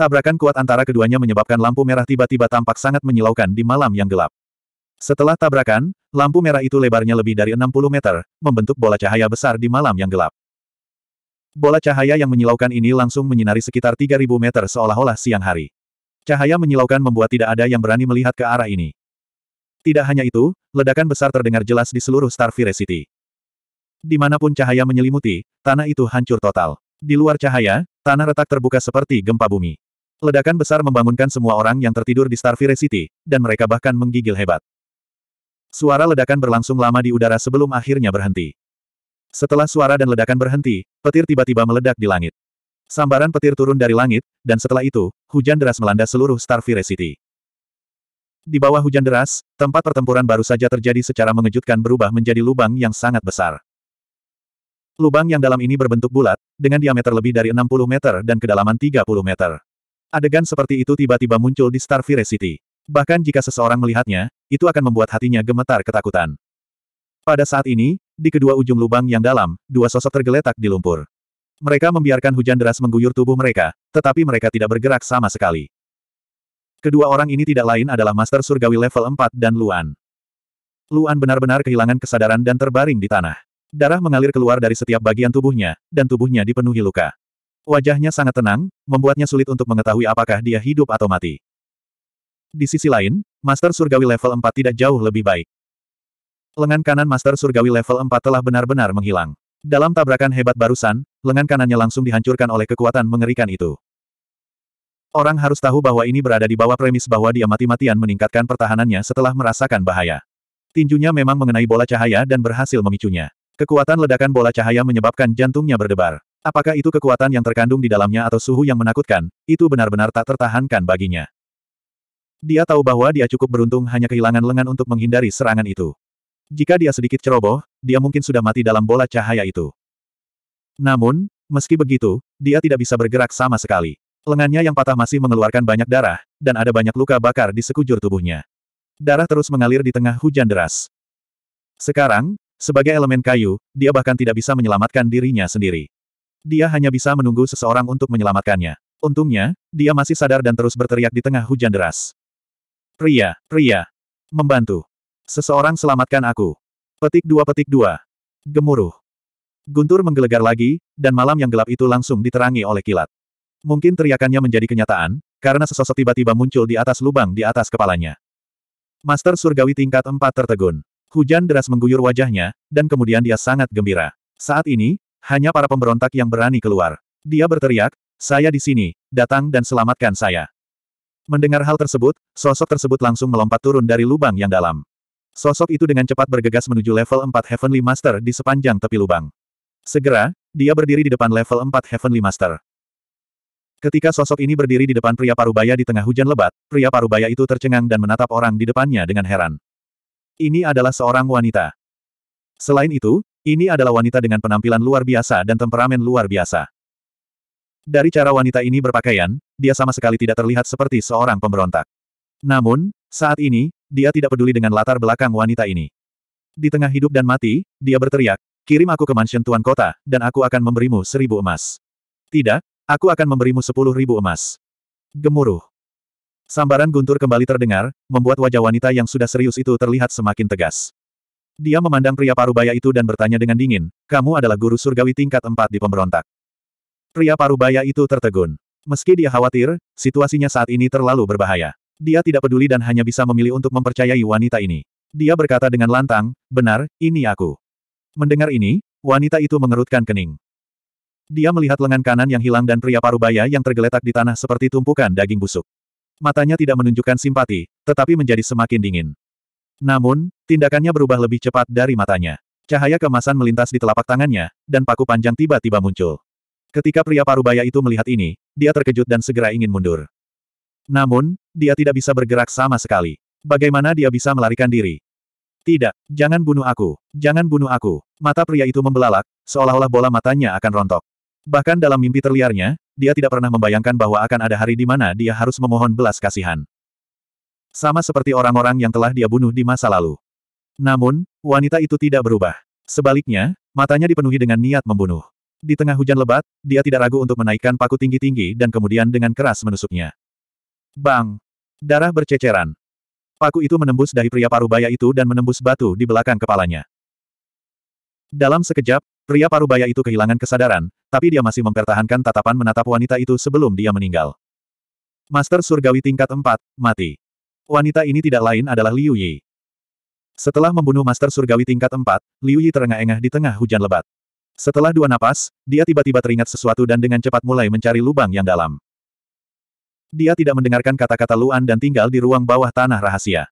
Tabrakan kuat antara keduanya menyebabkan lampu merah tiba-tiba tampak sangat menyilaukan di malam yang gelap. Setelah tabrakan, lampu merah itu lebarnya lebih dari 60 meter, membentuk bola cahaya besar di malam yang gelap. Bola cahaya yang menyilaukan ini langsung menyinari sekitar 3.000 meter seolah-olah siang hari. Cahaya menyilaukan membuat tidak ada yang berani melihat ke arah ini. Tidak hanya itu, ledakan besar terdengar jelas di seluruh Starfire City. Dimanapun cahaya menyelimuti, tanah itu hancur total. Di luar cahaya, tanah retak terbuka seperti gempa bumi. Ledakan besar membangunkan semua orang yang tertidur di Starfire City, dan mereka bahkan menggigil hebat. Suara ledakan berlangsung lama di udara sebelum akhirnya berhenti. Setelah suara dan ledakan berhenti, petir tiba-tiba meledak di langit. Sambaran petir turun dari langit, dan setelah itu, hujan deras melanda seluruh Starfire City. Di bawah hujan deras, tempat pertempuran baru saja terjadi secara mengejutkan berubah menjadi lubang yang sangat besar. Lubang yang dalam ini berbentuk bulat, dengan diameter lebih dari 60 meter dan kedalaman 30 meter. Adegan seperti itu tiba-tiba muncul di Starfire City. Bahkan jika seseorang melihatnya, itu akan membuat hatinya gemetar ketakutan. Pada saat ini, di kedua ujung lubang yang dalam, dua sosok tergeletak di lumpur. Mereka membiarkan hujan deras mengguyur tubuh mereka, tetapi mereka tidak bergerak sama sekali. Kedua orang ini tidak lain adalah Master Surgawi level 4 dan Luan. Luan benar-benar kehilangan kesadaran dan terbaring di tanah. Darah mengalir keluar dari setiap bagian tubuhnya, dan tubuhnya dipenuhi luka. Wajahnya sangat tenang, membuatnya sulit untuk mengetahui apakah dia hidup atau mati. Di sisi lain, Master Surgawi level 4 tidak jauh lebih baik. Lengan kanan Master Surgawi level 4 telah benar-benar menghilang. Dalam tabrakan hebat barusan, lengan kanannya langsung dihancurkan oleh kekuatan mengerikan itu. Orang harus tahu bahwa ini berada di bawah premis bahwa dia mati-matian meningkatkan pertahanannya setelah merasakan bahaya. Tinjunya memang mengenai bola cahaya dan berhasil memicunya. Kekuatan ledakan bola cahaya menyebabkan jantungnya berdebar. Apakah itu kekuatan yang terkandung di dalamnya atau suhu yang menakutkan, itu benar-benar tak tertahankan baginya. Dia tahu bahwa dia cukup beruntung hanya kehilangan lengan untuk menghindari serangan itu. Jika dia sedikit ceroboh, dia mungkin sudah mati dalam bola cahaya itu. Namun, meski begitu, dia tidak bisa bergerak sama sekali. Lengannya yang patah masih mengeluarkan banyak darah, dan ada banyak luka bakar di sekujur tubuhnya. Darah terus mengalir di tengah hujan deras. Sekarang, sebagai elemen kayu, dia bahkan tidak bisa menyelamatkan dirinya sendiri. Dia hanya bisa menunggu seseorang untuk menyelamatkannya. Untungnya, dia masih sadar dan terus berteriak di tengah hujan deras. Pria, pria. Membantu. Seseorang selamatkan aku. Petik dua petik dua. Gemuruh. Guntur menggelegar lagi, dan malam yang gelap itu langsung diterangi oleh kilat. Mungkin teriakannya menjadi kenyataan, karena sesosok tiba-tiba muncul di atas lubang di atas kepalanya. Master Surgawi tingkat empat tertegun. Hujan deras mengguyur wajahnya, dan kemudian dia sangat gembira. Saat ini, hanya para pemberontak yang berani keluar. Dia berteriak, saya di sini, datang dan selamatkan saya. Mendengar hal tersebut, sosok tersebut langsung melompat turun dari lubang yang dalam. Sosok itu dengan cepat bergegas menuju level 4 Heavenly Master di sepanjang tepi lubang. Segera, dia berdiri di depan level 4 Heavenly Master. Ketika sosok ini berdiri di depan pria parubaya di tengah hujan lebat, pria parubaya itu tercengang dan menatap orang di depannya dengan heran. Ini adalah seorang wanita. Selain itu, ini adalah wanita dengan penampilan luar biasa dan temperamen luar biasa. Dari cara wanita ini berpakaian, dia sama sekali tidak terlihat seperti seorang pemberontak. Namun, saat ini, dia tidak peduli dengan latar belakang wanita ini. Di tengah hidup dan mati, dia berteriak, kirim aku ke mansion tuan kota, dan aku akan memberimu seribu emas. Tidak, aku akan memberimu sepuluh ribu emas. Gemuruh. Sambaran guntur kembali terdengar, membuat wajah wanita yang sudah serius itu terlihat semakin tegas. Dia memandang pria parubaya itu dan bertanya dengan dingin, kamu adalah guru surgawi tingkat empat di pemberontak. Pria parubaya itu tertegun. Meski dia khawatir, situasinya saat ini terlalu berbahaya. Dia tidak peduli dan hanya bisa memilih untuk mempercayai wanita ini. Dia berkata dengan lantang, benar, ini aku. Mendengar ini, wanita itu mengerutkan kening. Dia melihat lengan kanan yang hilang dan pria parubaya yang tergeletak di tanah seperti tumpukan daging busuk. Matanya tidak menunjukkan simpati, tetapi menjadi semakin dingin. Namun, tindakannya berubah lebih cepat dari matanya. Cahaya kemasan melintas di telapak tangannya, dan paku panjang tiba-tiba muncul. Ketika pria parubaya itu melihat ini, dia terkejut dan segera ingin mundur. Namun, dia tidak bisa bergerak sama sekali. Bagaimana dia bisa melarikan diri? Tidak, jangan bunuh aku, jangan bunuh aku. Mata pria itu membelalak, seolah-olah bola matanya akan rontok. Bahkan dalam mimpi terliarnya, dia tidak pernah membayangkan bahwa akan ada hari di mana dia harus memohon belas kasihan. Sama seperti orang-orang yang telah dia bunuh di masa lalu. Namun, wanita itu tidak berubah. Sebaliknya, matanya dipenuhi dengan niat membunuh. Di tengah hujan lebat, dia tidak ragu untuk menaikkan paku tinggi-tinggi dan kemudian dengan keras menusuknya. Bang! Darah berceceran. Paku itu menembus dahi pria parubaya itu dan menembus batu di belakang kepalanya. Dalam sekejap, pria parubaya itu kehilangan kesadaran, tapi dia masih mempertahankan tatapan menatap wanita itu sebelum dia meninggal. Master Surgawi tingkat 4, mati. Wanita ini tidak lain adalah Liu Yi. Setelah membunuh Master Surgawi tingkat 4, Liu Yi terengah-engah di tengah hujan lebat. Setelah dua napas, dia tiba-tiba teringat sesuatu dan dengan cepat mulai mencari lubang yang dalam. Dia tidak mendengarkan kata-kata Luan dan tinggal di ruang bawah tanah rahasia.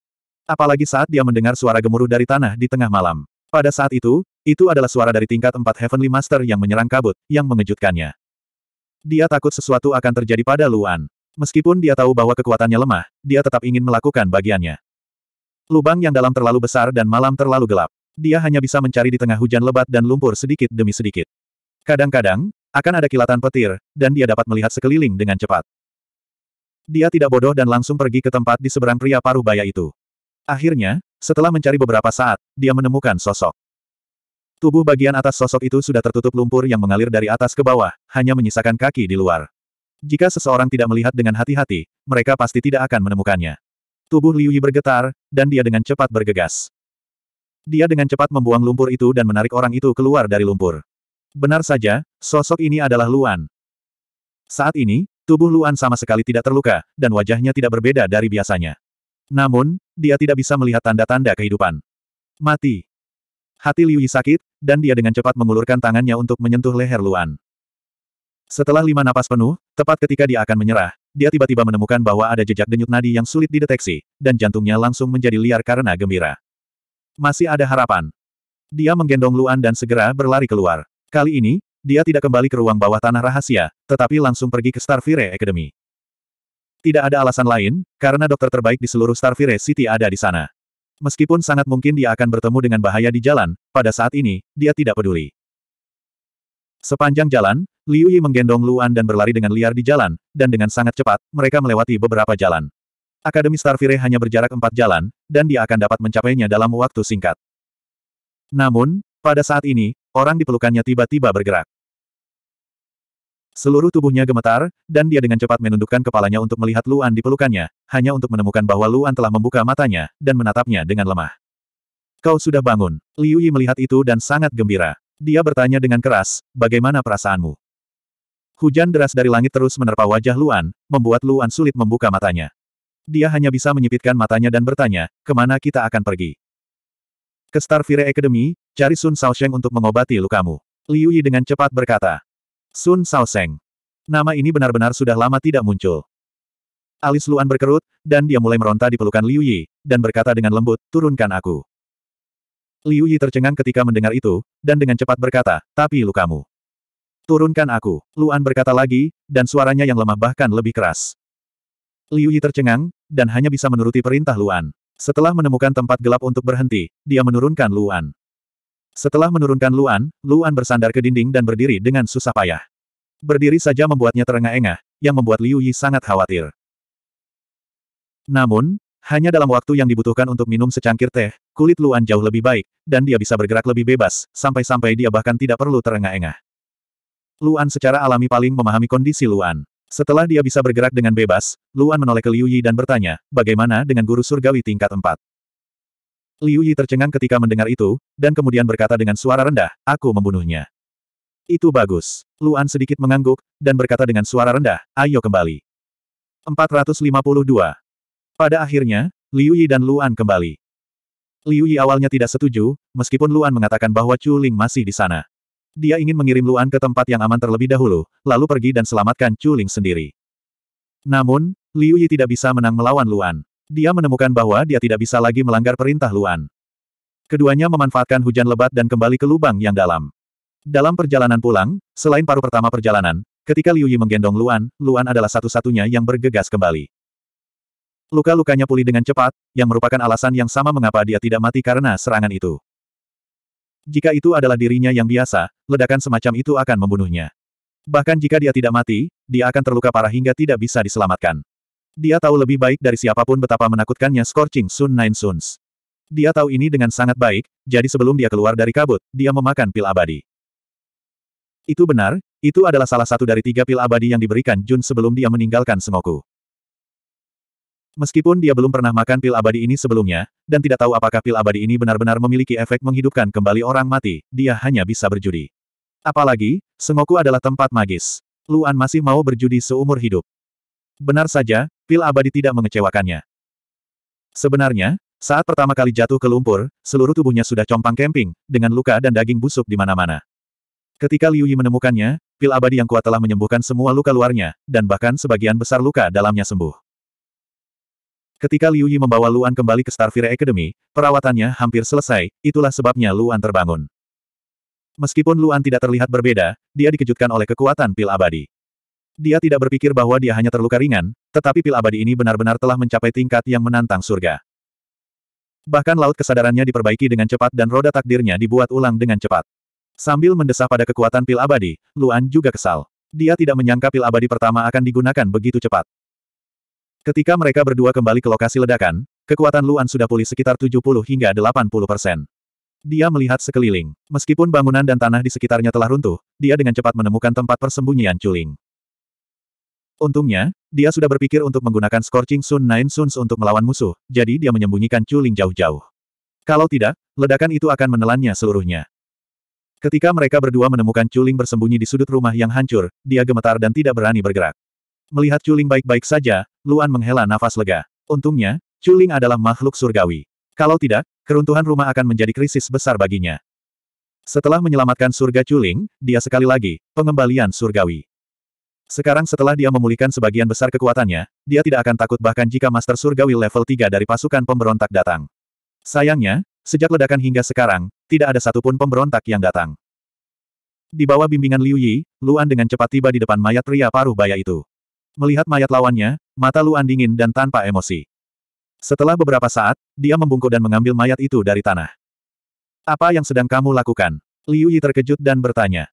Apalagi saat dia mendengar suara gemuruh dari tanah di tengah malam. Pada saat itu, itu adalah suara dari tingkat empat Heavenly Master yang menyerang kabut, yang mengejutkannya. Dia takut sesuatu akan terjadi pada Luan. Meskipun dia tahu bahwa kekuatannya lemah, dia tetap ingin melakukan bagiannya. Lubang yang dalam terlalu besar dan malam terlalu gelap. Dia hanya bisa mencari di tengah hujan lebat dan lumpur sedikit demi sedikit. Kadang-kadang, akan ada kilatan petir, dan dia dapat melihat sekeliling dengan cepat. Dia tidak bodoh dan langsung pergi ke tempat di seberang pria paruh baya itu. Akhirnya, setelah mencari beberapa saat, dia menemukan sosok. Tubuh bagian atas sosok itu sudah tertutup lumpur yang mengalir dari atas ke bawah, hanya menyisakan kaki di luar. Jika seseorang tidak melihat dengan hati-hati, mereka pasti tidak akan menemukannya. Tubuh Liu Yi bergetar, dan dia dengan cepat bergegas. Dia dengan cepat membuang lumpur itu dan menarik orang itu keluar dari lumpur. Benar saja, sosok ini adalah Luan. Saat ini, tubuh Luan sama sekali tidak terluka, dan wajahnya tidak berbeda dari biasanya. Namun, dia tidak bisa melihat tanda-tanda kehidupan. Mati. Hati Liu Yi sakit, dan dia dengan cepat mengulurkan tangannya untuk menyentuh leher Luan. Setelah lima napas penuh, tepat ketika dia akan menyerah, dia tiba-tiba menemukan bahwa ada jejak denyut nadi yang sulit dideteksi, dan jantungnya langsung menjadi liar karena gembira. Masih ada harapan. Dia menggendong Luan dan segera berlari keluar. Kali ini, dia tidak kembali ke ruang bawah tanah rahasia, tetapi langsung pergi ke Starfire Academy. Tidak ada alasan lain, karena dokter terbaik di seluruh Starfire City ada di sana. Meskipun sangat mungkin dia akan bertemu dengan bahaya di jalan, pada saat ini, dia tidak peduli. Sepanjang jalan, Liu Yi menggendong Luan dan berlari dengan liar di jalan, dan dengan sangat cepat, mereka melewati beberapa jalan. Akademi Starfire hanya berjarak empat jalan, dan dia akan dapat mencapainya dalam waktu singkat. Namun, pada saat ini, orang di pelukannya tiba-tiba bergerak. Seluruh tubuhnya gemetar, dan dia dengan cepat menundukkan kepalanya untuk melihat Luan di pelukannya, hanya untuk menemukan bahwa Luan telah membuka matanya, dan menatapnya dengan lemah. Kau sudah bangun. Liu Yi melihat itu dan sangat gembira. Dia bertanya dengan keras, bagaimana perasaanmu? Hujan deras dari langit terus menerpa wajah Luan, membuat Luan sulit membuka matanya. Dia hanya bisa menyipitkan matanya dan bertanya, kemana kita akan pergi? Ke Starfire Academy, cari Sun Shaosheng untuk mengobati lukamu. Liu Yi dengan cepat berkata. Sun Shaosheng. Nama ini benar-benar sudah lama tidak muncul. Alis Luan berkerut, dan dia mulai meronta di pelukan Liu Yi, dan berkata dengan lembut, turunkan aku. Liu Yi tercengang ketika mendengar itu, dan dengan cepat berkata, tapi lukamu. Turunkan aku, Luan berkata lagi, dan suaranya yang lemah bahkan lebih keras. Liu Yi tercengang, dan hanya bisa menuruti perintah Luan. Setelah menemukan tempat gelap untuk berhenti, dia menurunkan Luan. Setelah menurunkan Luan, Luan bersandar ke dinding dan berdiri dengan susah payah. Berdiri saja membuatnya terengah-engah, yang membuat Liu Yi sangat khawatir. Namun, hanya dalam waktu yang dibutuhkan untuk minum secangkir teh, kulit Luan jauh lebih baik, dan dia bisa bergerak lebih bebas, sampai-sampai dia bahkan tidak perlu terengah-engah. Luan secara alami paling memahami kondisi Luan. Setelah dia bisa bergerak dengan bebas, Luan menoleh ke Liu Yi dan bertanya, bagaimana dengan guru surgawi tingkat 4? Liu Yi tercengang ketika mendengar itu, dan kemudian berkata dengan suara rendah, aku membunuhnya. Itu bagus. Luan sedikit mengangguk, dan berkata dengan suara rendah, ayo kembali. 452. Pada akhirnya, Liu Yi dan Luan kembali. Liu Yi awalnya tidak setuju, meskipun Luan mengatakan bahwa Chu Ling masih di sana. Dia ingin mengirim Luan ke tempat yang aman terlebih dahulu, lalu pergi dan selamatkan Chu Ling sendiri. Namun, Liu Yi tidak bisa menang melawan Luan. Dia menemukan bahwa dia tidak bisa lagi melanggar perintah Luan. Keduanya memanfaatkan hujan lebat dan kembali ke lubang yang dalam. Dalam perjalanan pulang, selain paruh pertama perjalanan, ketika Liu Yi menggendong Luan, Luan adalah satu-satunya yang bergegas kembali. Luka-lukanya pulih dengan cepat, yang merupakan alasan yang sama mengapa dia tidak mati karena serangan itu. Jika itu adalah dirinya yang biasa, ledakan semacam itu akan membunuhnya. Bahkan jika dia tidak mati, dia akan terluka parah hingga tidak bisa diselamatkan. Dia tahu lebih baik dari siapapun betapa menakutkannya scorching Sun Nine Suns. Dia tahu ini dengan sangat baik, jadi sebelum dia keluar dari kabut, dia memakan pil abadi. Itu benar, itu adalah salah satu dari tiga pil abadi yang diberikan Jun sebelum dia meninggalkan Sengoku. Meskipun dia belum pernah makan pil abadi ini sebelumnya, dan tidak tahu apakah pil abadi ini benar-benar memiliki efek menghidupkan kembali orang mati, dia hanya bisa berjudi. Apalagi, Sengoku adalah tempat magis. Luan masih mau berjudi seumur hidup. Benar saja, pil abadi tidak mengecewakannya. Sebenarnya, saat pertama kali jatuh ke lumpur, seluruh tubuhnya sudah compang kemping, dengan luka dan daging busuk di mana-mana. Ketika Liu Yi menemukannya, pil abadi yang kuat telah menyembuhkan semua luka luarnya, dan bahkan sebagian besar luka dalamnya sembuh. Ketika Liu Yi membawa Luan kembali ke Starfire Academy, perawatannya hampir selesai, itulah sebabnya Luan terbangun. Meskipun Luan tidak terlihat berbeda, dia dikejutkan oleh kekuatan pil abadi. Dia tidak berpikir bahwa dia hanya terluka ringan, tetapi pil abadi ini benar-benar telah mencapai tingkat yang menantang surga. Bahkan laut kesadarannya diperbaiki dengan cepat dan roda takdirnya dibuat ulang dengan cepat. Sambil mendesah pada kekuatan pil abadi, Luan juga kesal. Dia tidak menyangka pil abadi pertama akan digunakan begitu cepat. Ketika mereka berdua kembali ke lokasi ledakan, kekuatan Luan sudah pulih sekitar 70 hingga 80 persen. Dia melihat sekeliling. Meskipun bangunan dan tanah di sekitarnya telah runtuh, dia dengan cepat menemukan tempat persembunyian Chuling. Untungnya, dia sudah berpikir untuk menggunakan Scorching Sun Nine Suns untuk melawan musuh, jadi dia menyembunyikan Chuling jauh-jauh. Kalau tidak, ledakan itu akan menelannya seluruhnya. Ketika mereka berdua menemukan Chuling bersembunyi di sudut rumah yang hancur, dia gemetar dan tidak berani bergerak. Melihat Chuling baik-baik saja, Luan menghela nafas lega. Untungnya, Chuling adalah makhluk surgawi. Kalau tidak, keruntuhan rumah akan menjadi krisis besar baginya. Setelah menyelamatkan surga Chuling, dia sekali lagi, pengembalian surgawi. Sekarang setelah dia memulihkan sebagian besar kekuatannya, dia tidak akan takut bahkan jika Master Surgawi level 3 dari pasukan pemberontak datang. Sayangnya, sejak ledakan hingga sekarang, tidak ada satupun pemberontak yang datang. Di bawah bimbingan Liu Yi, Luan dengan cepat tiba di depan mayat pria paruh baya itu. Melihat mayat lawannya, mata Luan dingin dan tanpa emosi. Setelah beberapa saat, dia membungkuk dan mengambil mayat itu dari tanah. Apa yang sedang kamu lakukan? Liu Yi terkejut dan bertanya.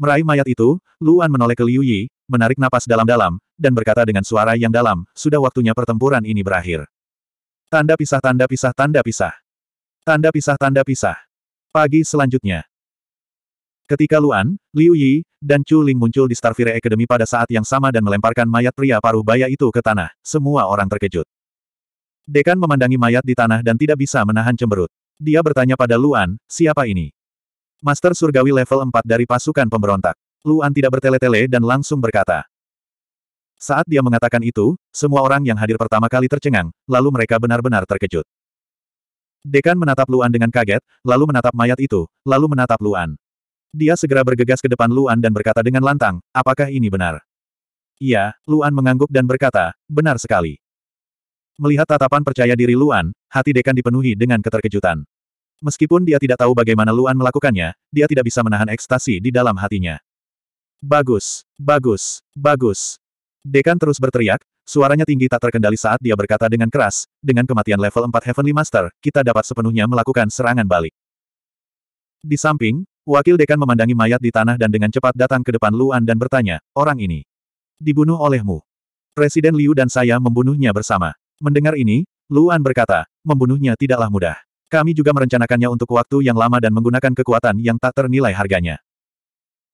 Meraih mayat itu, Luan menoleh ke Liu Yi, menarik napas dalam-dalam, dan berkata dengan suara yang dalam, sudah waktunya pertempuran ini berakhir. Tanda pisah tanda pisah tanda pisah. Tanda pisah tanda pisah. Pagi selanjutnya. Ketika Luan, Liu Yi, dan Chu Ling muncul di Starfire Academy pada saat yang sama dan melemparkan mayat pria paruh baya itu ke tanah, semua orang terkejut. Dekan memandangi mayat di tanah dan tidak bisa menahan cemberut. Dia bertanya pada Luan, siapa ini? Master Surgawi level 4 dari pasukan pemberontak. Luan tidak bertele-tele dan langsung berkata. Saat dia mengatakan itu, semua orang yang hadir pertama kali tercengang, lalu mereka benar-benar terkejut. Dekan menatap Luan dengan kaget, lalu menatap mayat itu, lalu menatap Luan. Dia segera bergegas ke depan Luan dan berkata dengan lantang, apakah ini benar? Iya, Luan mengangguk dan berkata, benar sekali. Melihat tatapan percaya diri Luan, hati dekan dipenuhi dengan keterkejutan. Meskipun dia tidak tahu bagaimana Luan melakukannya, dia tidak bisa menahan ekstasi di dalam hatinya. Bagus, bagus, bagus. Dekan terus berteriak, suaranya tinggi tak terkendali saat dia berkata dengan keras, dengan kematian level 4 Heavenly Master, kita dapat sepenuhnya melakukan serangan balik. Di samping, Wakil dekan memandangi mayat di tanah dan dengan cepat datang ke depan Luan dan bertanya, orang ini dibunuh olehmu. Presiden Liu dan saya membunuhnya bersama. Mendengar ini, Luan berkata, membunuhnya tidaklah mudah. Kami juga merencanakannya untuk waktu yang lama dan menggunakan kekuatan yang tak ternilai harganya.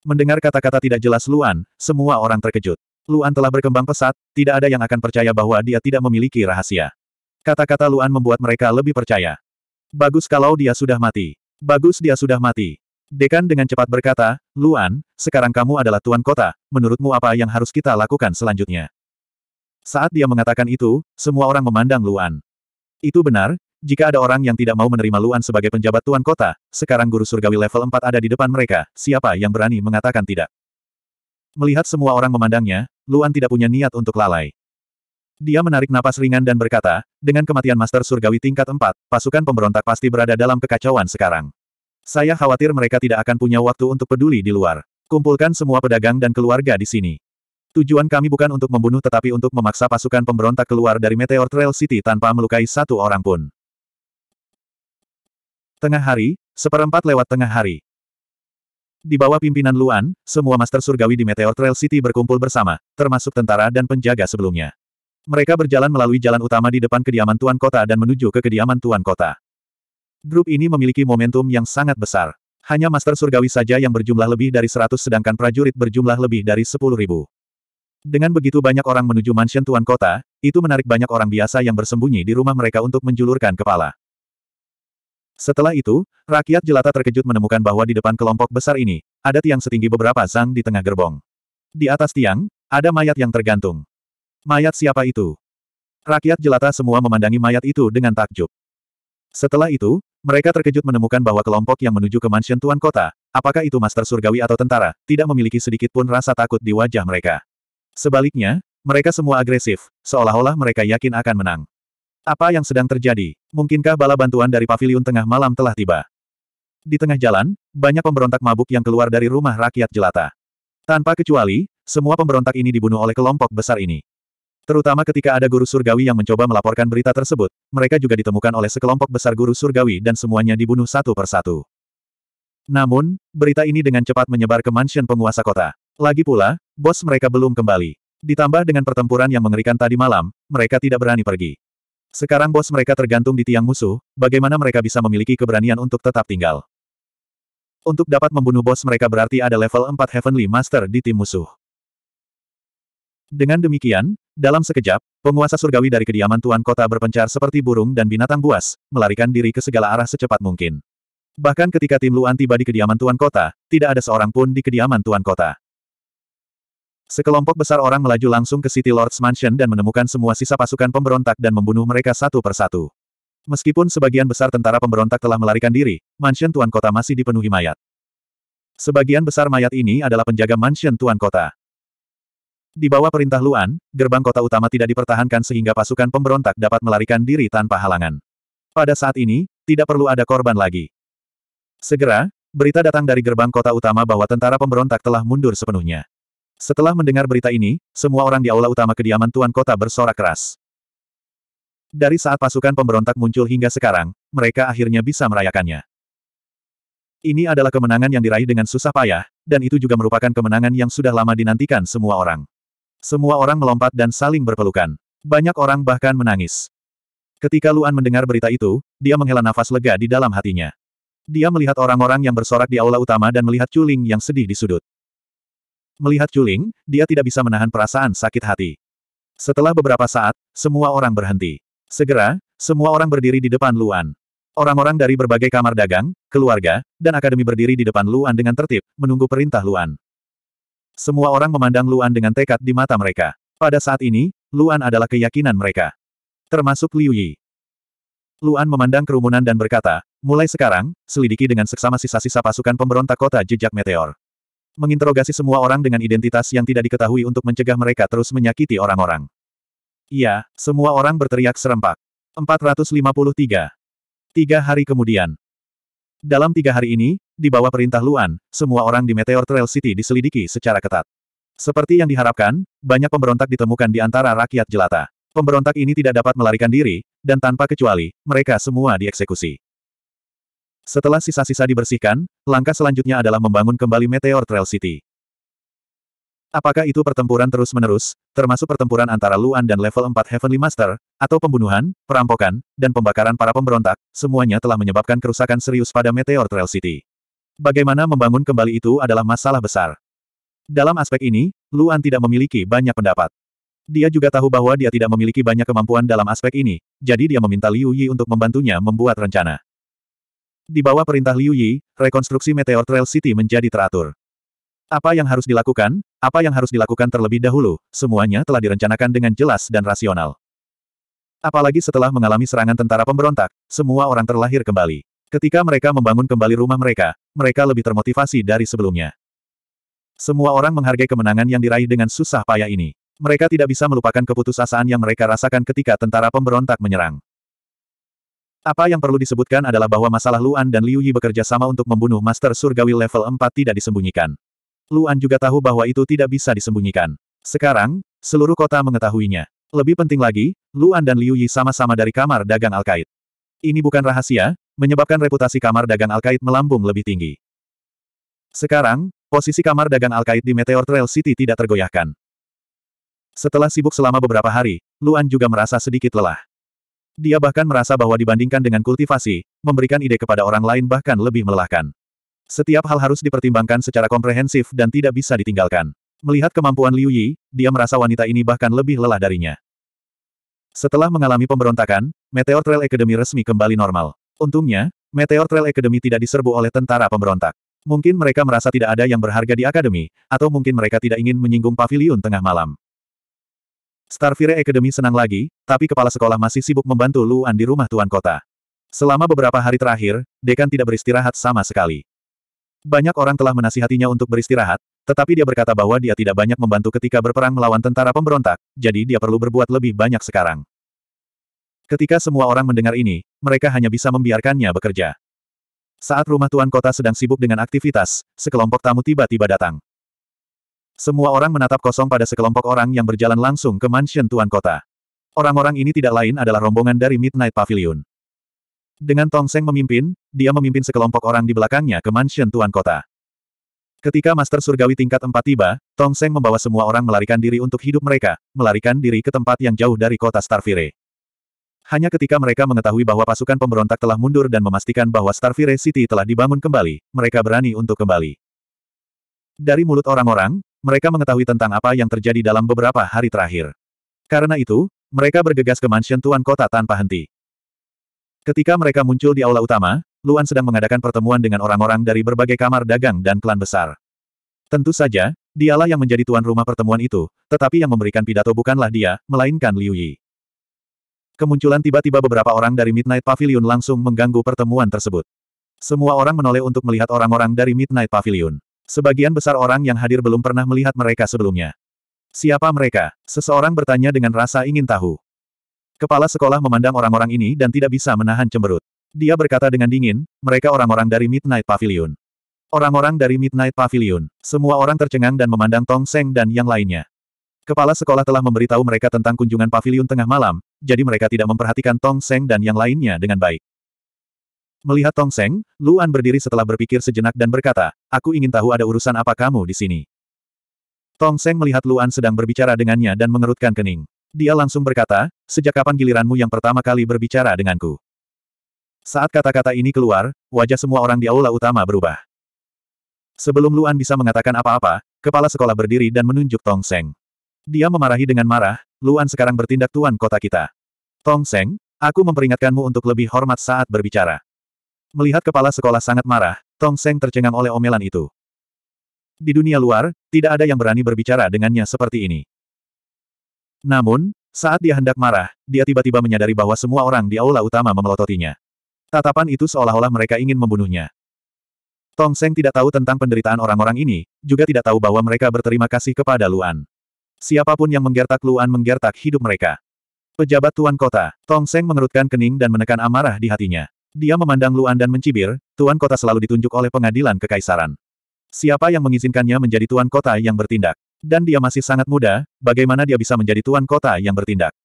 Mendengar kata-kata tidak jelas Luan, semua orang terkejut. Luan telah berkembang pesat, tidak ada yang akan percaya bahwa dia tidak memiliki rahasia. Kata-kata Luan membuat mereka lebih percaya. Bagus kalau dia sudah mati. Bagus dia sudah mati. Dekan dengan cepat berkata, Luan, sekarang kamu adalah tuan kota, menurutmu apa yang harus kita lakukan selanjutnya? Saat dia mengatakan itu, semua orang memandang Luan. Itu benar, jika ada orang yang tidak mau menerima Luan sebagai penjabat tuan kota, sekarang guru surgawi level 4 ada di depan mereka, siapa yang berani mengatakan tidak? Melihat semua orang memandangnya, Luan tidak punya niat untuk lalai. Dia menarik napas ringan dan berkata, dengan kematian Master Surgawi tingkat 4, pasukan pemberontak pasti berada dalam kekacauan sekarang. Saya khawatir mereka tidak akan punya waktu untuk peduli di luar. Kumpulkan semua pedagang dan keluarga di sini. Tujuan kami bukan untuk membunuh tetapi untuk memaksa pasukan pemberontak keluar dari Meteor Trail City tanpa melukai satu orang pun. Tengah hari, seperempat lewat tengah hari. Di bawah pimpinan Luan, semua Master Surgawi di Meteor Trail City berkumpul bersama, termasuk tentara dan penjaga sebelumnya. Mereka berjalan melalui jalan utama di depan kediaman Tuan Kota dan menuju ke kediaman Tuan Kota. Grup ini memiliki momentum yang sangat besar. Hanya Master Surgawi saja yang berjumlah lebih dari 100 sedangkan prajurit berjumlah lebih dari 10 ribu. Dengan begitu banyak orang menuju mansion tuan kota, itu menarik banyak orang biasa yang bersembunyi di rumah mereka untuk menjulurkan kepala. Setelah itu, rakyat jelata terkejut menemukan bahwa di depan kelompok besar ini, ada tiang setinggi beberapa zang di tengah gerbong. Di atas tiang, ada mayat yang tergantung. Mayat siapa itu? Rakyat jelata semua memandangi mayat itu dengan takjub. Setelah itu, mereka terkejut menemukan bahwa kelompok yang menuju ke mansion tuan kota, apakah itu master surgawi atau tentara, tidak memiliki sedikit pun rasa takut di wajah mereka. Sebaliknya, mereka semua agresif, seolah-olah mereka yakin akan menang. Apa yang sedang terjadi? Mungkinkah bala bantuan dari paviliun tengah malam telah tiba? Di tengah jalan, banyak pemberontak mabuk yang keluar dari rumah rakyat jelata. Tanpa kecuali, semua pemberontak ini dibunuh oleh kelompok besar ini. Terutama ketika ada guru surgawi yang mencoba melaporkan berita tersebut, mereka juga ditemukan oleh sekelompok besar guru surgawi dan semuanya dibunuh satu persatu. Namun, berita ini dengan cepat menyebar ke mansion penguasa kota. Lagi pula, bos mereka belum kembali. Ditambah dengan pertempuran yang mengerikan tadi malam, mereka tidak berani pergi. Sekarang bos mereka tergantung di tiang musuh, bagaimana mereka bisa memiliki keberanian untuk tetap tinggal. Untuk dapat membunuh bos mereka berarti ada level 4 Heavenly Master di tim musuh. Dengan demikian, dalam sekejap, penguasa surgawi dari kediaman tuan kota berpencar seperti burung dan binatang buas, melarikan diri ke segala arah secepat mungkin. Bahkan ketika tim Luan tiba di kediaman tuan kota, tidak ada seorang pun di kediaman tuan kota. Sekelompok besar orang melaju langsung ke City Lord's Mansion dan menemukan semua sisa pasukan pemberontak dan membunuh mereka satu persatu. Meskipun sebagian besar tentara pemberontak telah melarikan diri, mansion tuan kota masih dipenuhi mayat. Sebagian besar mayat ini adalah penjaga mansion tuan kota. Di bawah perintah Luan, gerbang kota utama tidak dipertahankan sehingga pasukan pemberontak dapat melarikan diri tanpa halangan. Pada saat ini, tidak perlu ada korban lagi. Segera, berita datang dari gerbang kota utama bahwa tentara pemberontak telah mundur sepenuhnya. Setelah mendengar berita ini, semua orang di aula utama kediaman Tuan Kota bersorak keras. Dari saat pasukan pemberontak muncul hingga sekarang, mereka akhirnya bisa merayakannya. Ini adalah kemenangan yang diraih dengan susah payah, dan itu juga merupakan kemenangan yang sudah lama dinantikan semua orang. Semua orang melompat dan saling berpelukan. Banyak orang bahkan menangis. Ketika Luan mendengar berita itu, dia menghela nafas lega di dalam hatinya. Dia melihat orang-orang yang bersorak di aula utama dan melihat Chuling yang sedih di sudut. Melihat Chuling, dia tidak bisa menahan perasaan sakit hati. Setelah beberapa saat, semua orang berhenti. Segera, semua orang berdiri di depan Luan. Orang-orang dari berbagai kamar dagang, keluarga, dan akademi berdiri di depan Luan dengan tertib, menunggu perintah Luan. Semua orang memandang Luan dengan tekad di mata mereka. Pada saat ini, Luan adalah keyakinan mereka. Termasuk Liu Yi. Luan memandang kerumunan dan berkata, mulai sekarang, selidiki dengan seksama sisa-sisa pasukan pemberontak kota jejak meteor. Menginterogasi semua orang dengan identitas yang tidak diketahui untuk mencegah mereka terus menyakiti orang-orang. Iya, semua orang berteriak serempak. 453. Tiga hari kemudian, dalam tiga hari ini, di bawah perintah Luan, semua orang di Meteor Trail City diselidiki secara ketat. Seperti yang diharapkan, banyak pemberontak ditemukan di antara rakyat jelata. Pemberontak ini tidak dapat melarikan diri, dan tanpa kecuali, mereka semua dieksekusi. Setelah sisa-sisa dibersihkan, langkah selanjutnya adalah membangun kembali Meteor Trail City. Apakah itu pertempuran terus-menerus, termasuk pertempuran antara Luan dan level 4 Heavenly Master, atau pembunuhan, perampokan, dan pembakaran para pemberontak, semuanya telah menyebabkan kerusakan serius pada Meteor Trail City. Bagaimana membangun kembali itu adalah masalah besar. Dalam aspek ini, Luan tidak memiliki banyak pendapat. Dia juga tahu bahwa dia tidak memiliki banyak kemampuan dalam aspek ini, jadi dia meminta Liu Yi untuk membantunya membuat rencana. Di bawah perintah Liu Yi, rekonstruksi Meteor Trail City menjadi teratur. Apa yang harus dilakukan, apa yang harus dilakukan terlebih dahulu, semuanya telah direncanakan dengan jelas dan rasional. Apalagi setelah mengalami serangan tentara pemberontak, semua orang terlahir kembali. Ketika mereka membangun kembali rumah mereka, mereka lebih termotivasi dari sebelumnya. Semua orang menghargai kemenangan yang diraih dengan susah payah ini. Mereka tidak bisa melupakan keputusasaan yang mereka rasakan ketika tentara pemberontak menyerang. Apa yang perlu disebutkan adalah bahwa masalah Luan dan Liu Yi bekerja sama untuk membunuh Master Surgawi level 4 tidak disembunyikan. Luan juga tahu bahwa itu tidak bisa disembunyikan. Sekarang, seluruh kota mengetahuinya. Lebih penting lagi, Luan dan Liu Yi sama-sama dari kamar dagang Alkait. Ini bukan rahasia, menyebabkan reputasi kamar dagang Alkait melambung lebih tinggi. Sekarang, posisi kamar dagang Alkait di Meteor Trail City tidak tergoyahkan. Setelah sibuk selama beberapa hari, Luan juga merasa sedikit lelah. Dia bahkan merasa bahwa dibandingkan dengan kultivasi, memberikan ide kepada orang lain bahkan lebih melelahkan. Setiap hal harus dipertimbangkan secara komprehensif dan tidak bisa ditinggalkan. Melihat kemampuan Liu Yi, dia merasa wanita ini bahkan lebih lelah darinya. Setelah mengalami pemberontakan, Meteor Trail Academy resmi kembali normal. Untungnya, Meteor Trail Academy tidak diserbu oleh tentara pemberontak. Mungkin mereka merasa tidak ada yang berharga di akademi, atau mungkin mereka tidak ingin menyinggung pavilion tengah malam. Starfire Academy senang lagi, tapi kepala sekolah masih sibuk membantu Luan di rumah tuan kota. Selama beberapa hari terakhir, Dekan tidak beristirahat sama sekali. Banyak orang telah menasihatinya untuk beristirahat, tetapi dia berkata bahwa dia tidak banyak membantu ketika berperang melawan tentara pemberontak, jadi dia perlu berbuat lebih banyak sekarang. Ketika semua orang mendengar ini, mereka hanya bisa membiarkannya bekerja. Saat rumah tuan kota sedang sibuk dengan aktivitas, sekelompok tamu tiba-tiba datang. Semua orang menatap kosong pada sekelompok orang yang berjalan langsung ke mansion tuan kota. Orang-orang ini tidak lain adalah rombongan dari Midnight Pavilion. Dengan Tong Seng memimpin, dia memimpin sekelompok orang di belakangnya ke mansion tuan kota. Ketika Master Surgawi tingkat 4 tiba, Tong Seng membawa semua orang melarikan diri untuk hidup mereka, melarikan diri ke tempat yang jauh dari kota Starfire. Hanya ketika mereka mengetahui bahwa pasukan pemberontak telah mundur dan memastikan bahwa Starfire City telah dibangun kembali, mereka berani untuk kembali. Dari mulut orang-orang, mereka mengetahui tentang apa yang terjadi dalam beberapa hari terakhir. Karena itu, mereka bergegas ke mansion tuan kota tanpa henti. Ketika mereka muncul di aula utama, Luan sedang mengadakan pertemuan dengan orang-orang dari berbagai kamar dagang dan klan besar. Tentu saja, dialah yang menjadi tuan rumah pertemuan itu, tetapi yang memberikan pidato bukanlah dia, melainkan Liu Yi. Kemunculan tiba-tiba beberapa orang dari Midnight Pavilion langsung mengganggu pertemuan tersebut. Semua orang menoleh untuk melihat orang-orang dari Midnight Pavilion. Sebagian besar orang yang hadir belum pernah melihat mereka sebelumnya. Siapa mereka? Seseorang bertanya dengan rasa ingin tahu. Kepala sekolah memandang orang-orang ini dan tidak bisa menahan cemberut. Dia berkata dengan dingin, mereka orang-orang dari Midnight Pavilion. Orang-orang dari Midnight Pavilion. Semua orang tercengang dan memandang Tong Seng dan yang lainnya. Kepala sekolah telah memberitahu mereka tentang kunjungan pavilion tengah malam, jadi mereka tidak memperhatikan Tong Seng dan yang lainnya dengan baik. Melihat Tong Seng, Luan berdiri setelah berpikir sejenak dan berkata, Aku ingin tahu ada urusan apa kamu di sini. Tong Seng melihat Luan sedang berbicara dengannya dan mengerutkan kening. Dia langsung berkata, sejak kapan giliranmu yang pertama kali berbicara denganku? Saat kata-kata ini keluar, wajah semua orang di aula utama berubah. Sebelum Luan bisa mengatakan apa-apa, kepala sekolah berdiri dan menunjuk Tong Seng. Dia memarahi dengan marah, Luan sekarang bertindak tuan kota kita. Tong Seng, aku memperingatkanmu untuk lebih hormat saat berbicara. Melihat kepala sekolah sangat marah, Tong Seng tercengang oleh omelan itu. Di dunia luar, tidak ada yang berani berbicara dengannya seperti ini. Namun, saat dia hendak marah, dia tiba-tiba menyadari bahwa semua orang di aula utama memelototinya. Tatapan itu seolah-olah mereka ingin membunuhnya. Tong Seng tidak tahu tentang penderitaan orang-orang ini, juga tidak tahu bahwa mereka berterima kasih kepada Luan. Siapapun yang menggertak Luan menggertak hidup mereka. Pejabat Tuan Kota, Tong Seng mengerutkan kening dan menekan amarah di hatinya. Dia memandang Luan dan mencibir, Tuan Kota selalu ditunjuk oleh pengadilan kekaisaran. Siapa yang mengizinkannya menjadi Tuan Kota yang bertindak? Dan dia masih sangat muda, bagaimana dia bisa menjadi Tuan Kota yang bertindak?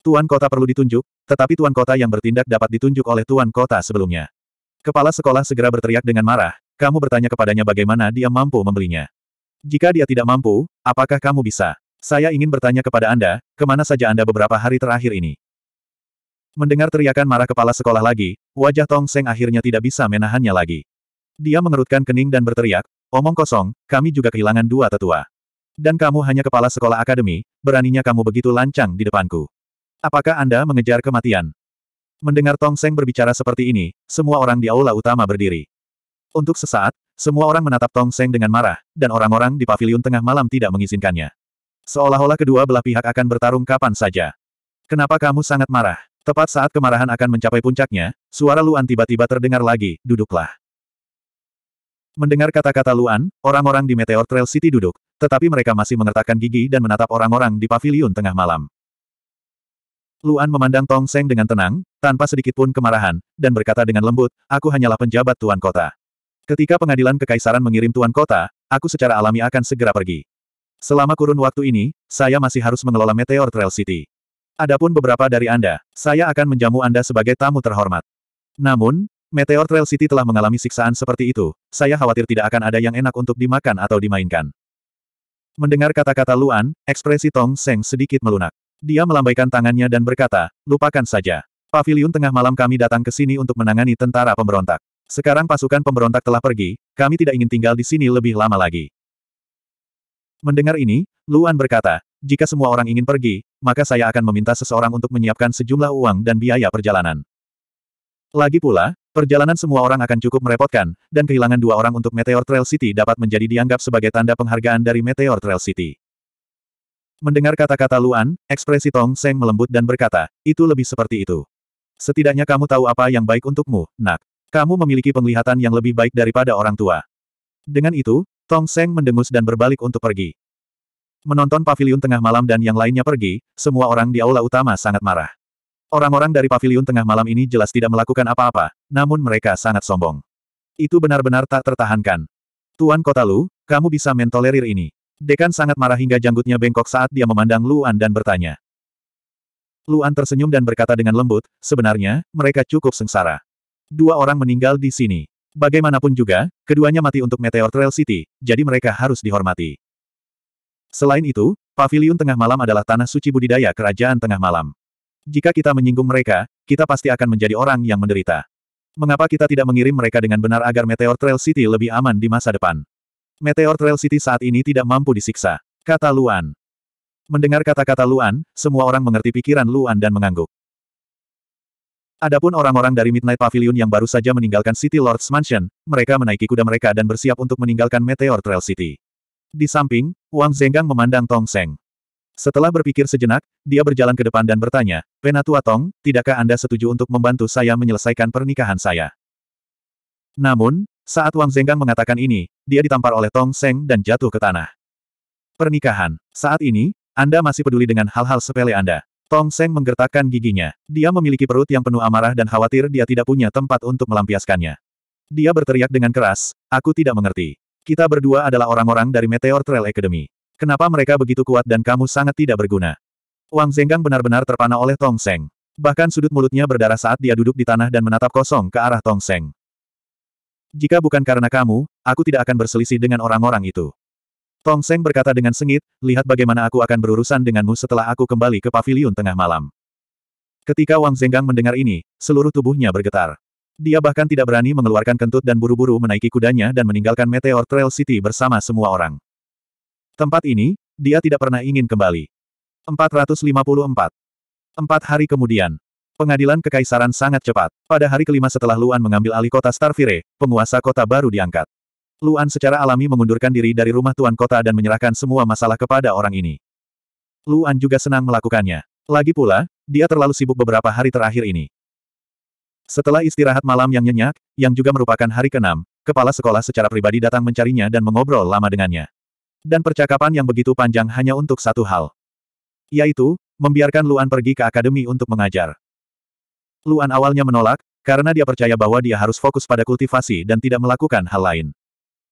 Tuan kota perlu ditunjuk, tetapi tuan kota yang bertindak dapat ditunjuk oleh tuan kota sebelumnya. Kepala sekolah segera berteriak dengan marah, kamu bertanya kepadanya bagaimana dia mampu membelinya. Jika dia tidak mampu, apakah kamu bisa? Saya ingin bertanya kepada Anda, kemana saja Anda beberapa hari terakhir ini? Mendengar teriakan marah kepala sekolah lagi, wajah Tong Seng akhirnya tidak bisa menahannya lagi. Dia mengerutkan kening dan berteriak, omong kosong, kami juga kehilangan dua tetua. Dan kamu hanya kepala sekolah akademi, beraninya kamu begitu lancang di depanku. Apakah Anda mengejar kematian? Mendengar Tong Seng berbicara seperti ini, semua orang di aula utama berdiri. Untuk sesaat, semua orang menatap Tong Seng dengan marah, dan orang-orang di pavilion tengah malam tidak mengizinkannya. Seolah-olah kedua belah pihak akan bertarung kapan saja. Kenapa kamu sangat marah? Tepat saat kemarahan akan mencapai puncaknya, suara Luan tiba-tiba terdengar lagi, duduklah. Mendengar kata-kata Luan, orang-orang di Meteor Trail City duduk, tetapi mereka masih mengertakkan gigi dan menatap orang-orang di pavilion tengah malam. Luan memandang Tong Seng dengan tenang, tanpa sedikitpun kemarahan, dan berkata dengan lembut, aku hanyalah penjabat Tuan Kota. Ketika pengadilan kekaisaran mengirim Tuan Kota, aku secara alami akan segera pergi. Selama kurun waktu ini, saya masih harus mengelola Meteor Trail City. Adapun beberapa dari Anda, saya akan menjamu Anda sebagai tamu terhormat. Namun, Meteor Trail City telah mengalami siksaan seperti itu, saya khawatir tidak akan ada yang enak untuk dimakan atau dimainkan. Mendengar kata-kata Luan, ekspresi Tong Seng sedikit melunak. Dia melambaikan tangannya dan berkata, lupakan saja. Paviliun tengah malam kami datang ke sini untuk menangani tentara pemberontak. Sekarang pasukan pemberontak telah pergi, kami tidak ingin tinggal di sini lebih lama lagi. Mendengar ini, Luan berkata, jika semua orang ingin pergi, maka saya akan meminta seseorang untuk menyiapkan sejumlah uang dan biaya perjalanan. Lagi pula, perjalanan semua orang akan cukup merepotkan, dan kehilangan dua orang untuk Meteor Trail City dapat menjadi dianggap sebagai tanda penghargaan dari Meteor Trail City. Mendengar kata-kata Luan, ekspresi Tong Seng melembut dan berkata, itu lebih seperti itu. Setidaknya kamu tahu apa yang baik untukmu, nak. Kamu memiliki penglihatan yang lebih baik daripada orang tua. Dengan itu, Tong Seng mendengus dan berbalik untuk pergi. Menonton paviliun tengah malam dan yang lainnya pergi, semua orang di aula utama sangat marah. Orang-orang dari paviliun tengah malam ini jelas tidak melakukan apa-apa, namun mereka sangat sombong. Itu benar-benar tak tertahankan. Tuan Kota Lu, kamu bisa mentolerir ini. Dekan sangat marah hingga janggutnya bengkok saat dia memandang Luan dan bertanya. Luan tersenyum dan berkata dengan lembut, sebenarnya, mereka cukup sengsara. Dua orang meninggal di sini. Bagaimanapun juga, keduanya mati untuk Meteor Trail City, jadi mereka harus dihormati. Selain itu, Paviliun Tengah Malam adalah tanah suci budidaya Kerajaan Tengah Malam. Jika kita menyinggung mereka, kita pasti akan menjadi orang yang menderita. Mengapa kita tidak mengirim mereka dengan benar agar Meteor Trail City lebih aman di masa depan? Meteor Trail City saat ini tidak mampu disiksa. Kata Luan. Mendengar kata-kata Luan, semua orang mengerti pikiran Luan dan mengangguk. Adapun orang-orang dari Midnight Pavilion yang baru saja meninggalkan City Lord's Mansion, mereka menaiki kuda mereka dan bersiap untuk meninggalkan Meteor Trail City. Di samping, Wang Zenggang memandang Tong Seng. Setelah berpikir sejenak, dia berjalan ke depan dan bertanya, Penatua Tong, tidakkah Anda setuju untuk membantu saya menyelesaikan pernikahan saya? Namun, saat Wang Zenggang mengatakan ini, dia ditampar oleh Tong Seng dan jatuh ke tanah. Pernikahan. Saat ini, Anda masih peduli dengan hal-hal sepele Anda. Tong Seng menggertakkan giginya. Dia memiliki perut yang penuh amarah dan khawatir dia tidak punya tempat untuk melampiaskannya. Dia berteriak dengan keras, aku tidak mengerti. Kita berdua adalah orang-orang dari Meteor Trail Academy. Kenapa mereka begitu kuat dan kamu sangat tidak berguna? Wang Zenggang benar-benar terpana oleh Tong Seng. Bahkan sudut mulutnya berdarah saat dia duduk di tanah dan menatap kosong ke arah Tong Seng. Jika bukan karena kamu, aku tidak akan berselisih dengan orang-orang itu. Tong Seng berkata dengan sengit, lihat bagaimana aku akan berurusan denganmu setelah aku kembali ke pavilion tengah malam. Ketika Wang Zenggang mendengar ini, seluruh tubuhnya bergetar. Dia bahkan tidak berani mengeluarkan kentut dan buru-buru menaiki kudanya dan meninggalkan Meteor Trail City bersama semua orang. Tempat ini, dia tidak pernah ingin kembali. 454. Empat hari kemudian. Pengadilan kekaisaran sangat cepat. Pada hari kelima setelah Luan mengambil alih kota Starfire, penguasa kota baru diangkat. Luan secara alami mengundurkan diri dari rumah tuan kota dan menyerahkan semua masalah kepada orang ini. Luan juga senang melakukannya. Lagi pula, dia terlalu sibuk beberapa hari terakhir ini. Setelah istirahat malam yang nyenyak, yang juga merupakan hari keenam, kepala sekolah secara pribadi datang mencarinya dan mengobrol lama dengannya. Dan percakapan yang begitu panjang hanya untuk satu hal. Yaitu, membiarkan Luan pergi ke akademi untuk mengajar. Luan awalnya menolak, karena dia percaya bahwa dia harus fokus pada kultivasi dan tidak melakukan hal lain.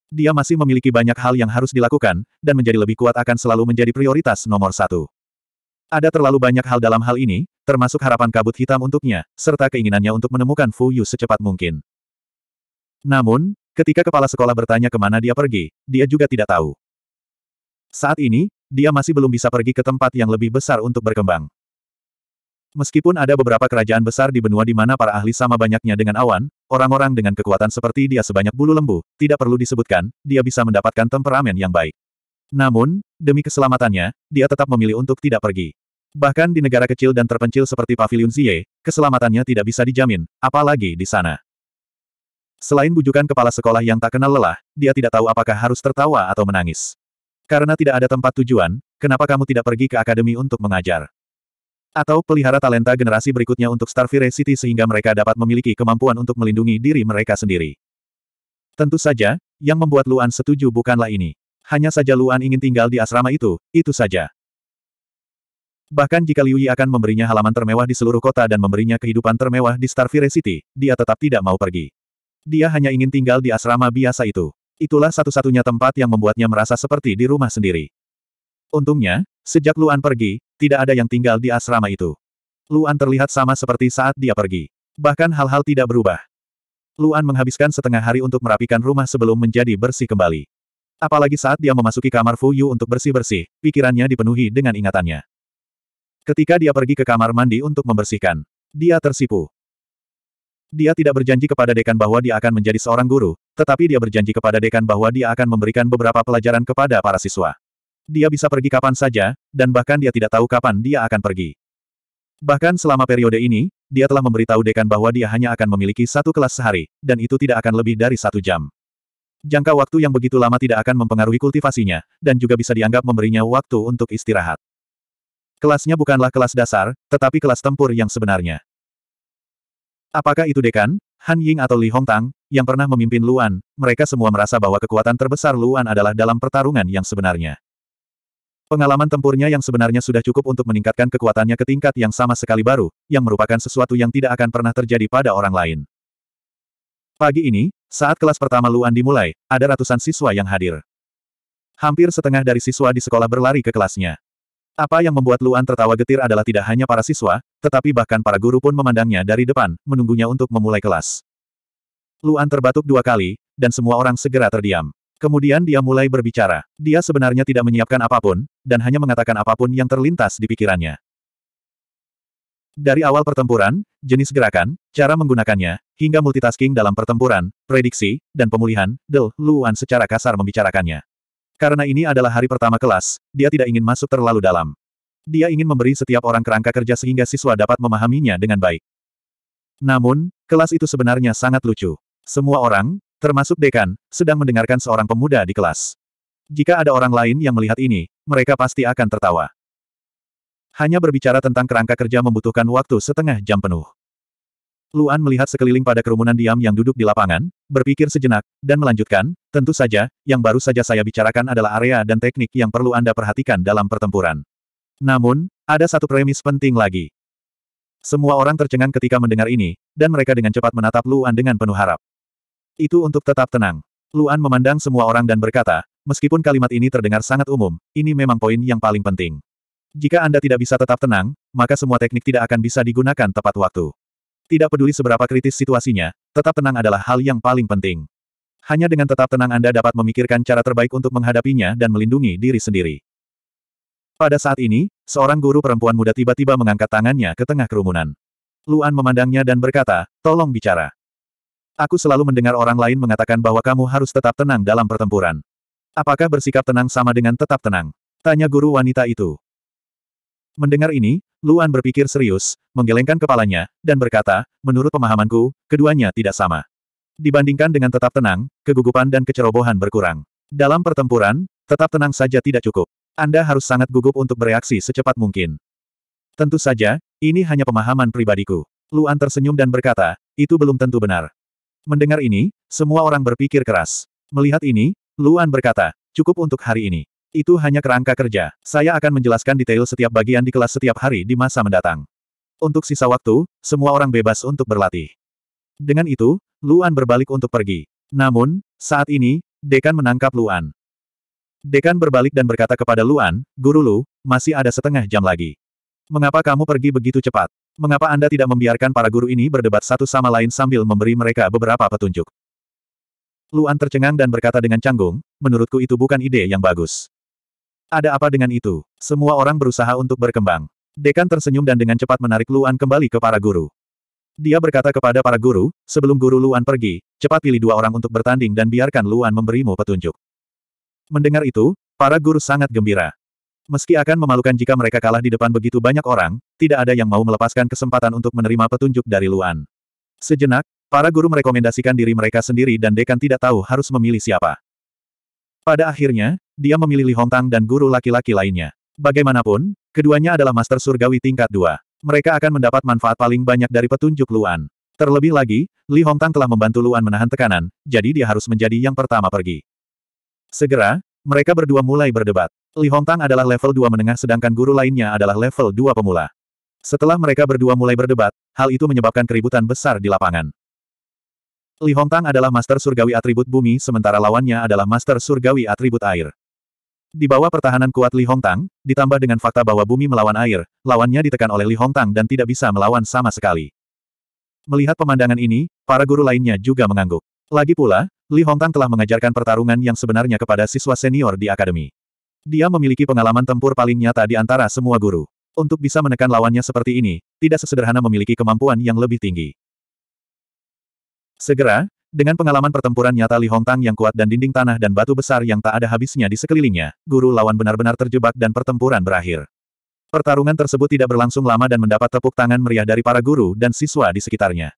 Dia masih memiliki banyak hal yang harus dilakukan, dan menjadi lebih kuat akan selalu menjadi prioritas nomor satu. Ada terlalu banyak hal dalam hal ini, termasuk harapan kabut hitam untuknya, serta keinginannya untuk menemukan Fu Yu secepat mungkin. Namun, ketika kepala sekolah bertanya kemana dia pergi, dia juga tidak tahu. Saat ini, dia masih belum bisa pergi ke tempat yang lebih besar untuk berkembang. Meskipun ada beberapa kerajaan besar di benua di mana para ahli sama banyaknya dengan awan, orang-orang dengan kekuatan seperti dia sebanyak bulu lembu, tidak perlu disebutkan, dia bisa mendapatkan temperamen yang baik. Namun, demi keselamatannya, dia tetap memilih untuk tidak pergi. Bahkan di negara kecil dan terpencil seperti Pavilion Zie, keselamatannya tidak bisa dijamin, apalagi di sana. Selain bujukan kepala sekolah yang tak kenal lelah, dia tidak tahu apakah harus tertawa atau menangis. Karena tidak ada tempat tujuan, kenapa kamu tidak pergi ke akademi untuk mengajar? Atau pelihara talenta generasi berikutnya untuk Starfire City sehingga mereka dapat memiliki kemampuan untuk melindungi diri mereka sendiri. Tentu saja, yang membuat Luan setuju bukanlah ini. Hanya saja Luan ingin tinggal di asrama itu, itu saja. Bahkan jika Liu Yi akan memberinya halaman termewah di seluruh kota dan memberinya kehidupan termewah di Starfire City, dia tetap tidak mau pergi. Dia hanya ingin tinggal di asrama biasa itu. Itulah satu-satunya tempat yang membuatnya merasa seperti di rumah sendiri. Untungnya, sejak Luan pergi, tidak ada yang tinggal di asrama itu. Luan terlihat sama seperti saat dia pergi. Bahkan hal-hal tidak berubah. Luan menghabiskan setengah hari untuk merapikan rumah sebelum menjadi bersih kembali. Apalagi saat dia memasuki kamar Fu Yu untuk bersih-bersih, pikirannya dipenuhi dengan ingatannya. Ketika dia pergi ke kamar mandi untuk membersihkan, dia tersipu. Dia tidak berjanji kepada dekan bahwa dia akan menjadi seorang guru, tetapi dia berjanji kepada dekan bahwa dia akan memberikan beberapa pelajaran kepada para siswa dia bisa pergi kapan saja, dan bahkan dia tidak tahu kapan dia akan pergi. Bahkan selama periode ini, dia telah memberitahu dekan bahwa dia hanya akan memiliki satu kelas sehari, dan itu tidak akan lebih dari satu jam. Jangka waktu yang begitu lama tidak akan mempengaruhi kultivasinya, dan juga bisa dianggap memberinya waktu untuk istirahat. Kelasnya bukanlah kelas dasar, tetapi kelas tempur yang sebenarnya. Apakah itu dekan, Han Ying atau Li Hongtang, yang pernah memimpin Luan, mereka semua merasa bahwa kekuatan terbesar Luan adalah dalam pertarungan yang sebenarnya. Pengalaman tempurnya yang sebenarnya sudah cukup untuk meningkatkan kekuatannya ke tingkat yang sama sekali baru, yang merupakan sesuatu yang tidak akan pernah terjadi pada orang lain. Pagi ini, saat kelas pertama Luan dimulai, ada ratusan siswa yang hadir. Hampir setengah dari siswa di sekolah berlari ke kelasnya. Apa yang membuat Luan tertawa getir adalah tidak hanya para siswa, tetapi bahkan para guru pun memandangnya dari depan, menunggunya untuk memulai kelas. Luan terbatuk dua kali, dan semua orang segera terdiam. Kemudian dia mulai berbicara. Dia sebenarnya tidak menyiapkan apapun, dan hanya mengatakan apapun yang terlintas di pikirannya. Dari awal pertempuran, jenis gerakan, cara menggunakannya, hingga multitasking dalam pertempuran, prediksi, dan pemulihan, Del Luan secara kasar membicarakannya. Karena ini adalah hari pertama kelas, dia tidak ingin masuk terlalu dalam. Dia ingin memberi setiap orang kerangka kerja sehingga siswa dapat memahaminya dengan baik. Namun, kelas itu sebenarnya sangat lucu. Semua orang, termasuk dekan, sedang mendengarkan seorang pemuda di kelas. Jika ada orang lain yang melihat ini, mereka pasti akan tertawa. Hanya berbicara tentang kerangka kerja membutuhkan waktu setengah jam penuh. Luan melihat sekeliling pada kerumunan diam yang duduk di lapangan, berpikir sejenak, dan melanjutkan, tentu saja, yang baru saja saya bicarakan adalah area dan teknik yang perlu Anda perhatikan dalam pertempuran. Namun, ada satu premis penting lagi. Semua orang tercengang ketika mendengar ini, dan mereka dengan cepat menatap Luan dengan penuh harap. Itu untuk tetap tenang. Luan memandang semua orang dan berkata, meskipun kalimat ini terdengar sangat umum, ini memang poin yang paling penting. Jika Anda tidak bisa tetap tenang, maka semua teknik tidak akan bisa digunakan tepat waktu. Tidak peduli seberapa kritis situasinya, tetap tenang adalah hal yang paling penting. Hanya dengan tetap tenang Anda dapat memikirkan cara terbaik untuk menghadapinya dan melindungi diri sendiri. Pada saat ini, seorang guru perempuan muda tiba-tiba mengangkat tangannya ke tengah kerumunan. Luan memandangnya dan berkata, tolong bicara. Aku selalu mendengar orang lain mengatakan bahwa kamu harus tetap tenang dalam pertempuran. Apakah bersikap tenang sama dengan tetap tenang? Tanya guru wanita itu. Mendengar ini, Luan berpikir serius, menggelengkan kepalanya, dan berkata, menurut pemahamanku, keduanya tidak sama. Dibandingkan dengan tetap tenang, kegugupan dan kecerobohan berkurang. Dalam pertempuran, tetap tenang saja tidak cukup. Anda harus sangat gugup untuk bereaksi secepat mungkin. Tentu saja, ini hanya pemahaman pribadiku. Luan tersenyum dan berkata, itu belum tentu benar. Mendengar ini, semua orang berpikir keras. Melihat ini, Luan berkata, cukup untuk hari ini. Itu hanya kerangka kerja. Saya akan menjelaskan detail setiap bagian di kelas setiap hari di masa mendatang. Untuk sisa waktu, semua orang bebas untuk berlatih. Dengan itu, Luan berbalik untuk pergi. Namun, saat ini, Dekan menangkap Luan. Dekan berbalik dan berkata kepada Luan, Guru Lu, masih ada setengah jam lagi. Mengapa kamu pergi begitu cepat? Mengapa Anda tidak membiarkan para guru ini berdebat satu sama lain sambil memberi mereka beberapa petunjuk? Luan tercengang dan berkata dengan canggung, menurutku itu bukan ide yang bagus. Ada apa dengan itu? Semua orang berusaha untuk berkembang. Dekan tersenyum dan dengan cepat menarik Luan kembali ke para guru. Dia berkata kepada para guru, sebelum guru Luan pergi, cepat pilih dua orang untuk bertanding dan biarkan Luan memberimu petunjuk. Mendengar itu, para guru sangat gembira. Meski akan memalukan jika mereka kalah di depan begitu banyak orang, tidak ada yang mau melepaskan kesempatan untuk menerima petunjuk dari Luan. Sejenak, para guru merekomendasikan diri mereka sendiri dan Dekan tidak tahu harus memilih siapa. Pada akhirnya, dia memilih Li Hongtang dan guru laki-laki lainnya. Bagaimanapun, keduanya adalah Master Surgawi tingkat 2. Mereka akan mendapat manfaat paling banyak dari petunjuk Luan. Terlebih lagi, Li Hongtang telah membantu Luan menahan tekanan, jadi dia harus menjadi yang pertama pergi. Segera, mereka berdua mulai berdebat. Li Hongtang adalah level 2 menengah sedangkan guru lainnya adalah level 2 pemula. Setelah mereka berdua mulai berdebat, hal itu menyebabkan keributan besar di lapangan. Li Hongtang adalah master surgawi atribut bumi sementara lawannya adalah master surgawi atribut air. Di bawah pertahanan kuat Li Hongtang, ditambah dengan fakta bahwa bumi melawan air, lawannya ditekan oleh Li Hongtang dan tidak bisa melawan sama sekali. Melihat pemandangan ini, para guru lainnya juga mengangguk. Lagi pula, Li Hongtang telah mengajarkan pertarungan yang sebenarnya kepada siswa senior di akademi. Dia memiliki pengalaman tempur paling nyata di antara semua guru. Untuk bisa menekan lawannya seperti ini, tidak sesederhana memiliki kemampuan yang lebih tinggi. Segera, dengan pengalaman pertempuran nyata Li Hong Tang yang kuat dan dinding tanah dan batu besar yang tak ada habisnya di sekelilingnya, guru lawan benar-benar terjebak dan pertempuran berakhir. Pertarungan tersebut tidak berlangsung lama dan mendapat tepuk tangan meriah dari para guru dan siswa di sekitarnya.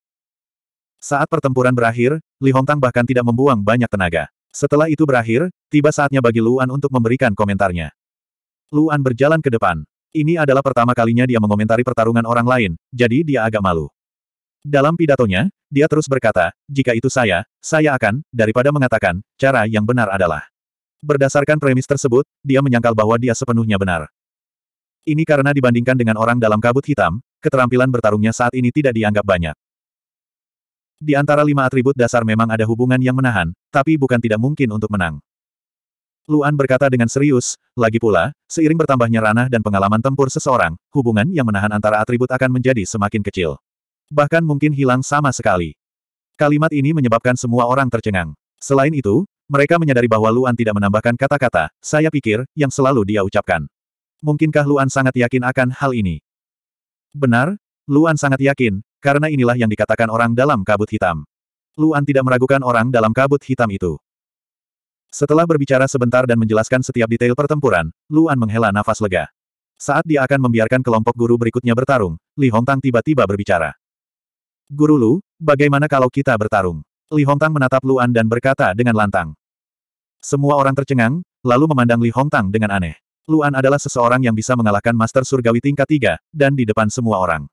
Saat pertempuran berakhir, Li Hong Tang bahkan tidak membuang banyak tenaga. Setelah itu berakhir, tiba saatnya bagi Luan untuk memberikan komentarnya. Luan berjalan ke depan. Ini adalah pertama kalinya dia mengomentari pertarungan orang lain, jadi dia agak malu. Dalam pidatonya, dia terus berkata, jika itu saya, saya akan, daripada mengatakan, cara yang benar adalah. Berdasarkan premis tersebut, dia menyangkal bahwa dia sepenuhnya benar. Ini karena dibandingkan dengan orang dalam kabut hitam, keterampilan bertarungnya saat ini tidak dianggap banyak. Di antara lima atribut dasar memang ada hubungan yang menahan, tapi bukan tidak mungkin untuk menang. Luan berkata dengan serius, lagi pula, seiring bertambahnya ranah dan pengalaman tempur seseorang, hubungan yang menahan antara atribut akan menjadi semakin kecil. Bahkan mungkin hilang sama sekali. Kalimat ini menyebabkan semua orang tercengang. Selain itu, mereka menyadari bahwa Luan tidak menambahkan kata-kata, saya pikir, yang selalu dia ucapkan. Mungkinkah Luan sangat yakin akan hal ini? Benar, Luan sangat yakin, karena inilah yang dikatakan orang dalam kabut hitam. Luan tidak meragukan orang dalam kabut hitam itu. Setelah berbicara sebentar dan menjelaskan setiap detail pertempuran, Luan menghela nafas lega. Saat dia akan membiarkan kelompok guru berikutnya bertarung, Li Hongtang tiba-tiba berbicara. Guru Lu, bagaimana kalau kita bertarung? Li Hongtang menatap Luan dan berkata dengan lantang. Semua orang tercengang, lalu memandang Li Hongtang dengan aneh. Luan adalah seseorang yang bisa mengalahkan Master Surgawi tingkat tiga, dan di depan semua orang.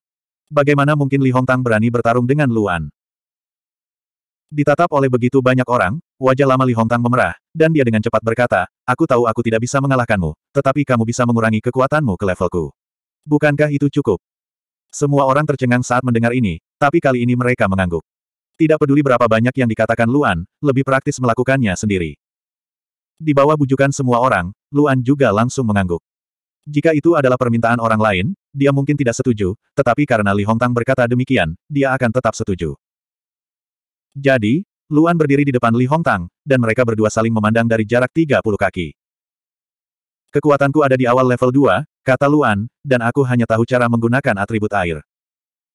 Bagaimana mungkin Li Hongtang berani bertarung dengan Luan? Ditatap oleh begitu banyak orang, wajah lama Li Hongtang memerah, dan dia dengan cepat berkata, Aku tahu aku tidak bisa mengalahkanmu, tetapi kamu bisa mengurangi kekuatanmu ke levelku. Bukankah itu cukup? Semua orang tercengang saat mendengar ini, tapi kali ini mereka mengangguk. Tidak peduli berapa banyak yang dikatakan Luan, lebih praktis melakukannya sendiri. Di bawah bujukan semua orang, Luan juga langsung mengangguk. Jika itu adalah permintaan orang lain, dia mungkin tidak setuju, tetapi karena Li Hongtang berkata demikian, dia akan tetap setuju. Jadi, Luan berdiri di depan Li Hongtang, dan mereka berdua saling memandang dari jarak 30 kaki. Kekuatanku ada di awal level 2, kata Luan, dan aku hanya tahu cara menggunakan atribut air.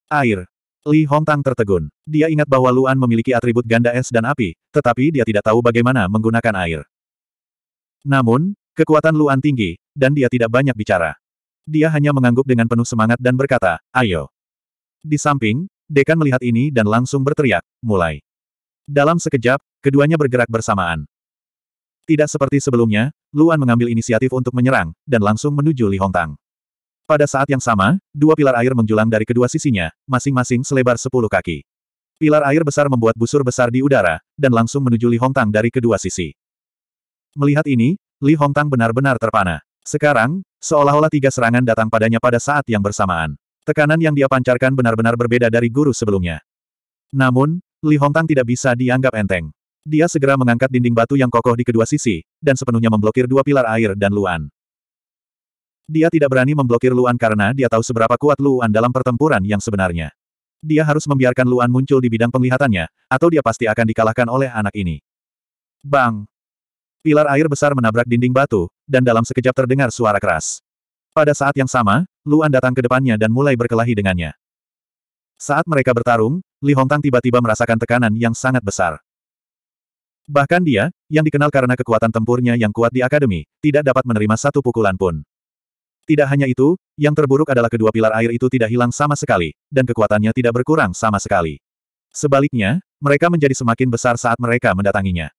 Air. Li Hongtang tertegun. Dia ingat bahwa Luan memiliki atribut ganda es dan api, tetapi dia tidak tahu bagaimana menggunakan air. Namun, kekuatan Luan tinggi, dan dia tidak banyak bicara. Dia hanya mengangguk dengan penuh semangat dan berkata, ayo. Di samping, Dekan melihat ini dan langsung berteriak, mulai. Dalam sekejap, keduanya bergerak bersamaan. Tidak seperti sebelumnya, Luan mengambil inisiatif untuk menyerang, dan langsung menuju Li Hongtang. Pada saat yang sama, dua pilar air menjulang dari kedua sisinya, masing-masing selebar sepuluh kaki. Pilar air besar membuat busur besar di udara, dan langsung menuju Li Hongtang dari kedua sisi. Melihat ini, Li Hongtang benar-benar terpana. Sekarang, seolah-olah tiga serangan datang padanya pada saat yang bersamaan. Tekanan yang dia pancarkan benar-benar berbeda dari guru sebelumnya. Namun, Li Hongtang tidak bisa dianggap enteng. Dia segera mengangkat dinding batu yang kokoh di kedua sisi, dan sepenuhnya memblokir dua pilar air dan Luan. Dia tidak berani memblokir Luan karena dia tahu seberapa kuat Luan dalam pertempuran yang sebenarnya dia harus membiarkan Luan muncul di bidang penglihatannya, atau dia pasti akan dikalahkan oleh anak ini. Bang! Pilar air besar menabrak dinding batu, dan dalam sekejap terdengar suara keras. Pada saat yang sama, Luan datang ke depannya dan mulai berkelahi dengannya. Saat mereka bertarung, Li Hongtang tiba-tiba merasakan tekanan yang sangat besar. Bahkan dia, yang dikenal karena kekuatan tempurnya yang kuat di akademi, tidak dapat menerima satu pukulan pun. Tidak hanya itu, yang terburuk adalah kedua pilar air itu tidak hilang sama sekali, dan kekuatannya tidak berkurang sama sekali. Sebaliknya, mereka menjadi semakin besar saat mereka mendatanginya.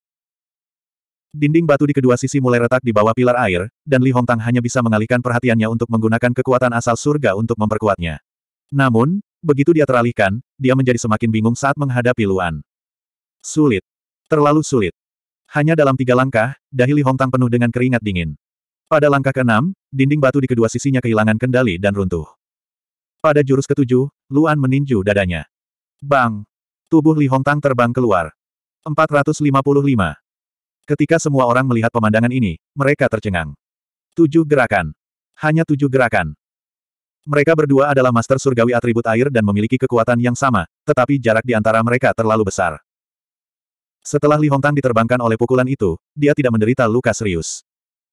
Dinding batu di kedua sisi mulai retak di bawah pilar air, dan Li Hongtang hanya bisa mengalihkan perhatiannya untuk menggunakan kekuatan asal surga untuk memperkuatnya. Namun, begitu dia teralihkan, dia menjadi semakin bingung saat menghadapi Luan. Sulit. Terlalu sulit. Hanya dalam tiga langkah, dahi Li Hongtang penuh dengan keringat dingin. Pada langkah keenam, dinding batu di kedua sisinya kehilangan kendali dan runtuh. Pada jurus ketujuh, Luan meninju dadanya. Bang! Tubuh Li Hongtang terbang keluar. 455. Ketika semua orang melihat pemandangan ini, mereka tercengang. Tujuh gerakan. Hanya tujuh gerakan. Mereka berdua adalah master surgawi atribut air dan memiliki kekuatan yang sama, tetapi jarak di antara mereka terlalu besar. Setelah Li Hongtang diterbangkan oleh pukulan itu, dia tidak menderita luka serius.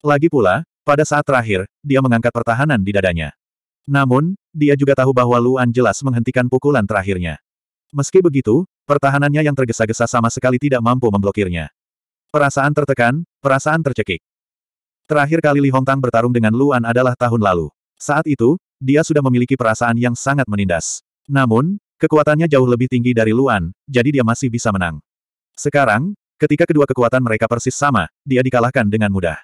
Lagi pula, pada saat terakhir, dia mengangkat pertahanan di dadanya. Namun, dia juga tahu bahwa Luan jelas menghentikan pukulan terakhirnya. Meski begitu, pertahanannya yang tergesa-gesa sama sekali tidak mampu memblokirnya. Perasaan tertekan, perasaan tercekik. Terakhir kali Li Hongtang bertarung dengan Luan adalah tahun lalu. Saat itu, dia sudah memiliki perasaan yang sangat menindas. Namun, kekuatannya jauh lebih tinggi dari Luan, jadi dia masih bisa menang. Sekarang, ketika kedua kekuatan mereka persis sama, dia dikalahkan dengan mudah.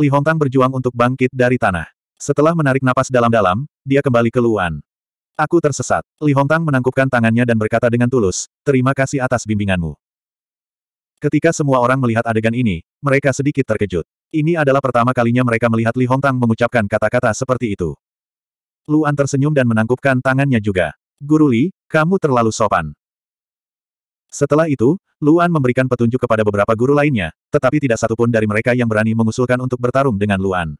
Li Hongtang berjuang untuk bangkit dari tanah. Setelah menarik napas dalam-dalam, dia kembali ke Luan. Aku tersesat. Li Hongtang menangkupkan tangannya dan berkata dengan tulus, terima kasih atas bimbinganmu. Ketika semua orang melihat adegan ini, mereka sedikit terkejut. Ini adalah pertama kalinya mereka melihat Li Hongtang mengucapkan kata-kata seperti itu. Luan tersenyum dan menangkupkan tangannya juga. Guru Li, kamu terlalu sopan. Setelah itu, Luan memberikan petunjuk kepada beberapa guru lainnya, tetapi tidak satupun dari mereka yang berani mengusulkan untuk bertarung dengan Luan.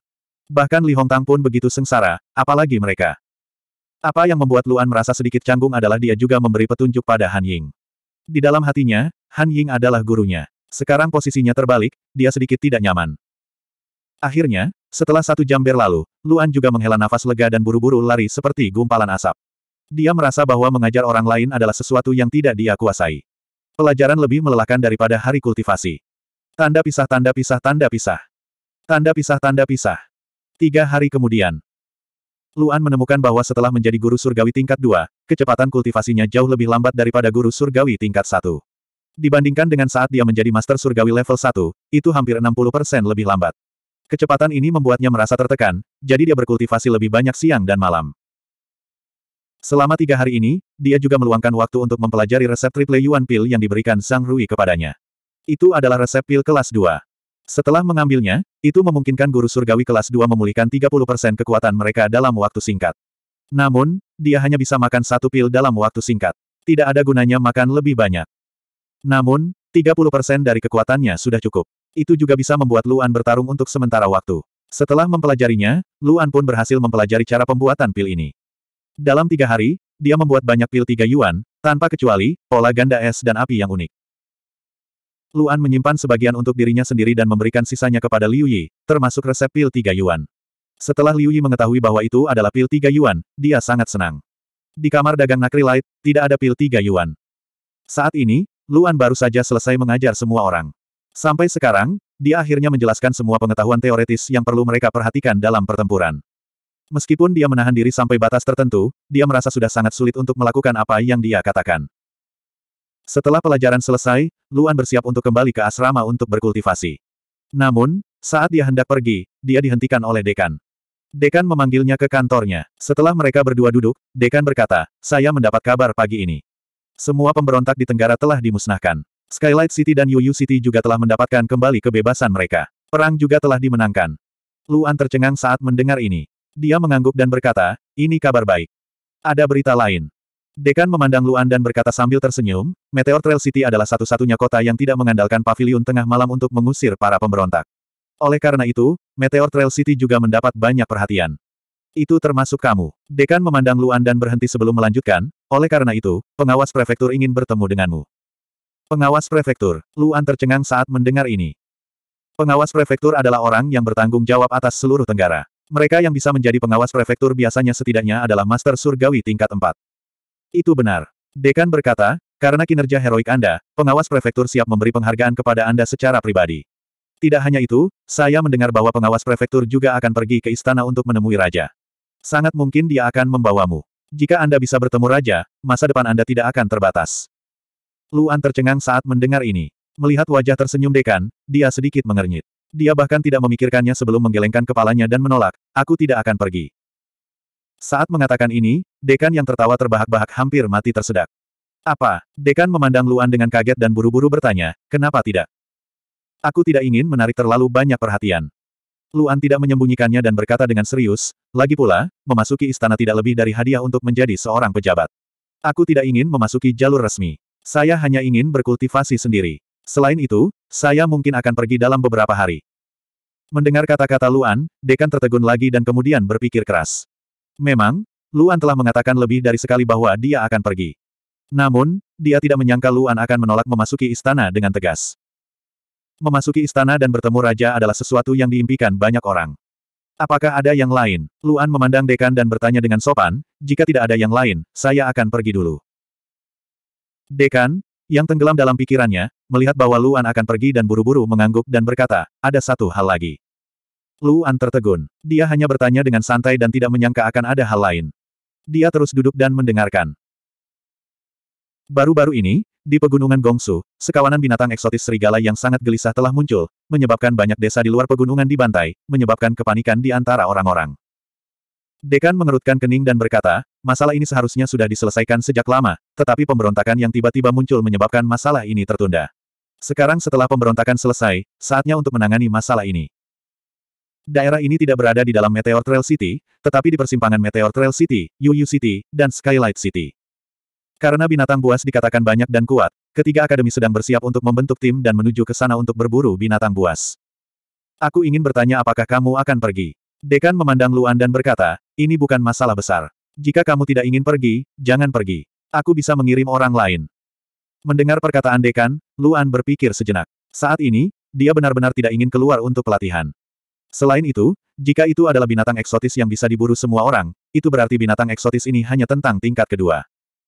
Bahkan Li Hongtang pun begitu sengsara, apalagi mereka. Apa yang membuat Luan merasa sedikit canggung adalah dia juga memberi petunjuk pada Han Ying. Di dalam hatinya, Han Ying adalah gurunya. Sekarang posisinya terbalik, dia sedikit tidak nyaman. Akhirnya, setelah satu jam berlalu, Luan juga menghela nafas lega dan buru-buru lari seperti gumpalan asap. Dia merasa bahwa mengajar orang lain adalah sesuatu yang tidak dia kuasai. Pelajaran lebih melelahkan daripada hari kultivasi. Tanda pisah tanda pisah tanda pisah. Tanda pisah tanda pisah. Tiga hari kemudian, Luan menemukan bahwa setelah menjadi guru surgawi tingkat 2, kecepatan kultivasinya jauh lebih lambat daripada guru surgawi tingkat 1. Dibandingkan dengan saat dia menjadi master surgawi level 1, itu hampir 60% lebih lambat. Kecepatan ini membuatnya merasa tertekan, jadi dia berkultivasi lebih banyak siang dan malam. Selama tiga hari ini, dia juga meluangkan waktu untuk mempelajari resep triple Yuan Pil yang diberikan Sang Rui kepadanya. Itu adalah resep pil kelas 2. Setelah mengambilnya, itu memungkinkan guru surgawi kelas 2 memulihkan 30% kekuatan mereka dalam waktu singkat. Namun, dia hanya bisa makan satu pil dalam waktu singkat. Tidak ada gunanya makan lebih banyak. Namun, 30% dari kekuatannya sudah cukup. Itu juga bisa membuat Luan bertarung untuk sementara waktu. Setelah mempelajarinya, Luan pun berhasil mempelajari cara pembuatan pil ini. Dalam tiga hari, dia membuat banyak pil tiga yuan, tanpa kecuali, pola ganda es dan api yang unik. Luan menyimpan sebagian untuk dirinya sendiri dan memberikan sisanya kepada Liu Yi, termasuk resep pil tiga yuan. Setelah Liu Yi mengetahui bahwa itu adalah pil tiga yuan, dia sangat senang. Di kamar dagang Nakri Light, tidak ada pil tiga yuan. Saat ini, Luan baru saja selesai mengajar semua orang. Sampai sekarang, dia akhirnya menjelaskan semua pengetahuan teoretis yang perlu mereka perhatikan dalam pertempuran. Meskipun dia menahan diri sampai batas tertentu, dia merasa sudah sangat sulit untuk melakukan apa yang dia katakan. Setelah pelajaran selesai, Luan bersiap untuk kembali ke asrama untuk berkultivasi. Namun, saat dia hendak pergi, dia dihentikan oleh Dekan. Dekan memanggilnya ke kantornya. Setelah mereka berdua duduk, Dekan berkata, saya mendapat kabar pagi ini. Semua pemberontak di Tenggara telah dimusnahkan. Skylight City dan Yuyu City juga telah mendapatkan kembali kebebasan mereka. Perang juga telah dimenangkan. Luan tercengang saat mendengar ini. Dia mengangguk dan berkata, ini kabar baik. Ada berita lain. Dekan memandang Luan dan berkata sambil tersenyum, Meteor Trail City adalah satu-satunya kota yang tidak mengandalkan pavilion tengah malam untuk mengusir para pemberontak. Oleh karena itu, Meteor Trail City juga mendapat banyak perhatian. Itu termasuk kamu. Dekan memandang Luan dan berhenti sebelum melanjutkan, oleh karena itu, pengawas prefektur ingin bertemu denganmu. Pengawas prefektur, Luan tercengang saat mendengar ini. Pengawas prefektur adalah orang yang bertanggung jawab atas seluruh Tenggara. Mereka yang bisa menjadi pengawas prefektur biasanya setidaknya adalah master surgawi tingkat 4. Itu benar. Dekan berkata, karena kinerja heroik Anda, pengawas prefektur siap memberi penghargaan kepada Anda secara pribadi. Tidak hanya itu, saya mendengar bahwa pengawas prefektur juga akan pergi ke istana untuk menemui raja. Sangat mungkin dia akan membawamu. Jika Anda bisa bertemu raja, masa depan Anda tidak akan terbatas. Luan tercengang saat mendengar ini. Melihat wajah tersenyum dekan, dia sedikit mengernyit. Dia bahkan tidak memikirkannya sebelum menggelengkan kepalanya dan menolak, aku tidak akan pergi. Saat mengatakan ini, Dekan yang tertawa terbahak-bahak hampir mati tersedak. Apa? Dekan memandang Luan dengan kaget dan buru-buru bertanya, kenapa tidak? Aku tidak ingin menarik terlalu banyak perhatian. Luan tidak menyembunyikannya dan berkata dengan serius, lagi pula, memasuki istana tidak lebih dari hadiah untuk menjadi seorang pejabat. Aku tidak ingin memasuki jalur resmi. Saya hanya ingin berkultivasi sendiri. Selain itu, saya mungkin akan pergi dalam beberapa hari. Mendengar kata-kata Luan, Dekan tertegun lagi dan kemudian berpikir keras. Memang, Luan telah mengatakan lebih dari sekali bahwa dia akan pergi. Namun, dia tidak menyangka Luan akan menolak memasuki istana dengan tegas. Memasuki istana dan bertemu raja adalah sesuatu yang diimpikan banyak orang. Apakah ada yang lain? Luan memandang dekan dan bertanya dengan sopan, jika tidak ada yang lain, saya akan pergi dulu. Dekan, yang tenggelam dalam pikirannya, melihat bahwa Luan akan pergi dan buru-buru mengangguk dan berkata, ada satu hal lagi. Luan tertegun. Dia hanya bertanya dengan santai dan tidak menyangka akan ada hal lain. Dia terus duduk dan mendengarkan. Baru-baru ini, di pegunungan Gongsu, sekawanan binatang eksotis serigala yang sangat gelisah telah muncul, menyebabkan banyak desa di luar pegunungan dibantai, menyebabkan kepanikan di antara orang-orang. Dekan mengerutkan kening dan berkata, masalah ini seharusnya sudah diselesaikan sejak lama, tetapi pemberontakan yang tiba-tiba muncul menyebabkan masalah ini tertunda. Sekarang setelah pemberontakan selesai, saatnya untuk menangani masalah ini. Daerah ini tidak berada di dalam Meteor Trail City, tetapi di persimpangan Meteor Trail City, Yuyu City, dan Skylight City. Karena binatang buas dikatakan banyak dan kuat, ketiga akademi sedang bersiap untuk membentuk tim dan menuju ke sana untuk berburu binatang buas. Aku ingin bertanya apakah kamu akan pergi. Dekan memandang Luan dan berkata, ini bukan masalah besar. Jika kamu tidak ingin pergi, jangan pergi. Aku bisa mengirim orang lain. Mendengar perkataan Dekan, Luan berpikir sejenak. Saat ini, dia benar-benar tidak ingin keluar untuk pelatihan. Selain itu, jika itu adalah binatang eksotis yang bisa diburu semua orang, itu berarti binatang eksotis ini hanya tentang tingkat kedua.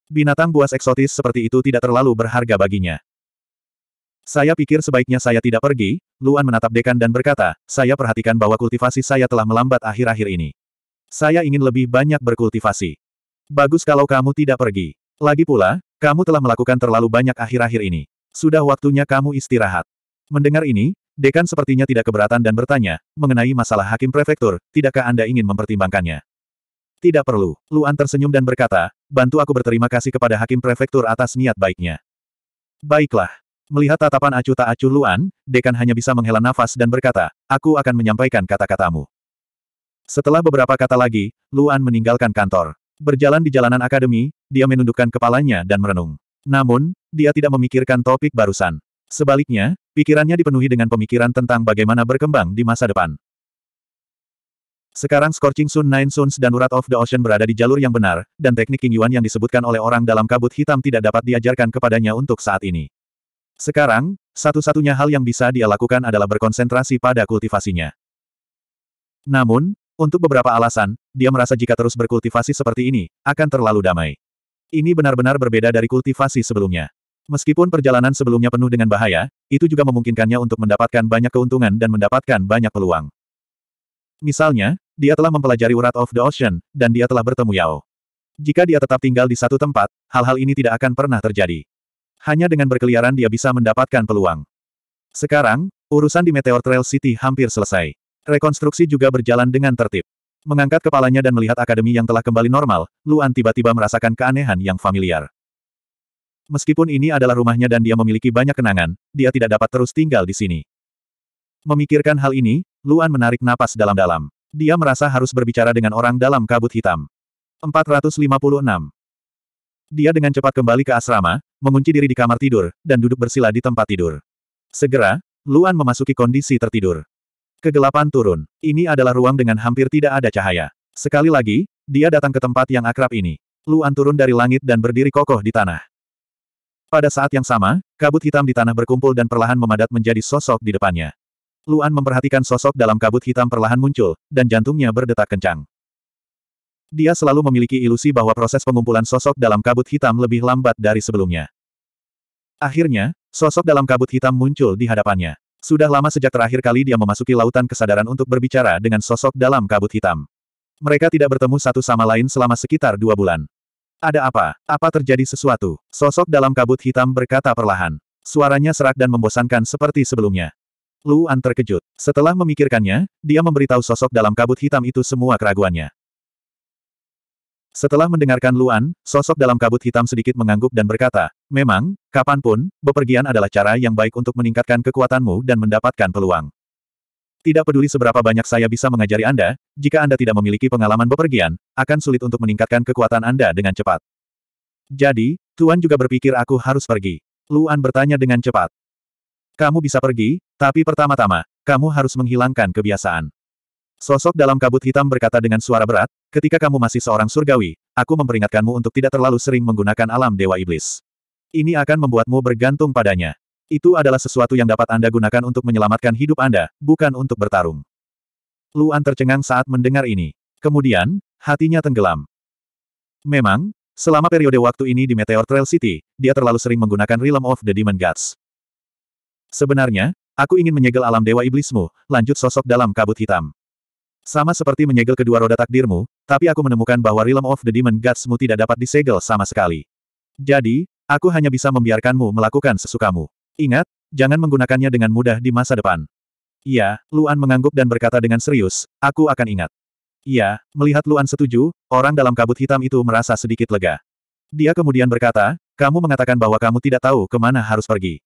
Binatang buas eksotis seperti itu tidak terlalu berharga baginya. Saya pikir sebaiknya saya tidak pergi, Luan menatap dekan dan berkata, saya perhatikan bahwa kultivasi saya telah melambat akhir-akhir ini. Saya ingin lebih banyak berkultivasi. Bagus kalau kamu tidak pergi. Lagi pula, kamu telah melakukan terlalu banyak akhir-akhir ini. Sudah waktunya kamu istirahat. Mendengar ini, Dekan sepertinya tidak keberatan dan bertanya, mengenai masalah hakim prefektur, tidakkah Anda ingin mempertimbangkannya? Tidak perlu. Luan tersenyum dan berkata, bantu aku berterima kasih kepada hakim prefektur atas niat baiknya. Baiklah. Melihat tatapan acuh tak acuh Luan, Dekan hanya bisa menghela nafas dan berkata, aku akan menyampaikan kata-katamu. Setelah beberapa kata lagi, Luan meninggalkan kantor. Berjalan di jalanan akademi, dia menundukkan kepalanya dan merenung. Namun, dia tidak memikirkan topik barusan. Sebaliknya, pikirannya dipenuhi dengan pemikiran tentang bagaimana berkembang di masa depan. Sekarang Scorching Sun Nine Suns dan Urat of the Ocean berada di jalur yang benar, dan teknik King Yuan yang disebutkan oleh orang dalam kabut hitam tidak dapat diajarkan kepadanya untuk saat ini. Sekarang, satu-satunya hal yang bisa dia lakukan adalah berkonsentrasi pada kultivasinya. Namun, untuk beberapa alasan, dia merasa jika terus berkultivasi seperti ini, akan terlalu damai. Ini benar-benar berbeda dari kultivasi sebelumnya. Meskipun perjalanan sebelumnya penuh dengan bahaya, itu juga memungkinkannya untuk mendapatkan banyak keuntungan dan mendapatkan banyak peluang. Misalnya, dia telah mempelajari urat of the ocean, dan dia telah bertemu Yao. Jika dia tetap tinggal di satu tempat, hal-hal ini tidak akan pernah terjadi. Hanya dengan berkeliaran dia bisa mendapatkan peluang. Sekarang, urusan di Meteor Trail City hampir selesai. Rekonstruksi juga berjalan dengan tertib. Mengangkat kepalanya dan melihat akademi yang telah kembali normal, Luan tiba-tiba merasakan keanehan yang familiar. Meskipun ini adalah rumahnya dan dia memiliki banyak kenangan, dia tidak dapat terus tinggal di sini. Memikirkan hal ini, Luan menarik napas dalam-dalam. Dia merasa harus berbicara dengan orang dalam kabut hitam. 456. Dia dengan cepat kembali ke asrama, mengunci diri di kamar tidur, dan duduk bersila di tempat tidur. Segera, Luan memasuki kondisi tertidur. Kegelapan turun. Ini adalah ruang dengan hampir tidak ada cahaya. Sekali lagi, dia datang ke tempat yang akrab ini. Luan turun dari langit dan berdiri kokoh di tanah. Pada saat yang sama, kabut hitam di tanah berkumpul dan perlahan memadat menjadi sosok di depannya. Luan memperhatikan sosok dalam kabut hitam perlahan muncul, dan jantungnya berdetak kencang. Dia selalu memiliki ilusi bahwa proses pengumpulan sosok dalam kabut hitam lebih lambat dari sebelumnya. Akhirnya, sosok dalam kabut hitam muncul di hadapannya. Sudah lama sejak terakhir kali dia memasuki lautan kesadaran untuk berbicara dengan sosok dalam kabut hitam. Mereka tidak bertemu satu sama lain selama sekitar dua bulan. Ada apa? Apa terjadi sesuatu? Sosok dalam kabut hitam berkata perlahan. Suaranya serak dan membosankan seperti sebelumnya. Luan terkejut. Setelah memikirkannya, dia memberitahu sosok dalam kabut hitam itu semua keraguannya. Setelah mendengarkan Luan, sosok dalam kabut hitam sedikit mengangguk dan berkata, Memang, kapanpun, bepergian adalah cara yang baik untuk meningkatkan kekuatanmu dan mendapatkan peluang. Tidak peduli seberapa banyak saya bisa mengajari Anda, jika Anda tidak memiliki pengalaman bepergian, akan sulit untuk meningkatkan kekuatan Anda dengan cepat. Jadi, Tuan juga berpikir aku harus pergi. Luan bertanya dengan cepat. Kamu bisa pergi, tapi pertama-tama, kamu harus menghilangkan kebiasaan. Sosok dalam kabut hitam berkata dengan suara berat, ketika kamu masih seorang surgawi, aku memperingatkanmu untuk tidak terlalu sering menggunakan alam dewa iblis. Ini akan membuatmu bergantung padanya. Itu adalah sesuatu yang dapat Anda gunakan untuk menyelamatkan hidup Anda, bukan untuk bertarung. Luan tercengang saat mendengar ini. Kemudian, hatinya tenggelam. Memang, selama periode waktu ini di Meteor Trail City, dia terlalu sering menggunakan Realm of the Demon Gods. Sebenarnya, aku ingin menyegel alam dewa iblismu, lanjut sosok dalam kabut hitam. Sama seperti menyegel kedua roda takdirmu, tapi aku menemukan bahwa Realm of the Demon Godsmu tidak dapat disegel sama sekali. Jadi, aku hanya bisa membiarkanmu melakukan sesukamu. Ingat, jangan menggunakannya dengan mudah di masa depan. Iya, Luan mengangguk dan berkata dengan serius, aku akan ingat. Iya, melihat Luan setuju, orang dalam kabut hitam itu merasa sedikit lega. Dia kemudian berkata, kamu mengatakan bahwa kamu tidak tahu kemana harus pergi.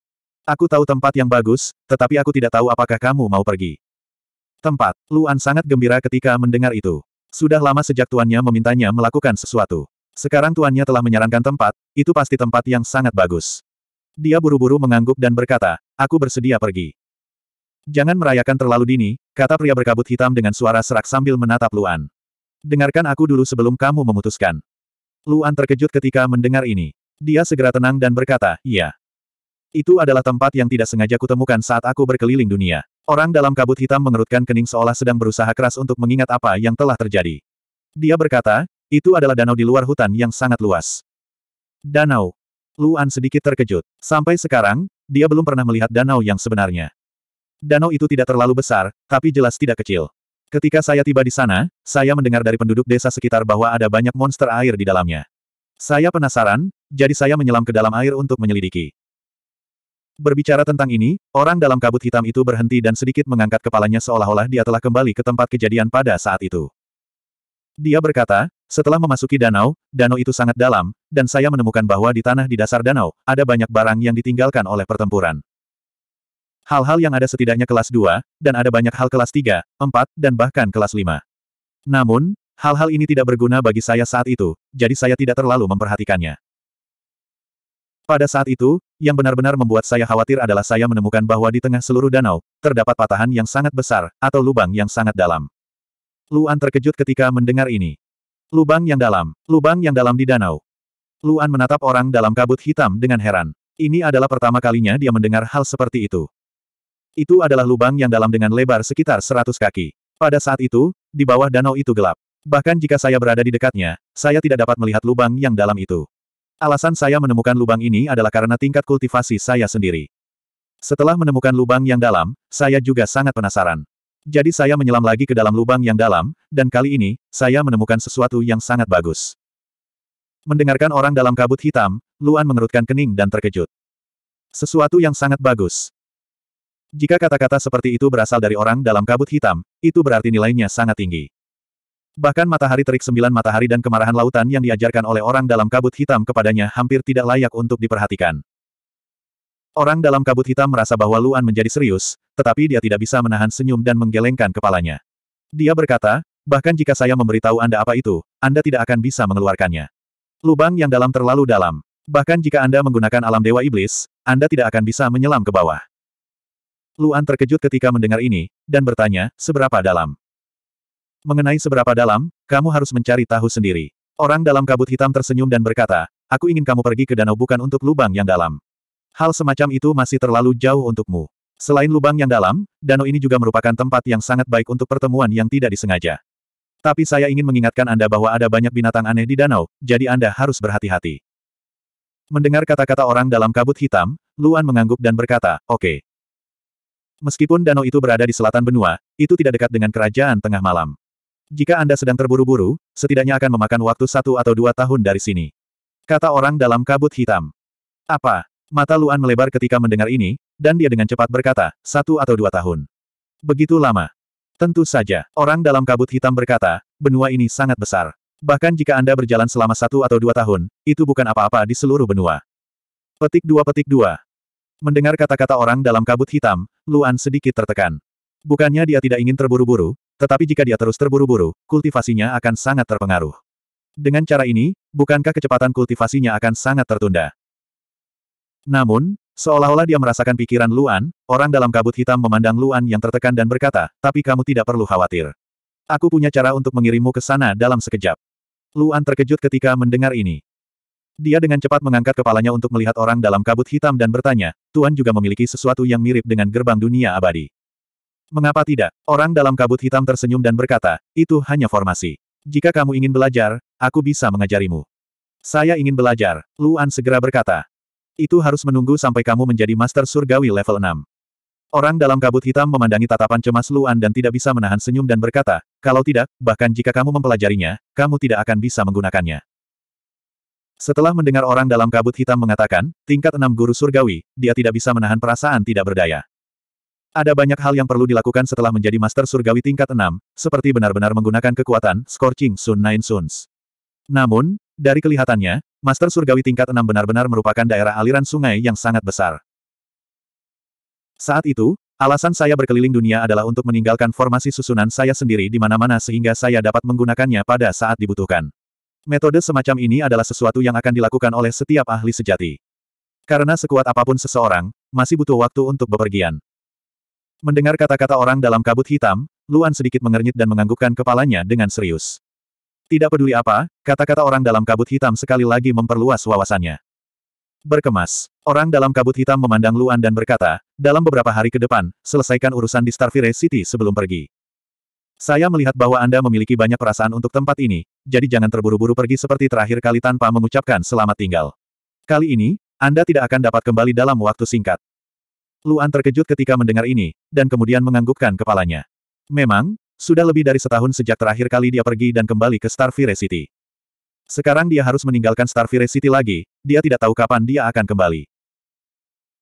Aku tahu tempat yang bagus, tetapi aku tidak tahu apakah kamu mau pergi. Tempat, Luan sangat gembira ketika mendengar itu. Sudah lama sejak tuannya memintanya melakukan sesuatu. Sekarang tuannya telah menyarankan tempat, itu pasti tempat yang sangat bagus. Dia buru-buru mengangguk dan berkata, aku bersedia pergi. Jangan merayakan terlalu dini, kata pria berkabut hitam dengan suara serak sambil menatap Luan. Dengarkan aku dulu sebelum kamu memutuskan. Luan terkejut ketika mendengar ini. Dia segera tenang dan berkata, iya. Itu adalah tempat yang tidak sengaja kutemukan saat aku berkeliling dunia. Orang dalam kabut hitam mengerutkan kening seolah sedang berusaha keras untuk mengingat apa yang telah terjadi. Dia berkata, itu adalah danau di luar hutan yang sangat luas. Danau, Luan sedikit terkejut. Sampai sekarang, dia belum pernah melihat danau yang sebenarnya. Danau itu tidak terlalu besar, tapi jelas tidak kecil. Ketika saya tiba di sana, saya mendengar dari penduduk desa sekitar bahwa ada banyak monster air di dalamnya. Saya penasaran, jadi saya menyelam ke dalam air untuk menyelidiki. Berbicara tentang ini, orang dalam kabut hitam itu berhenti dan sedikit mengangkat kepalanya seolah-olah dia telah kembali ke tempat kejadian pada saat itu. Dia berkata, setelah memasuki danau, danau itu sangat dalam, dan saya menemukan bahwa di tanah di dasar danau, ada banyak barang yang ditinggalkan oleh pertempuran. Hal-hal yang ada setidaknya kelas 2, dan ada banyak hal kelas 3, 4, dan bahkan kelas 5. Namun, hal-hal ini tidak berguna bagi saya saat itu, jadi saya tidak terlalu memperhatikannya. Pada saat itu, yang benar-benar membuat saya khawatir adalah saya menemukan bahwa di tengah seluruh danau, terdapat patahan yang sangat besar, atau lubang yang sangat dalam. Luan terkejut ketika mendengar ini. Lubang yang dalam, lubang yang dalam di danau. Luan menatap orang dalam kabut hitam dengan heran. Ini adalah pertama kalinya dia mendengar hal seperti itu. Itu adalah lubang yang dalam dengan lebar sekitar seratus kaki. Pada saat itu, di bawah danau itu gelap. Bahkan jika saya berada di dekatnya, saya tidak dapat melihat lubang yang dalam itu. Alasan saya menemukan lubang ini adalah karena tingkat kultivasi saya sendiri. Setelah menemukan lubang yang dalam, saya juga sangat penasaran. Jadi saya menyelam lagi ke dalam lubang yang dalam, dan kali ini, saya menemukan sesuatu yang sangat bagus. Mendengarkan orang dalam kabut hitam, Luan mengerutkan kening dan terkejut. Sesuatu yang sangat bagus. Jika kata-kata seperti itu berasal dari orang dalam kabut hitam, itu berarti nilainya sangat tinggi. Bahkan matahari terik sembilan matahari dan kemarahan lautan yang diajarkan oleh orang dalam kabut hitam kepadanya hampir tidak layak untuk diperhatikan. Orang dalam kabut hitam merasa bahwa Luan menjadi serius, tetapi dia tidak bisa menahan senyum dan menggelengkan kepalanya. Dia berkata, bahkan jika saya memberitahu Anda apa itu, Anda tidak akan bisa mengeluarkannya. Lubang yang dalam terlalu dalam. Bahkan jika Anda menggunakan alam dewa iblis, Anda tidak akan bisa menyelam ke bawah. Luan terkejut ketika mendengar ini, dan bertanya, seberapa dalam? Mengenai seberapa dalam, kamu harus mencari tahu sendiri. Orang dalam kabut hitam tersenyum dan berkata, aku ingin kamu pergi ke danau bukan untuk lubang yang dalam. Hal semacam itu masih terlalu jauh untukmu. Selain lubang yang dalam, danau ini juga merupakan tempat yang sangat baik untuk pertemuan yang tidak disengaja. Tapi saya ingin mengingatkan Anda bahwa ada banyak binatang aneh di danau, jadi Anda harus berhati-hati. Mendengar kata-kata orang dalam kabut hitam, Luan mengangguk dan berkata, oke. Okay. Meskipun danau itu berada di selatan benua, itu tidak dekat dengan kerajaan tengah malam. Jika Anda sedang terburu-buru, setidaknya akan memakan waktu satu atau dua tahun dari sini. Kata orang dalam kabut hitam. Apa? Mata Luan melebar ketika mendengar ini, dan dia dengan cepat berkata, satu atau dua tahun. Begitu lama. Tentu saja, orang dalam kabut hitam berkata, benua ini sangat besar. Bahkan jika Anda berjalan selama satu atau dua tahun, itu bukan apa-apa di seluruh benua. Petik dua petik dua. Mendengar kata-kata orang dalam kabut hitam, Luan sedikit tertekan. Bukannya dia tidak ingin terburu-buru, tetapi jika dia terus terburu-buru, kultivasinya akan sangat terpengaruh. Dengan cara ini, bukankah kecepatan kultivasinya akan sangat tertunda? Namun, seolah-olah dia merasakan pikiran Luan, orang dalam kabut hitam memandang Luan yang tertekan dan berkata, tapi kamu tidak perlu khawatir. Aku punya cara untuk mengirimmu ke sana dalam sekejap. Luan terkejut ketika mendengar ini. Dia dengan cepat mengangkat kepalanya untuk melihat orang dalam kabut hitam dan bertanya, Tuan juga memiliki sesuatu yang mirip dengan gerbang dunia abadi. Mengapa tidak? Orang dalam kabut hitam tersenyum dan berkata, itu hanya formasi. Jika kamu ingin belajar, aku bisa mengajarimu. Saya ingin belajar, Luan segera berkata. Itu harus menunggu sampai kamu menjadi Master Surgawi level 6. Orang dalam kabut hitam memandangi tatapan cemas Luan dan tidak bisa menahan senyum dan berkata, kalau tidak, bahkan jika kamu mempelajarinya, kamu tidak akan bisa menggunakannya. Setelah mendengar orang dalam kabut hitam mengatakan, tingkat enam guru surgawi, dia tidak bisa menahan perasaan tidak berdaya. Ada banyak hal yang perlu dilakukan setelah menjadi master surgawi tingkat enam, seperti benar-benar menggunakan kekuatan, scorching sun nine suns. Namun, dari kelihatannya, Master Surgawi tingkat 6 benar-benar merupakan daerah aliran sungai yang sangat besar. Saat itu, alasan saya berkeliling dunia adalah untuk meninggalkan formasi susunan saya sendiri di mana-mana sehingga saya dapat menggunakannya pada saat dibutuhkan. Metode semacam ini adalah sesuatu yang akan dilakukan oleh setiap ahli sejati. Karena sekuat apapun seseorang, masih butuh waktu untuk bepergian. Mendengar kata-kata orang dalam kabut hitam, Luan sedikit mengernyit dan menganggukkan kepalanya dengan serius. Tidak peduli apa, kata-kata orang dalam kabut hitam sekali lagi memperluas wawasannya. Berkemas. Orang dalam kabut hitam memandang Luan dan berkata, dalam beberapa hari ke depan, selesaikan urusan di Starfire City sebelum pergi. Saya melihat bahwa Anda memiliki banyak perasaan untuk tempat ini, jadi jangan terburu-buru pergi seperti terakhir kali tanpa mengucapkan selamat tinggal. Kali ini, Anda tidak akan dapat kembali dalam waktu singkat. Luan terkejut ketika mendengar ini, dan kemudian menganggukkan kepalanya. Memang, sudah lebih dari setahun sejak terakhir kali dia pergi dan kembali ke Starfire City. Sekarang dia harus meninggalkan Starfire City lagi, dia tidak tahu kapan dia akan kembali.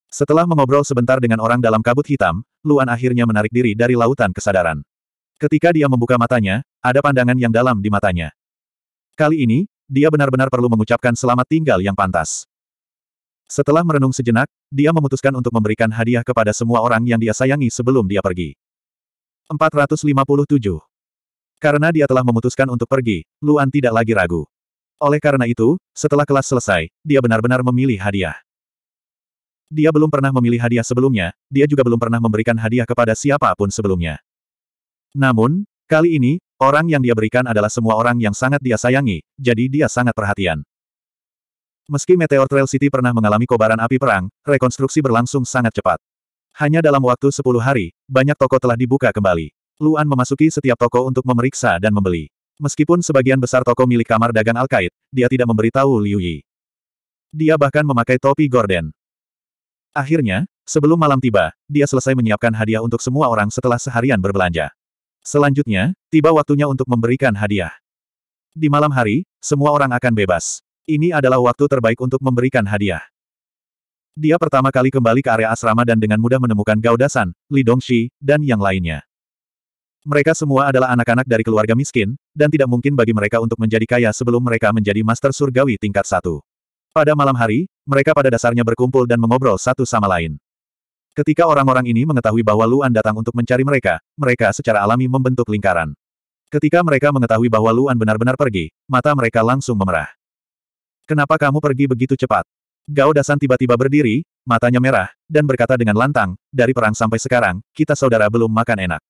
Setelah mengobrol sebentar dengan orang dalam kabut hitam, Luan akhirnya menarik diri dari lautan kesadaran. Ketika dia membuka matanya, ada pandangan yang dalam di matanya. Kali ini, dia benar-benar perlu mengucapkan selamat tinggal yang pantas. Setelah merenung sejenak, dia memutuskan untuk memberikan hadiah kepada semua orang yang dia sayangi sebelum dia pergi. 457. Karena dia telah memutuskan untuk pergi, Luan tidak lagi ragu. Oleh karena itu, setelah kelas selesai, dia benar-benar memilih hadiah. Dia belum pernah memilih hadiah sebelumnya, dia juga belum pernah memberikan hadiah kepada siapapun sebelumnya. Namun, kali ini, orang yang dia berikan adalah semua orang yang sangat dia sayangi, jadi dia sangat perhatian. Meski Meteor Trail City pernah mengalami kobaran api perang, rekonstruksi berlangsung sangat cepat. Hanya dalam waktu 10 hari, banyak toko telah dibuka kembali. Luan memasuki setiap toko untuk memeriksa dan membeli. Meskipun sebagian besar toko milik kamar dagang Alkait, dia tidak memberitahu Liu Yi. Dia bahkan memakai topi gorden. Akhirnya, sebelum malam tiba, dia selesai menyiapkan hadiah untuk semua orang setelah seharian berbelanja. Selanjutnya, tiba waktunya untuk memberikan hadiah. Di malam hari, semua orang akan bebas. Ini adalah waktu terbaik untuk memberikan hadiah. Dia pertama kali kembali ke area asrama dan dengan mudah menemukan Gao Dasan, Li Dongxi, dan yang lainnya. Mereka semua adalah anak-anak dari keluarga miskin, dan tidak mungkin bagi mereka untuk menjadi kaya sebelum mereka menjadi master surgawi tingkat satu. Pada malam hari, mereka pada dasarnya berkumpul dan mengobrol satu sama lain. Ketika orang-orang ini mengetahui bahwa Luan datang untuk mencari mereka, mereka secara alami membentuk lingkaran. Ketika mereka mengetahui bahwa Luan benar-benar pergi, mata mereka langsung memerah. Kenapa kamu pergi begitu cepat? Gao Dasan tiba-tiba berdiri, matanya merah, dan berkata dengan lantang, dari perang sampai sekarang, kita saudara belum makan enak.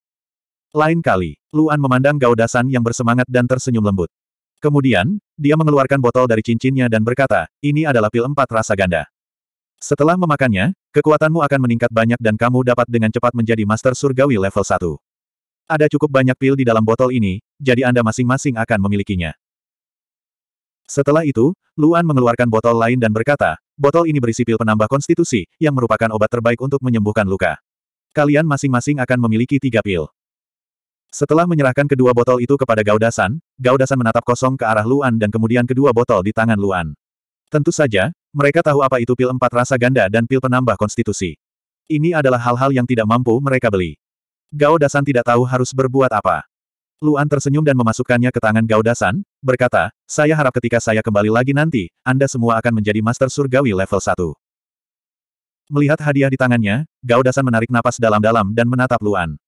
Lain kali, Luan memandang Gao Dasan yang bersemangat dan tersenyum lembut. Kemudian, dia mengeluarkan botol dari cincinnya dan berkata, ini adalah pil empat rasa ganda. Setelah memakannya, kekuatanmu akan meningkat banyak dan kamu dapat dengan cepat menjadi Master Surgawi level 1. Ada cukup banyak pil di dalam botol ini, jadi Anda masing-masing akan memilikinya. Setelah itu, Luan mengeluarkan botol lain dan berkata, botol ini berisi pil penambah konstitusi, yang merupakan obat terbaik untuk menyembuhkan luka. Kalian masing-masing akan memiliki tiga pil. Setelah menyerahkan kedua botol itu kepada Gaudasan, Gaudasan menatap kosong ke arah Luan dan kemudian kedua botol di tangan Luan. Tentu saja, mereka tahu apa itu pil empat rasa ganda dan pil penambah konstitusi. Ini adalah hal-hal yang tidak mampu mereka beli. Gaudasan tidak tahu harus berbuat apa. Luan tersenyum dan memasukkannya ke tangan Gaudasan, berkata, saya harap ketika saya kembali lagi nanti, Anda semua akan menjadi Master Surgawi level 1. Melihat hadiah di tangannya, Gaudasan menarik napas dalam-dalam dan menatap Luan.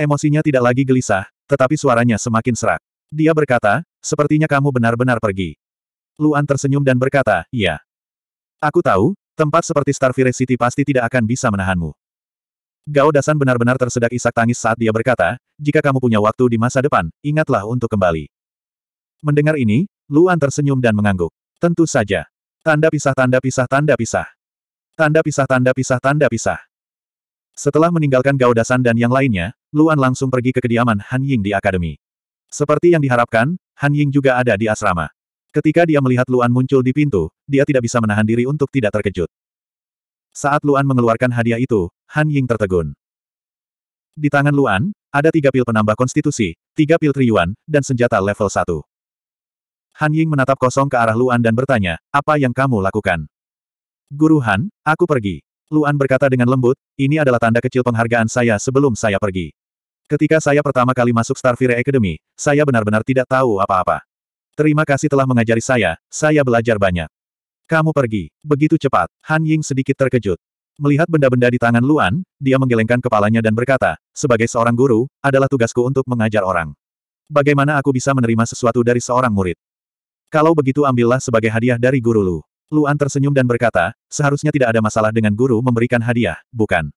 Emosinya tidak lagi gelisah, tetapi suaranya semakin serak. Dia berkata, sepertinya kamu benar-benar pergi. Luan tersenyum dan berkata, iya. Aku tahu, tempat seperti Starfire City pasti tidak akan bisa menahanmu. Gao Dasan benar-benar tersedak isak tangis saat dia berkata, jika kamu punya waktu di masa depan, ingatlah untuk kembali. Mendengar ini, Luan tersenyum dan mengangguk. Tentu saja. Tanda pisah tanda pisah tanda pisah. Tanda pisah tanda pisah tanda pisah. Setelah meninggalkan Gao Dasan dan yang lainnya, Luan langsung pergi ke kediaman Han Ying di akademi. Seperti yang diharapkan, Han Ying juga ada di asrama. Ketika dia melihat Luan muncul di pintu, dia tidak bisa menahan diri untuk tidak terkejut. Saat Luan mengeluarkan hadiah itu, Han Ying tertegun. Di tangan Luan, ada tiga pil penambah konstitusi, tiga pil triyuan, dan senjata level 1. Han Ying menatap kosong ke arah Luan dan bertanya, apa yang kamu lakukan? Guru Han, aku pergi. Luan berkata dengan lembut, ini adalah tanda kecil penghargaan saya sebelum saya pergi. Ketika saya pertama kali masuk Starfire Academy, saya benar-benar tidak tahu apa-apa. Terima kasih telah mengajari saya, saya belajar banyak. Kamu pergi. Begitu cepat, Han Ying sedikit terkejut. Melihat benda-benda di tangan Luan, dia menggelengkan kepalanya dan berkata, sebagai seorang guru, adalah tugasku untuk mengajar orang. Bagaimana aku bisa menerima sesuatu dari seorang murid? Kalau begitu ambillah sebagai hadiah dari guru Lu. Luan tersenyum dan berkata, seharusnya tidak ada masalah dengan guru memberikan hadiah, bukan?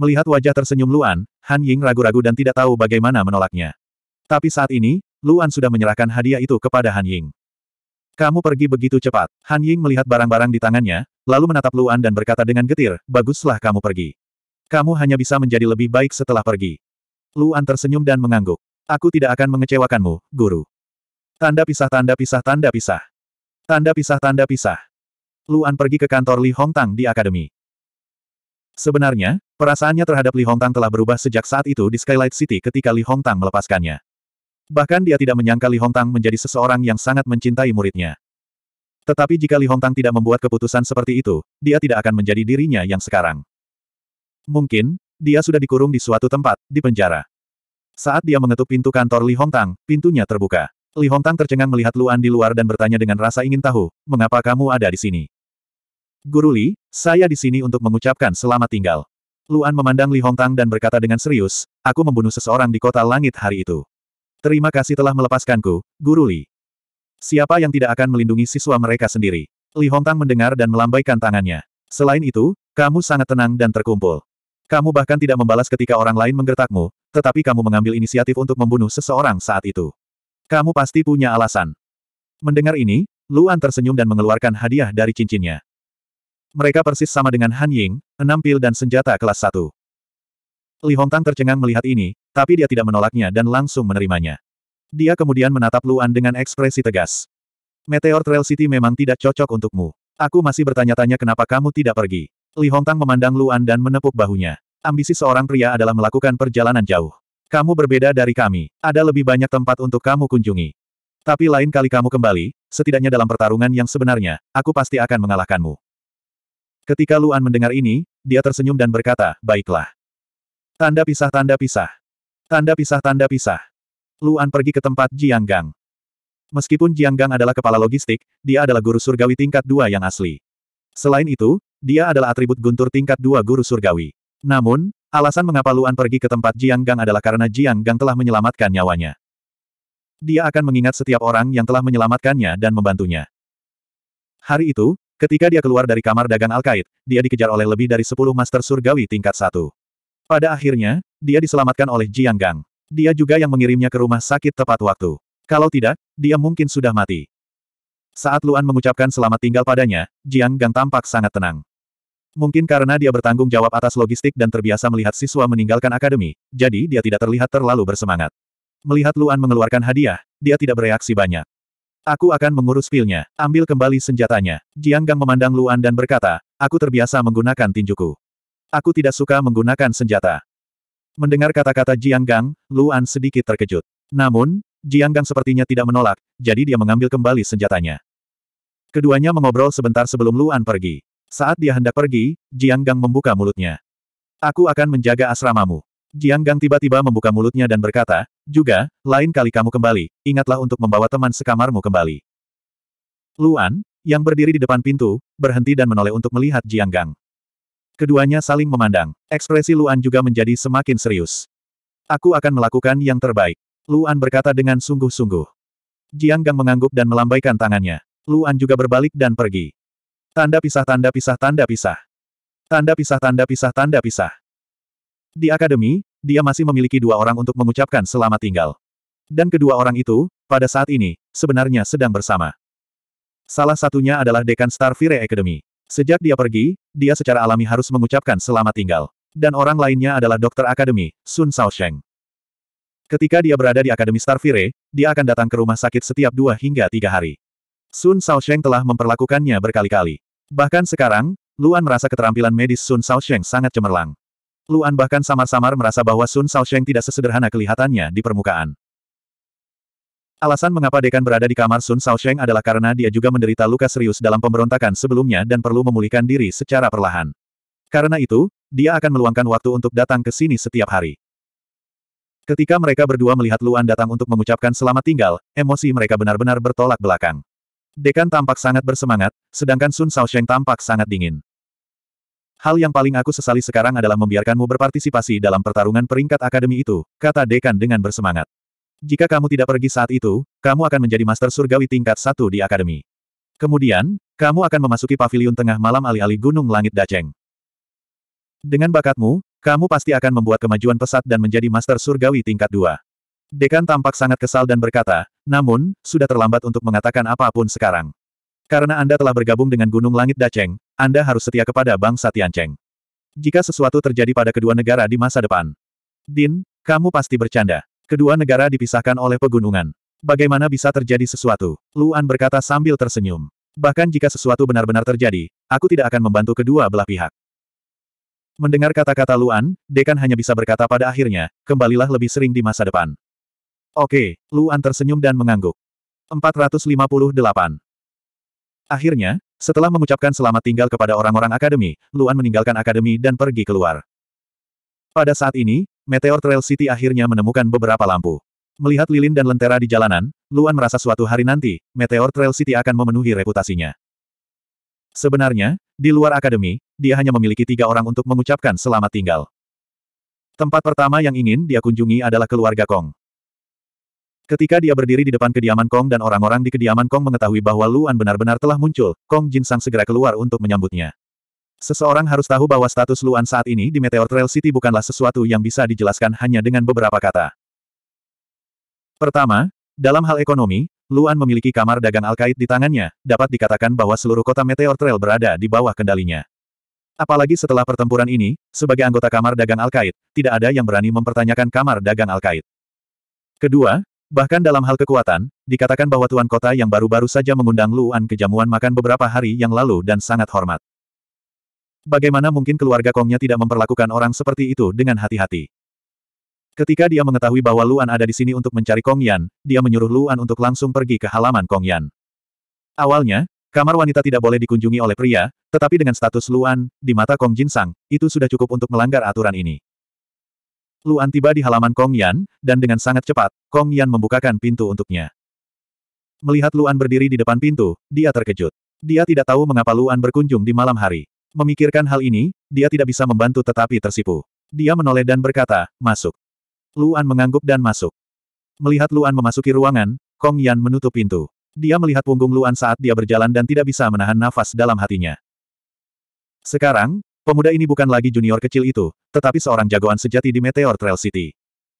Melihat wajah tersenyum Luan, Han Ying ragu-ragu dan tidak tahu bagaimana menolaknya. Tapi saat ini, Luan sudah menyerahkan hadiah itu kepada Han Ying. Kamu pergi begitu cepat. Han Ying melihat barang-barang di tangannya, lalu menatap Luan dan berkata dengan getir, baguslah kamu pergi. Kamu hanya bisa menjadi lebih baik setelah pergi. Luan tersenyum dan mengangguk. Aku tidak akan mengecewakanmu, guru. Tanda pisah tanda pisah tanda pisah. Tanda pisah tanda pisah. Luan pergi ke kantor Li Hongtang di akademi. Sebenarnya, perasaannya terhadap Li Hongtang telah berubah sejak saat itu di Skylight City ketika Li Hongtang melepaskannya. Bahkan dia tidak menyangka Li Hongtang menjadi seseorang yang sangat mencintai muridnya. Tetapi jika Li Hongtang tidak membuat keputusan seperti itu, dia tidak akan menjadi dirinya yang sekarang. Mungkin, dia sudah dikurung di suatu tempat, di penjara. Saat dia mengetuk pintu kantor Li Hongtang, pintunya terbuka. Li Hongtang tercengang melihat Luan di luar dan bertanya dengan rasa ingin tahu, mengapa kamu ada di sini? Guru Li, saya di sini untuk mengucapkan selamat tinggal. Luan memandang Li Hongtang dan berkata dengan serius, aku membunuh seseorang di kota langit hari itu. Terima kasih telah melepaskanku, Guru Li. Siapa yang tidak akan melindungi siswa mereka sendiri? Li Hongtang mendengar dan melambaikan tangannya. Selain itu, kamu sangat tenang dan terkumpul. Kamu bahkan tidak membalas ketika orang lain menggertakmu, tetapi kamu mengambil inisiatif untuk membunuh seseorang saat itu. Kamu pasti punya alasan. Mendengar ini, Luan tersenyum dan mengeluarkan hadiah dari cincinnya. Mereka persis sama dengan Han Ying, enam pil dan senjata kelas satu. Li Hongtang tercengang melihat ini, tapi dia tidak menolaknya dan langsung menerimanya. Dia kemudian menatap Luan dengan ekspresi tegas. Meteor Trail City memang tidak cocok untukmu. Aku masih bertanya-tanya kenapa kamu tidak pergi. Li Hongtang memandang Luan dan menepuk bahunya. Ambisi seorang pria adalah melakukan perjalanan jauh. Kamu berbeda dari kami. Ada lebih banyak tempat untuk kamu kunjungi. Tapi lain kali kamu kembali, setidaknya dalam pertarungan yang sebenarnya, aku pasti akan mengalahkanmu. Ketika Luan mendengar ini, dia tersenyum dan berkata, baiklah. Tanda pisah tanda pisah. Tanda pisah tanda pisah. Luan pergi ke tempat Jiang Gang. Meskipun Jiang Gang adalah kepala logistik, dia adalah guru surgawi tingkat dua yang asli. Selain itu, dia adalah atribut guntur tingkat dua guru surgawi. Namun, alasan mengapa Luan pergi ke tempat Jiang Gang adalah karena Jiang Gang telah menyelamatkan nyawanya. Dia akan mengingat setiap orang yang telah menyelamatkannya dan membantunya. Hari itu, ketika dia keluar dari kamar dagang Al-Qaid, dia dikejar oleh lebih dari 10 master surgawi tingkat satu. Pada akhirnya, dia diselamatkan oleh Jiang Gang. Dia juga yang mengirimnya ke rumah sakit tepat waktu. Kalau tidak, dia mungkin sudah mati. Saat Luan mengucapkan selamat tinggal padanya, Jiang Gang tampak sangat tenang. Mungkin karena dia bertanggung jawab atas logistik dan terbiasa melihat siswa meninggalkan akademi, jadi dia tidak terlihat terlalu bersemangat. Melihat Luan mengeluarkan hadiah, dia tidak bereaksi banyak. Aku akan mengurus pilnya, ambil kembali senjatanya. Jiang Gang memandang Luan dan berkata, aku terbiasa menggunakan tinjuku. Aku tidak suka menggunakan senjata. Mendengar kata-kata Jiang Gang, Luan sedikit terkejut. Namun, Jiang Gang sepertinya tidak menolak, jadi dia mengambil kembali senjatanya. Keduanya mengobrol sebentar sebelum Luan pergi. Saat dia hendak pergi, Jiang Gang membuka mulutnya. Aku akan menjaga asramamu. Jiang Gang tiba-tiba membuka mulutnya dan berkata, juga, lain kali kamu kembali, ingatlah untuk membawa teman sekamarmu kembali. Luan, yang berdiri di depan pintu, berhenti dan menoleh untuk melihat Jiang Gang. Keduanya saling memandang. Ekspresi Luan juga menjadi semakin serius. Aku akan melakukan yang terbaik. Luan berkata dengan sungguh-sungguh. Jiang Gang mengangguk dan melambaikan tangannya. Luan juga berbalik dan pergi. Tanda pisah tanda pisah tanda pisah. Tanda pisah tanda pisah tanda pisah. Di akademi, dia masih memiliki dua orang untuk mengucapkan selamat tinggal. Dan kedua orang itu, pada saat ini, sebenarnya sedang bersama. Salah satunya adalah Dekan Starfire Academy. Sejak dia pergi, dia secara alami harus mengucapkan selamat tinggal. Dan orang lainnya adalah dokter akademi, Sun Shaosheng. Ketika dia berada di Akademi Starfire, dia akan datang ke rumah sakit setiap dua hingga tiga hari. Sun Shaosheng telah memperlakukannya berkali-kali. Bahkan sekarang, Luan merasa keterampilan medis Sun Shaosheng sangat cemerlang. Luan bahkan samar-samar merasa bahwa Sun Shaosheng tidak sesederhana kelihatannya di permukaan. Alasan mengapa Dekan berada di kamar Sun Shaosheng adalah karena dia juga menderita luka serius dalam pemberontakan sebelumnya dan perlu memulihkan diri secara perlahan. Karena itu, dia akan meluangkan waktu untuk datang ke sini setiap hari. Ketika mereka berdua melihat Luan datang untuk mengucapkan selamat tinggal, emosi mereka benar-benar bertolak belakang. Dekan tampak sangat bersemangat, sedangkan Sun Shaosheng tampak sangat dingin. Hal yang paling aku sesali sekarang adalah membiarkanmu berpartisipasi dalam pertarungan peringkat akademi itu, kata Dekan dengan bersemangat. Jika kamu tidak pergi saat itu, kamu akan menjadi master surgawi tingkat satu di akademi. Kemudian, kamu akan memasuki pavilion tengah malam alih-alih Gunung Langit Daceng. Dengan bakatmu, kamu pasti akan membuat kemajuan pesat dan menjadi master surgawi tingkat dua. Dekan tampak sangat kesal dan berkata, namun, sudah terlambat untuk mengatakan apapun sekarang. Karena Anda telah bergabung dengan Gunung Langit Daceng, Anda harus setia kepada bangsa Tiancheng. Jika sesuatu terjadi pada kedua negara di masa depan. Din, kamu pasti bercanda. Kedua negara dipisahkan oleh pegunungan. Bagaimana bisa terjadi sesuatu? Luan berkata sambil tersenyum. Bahkan jika sesuatu benar-benar terjadi, aku tidak akan membantu kedua belah pihak. Mendengar kata-kata Luan, Dekan hanya bisa berkata pada akhirnya, kembalilah lebih sering di masa depan. Oke, Luan tersenyum dan mengangguk. 458. Akhirnya, setelah mengucapkan selamat tinggal kepada orang-orang akademi, Luan meninggalkan akademi dan pergi keluar. Pada saat ini, Meteor Trail City akhirnya menemukan beberapa lampu. Melihat lilin dan lentera di jalanan, Luan merasa suatu hari nanti, Meteor Trail City akan memenuhi reputasinya. Sebenarnya, di luar akademi, dia hanya memiliki tiga orang untuk mengucapkan selamat tinggal. Tempat pertama yang ingin dia kunjungi adalah keluarga Kong. Ketika dia berdiri di depan kediaman Kong dan orang-orang di kediaman Kong mengetahui bahwa Luan benar-benar telah muncul, Kong Jin Sang segera keluar untuk menyambutnya. Seseorang harus tahu bahwa status Luan saat ini di Meteor Trail City bukanlah sesuatu yang bisa dijelaskan hanya dengan beberapa kata. Pertama, dalam hal ekonomi, Luan memiliki kamar dagang Alkait di tangannya, dapat dikatakan bahwa seluruh kota Meteor Trail berada di bawah kendalinya. Apalagi setelah pertempuran ini, sebagai anggota kamar dagang Alkait, tidak ada yang berani mempertanyakan kamar dagang Alkait. Kedua, bahkan dalam hal kekuatan, dikatakan bahwa tuan kota yang baru-baru saja mengundang Luan ke jamuan makan beberapa hari yang lalu dan sangat hormat. Bagaimana mungkin keluarga Kongnya tidak memperlakukan orang seperti itu dengan hati-hati? Ketika dia mengetahui bahwa Luan ada di sini untuk mencari Kong Yan, dia menyuruh Luan untuk langsung pergi ke halaman Kong Yan. Awalnya, kamar wanita tidak boleh dikunjungi oleh pria, tetapi dengan status Luan, di mata Kong Jin Sang, itu sudah cukup untuk melanggar aturan ini. Luan tiba di halaman Kong Yan, dan dengan sangat cepat, Kong Yan membukakan pintu untuknya. Melihat Luan berdiri di depan pintu, dia terkejut. Dia tidak tahu mengapa Luan berkunjung di malam hari. Memikirkan hal ini, dia tidak bisa membantu tetapi tersipu. Dia menoleh dan berkata, masuk. Luan mengangguk dan masuk. Melihat Luan memasuki ruangan, Kong Yan menutup pintu. Dia melihat punggung Luan saat dia berjalan dan tidak bisa menahan nafas dalam hatinya. Sekarang, pemuda ini bukan lagi junior kecil itu, tetapi seorang jagoan sejati di Meteor Trail City.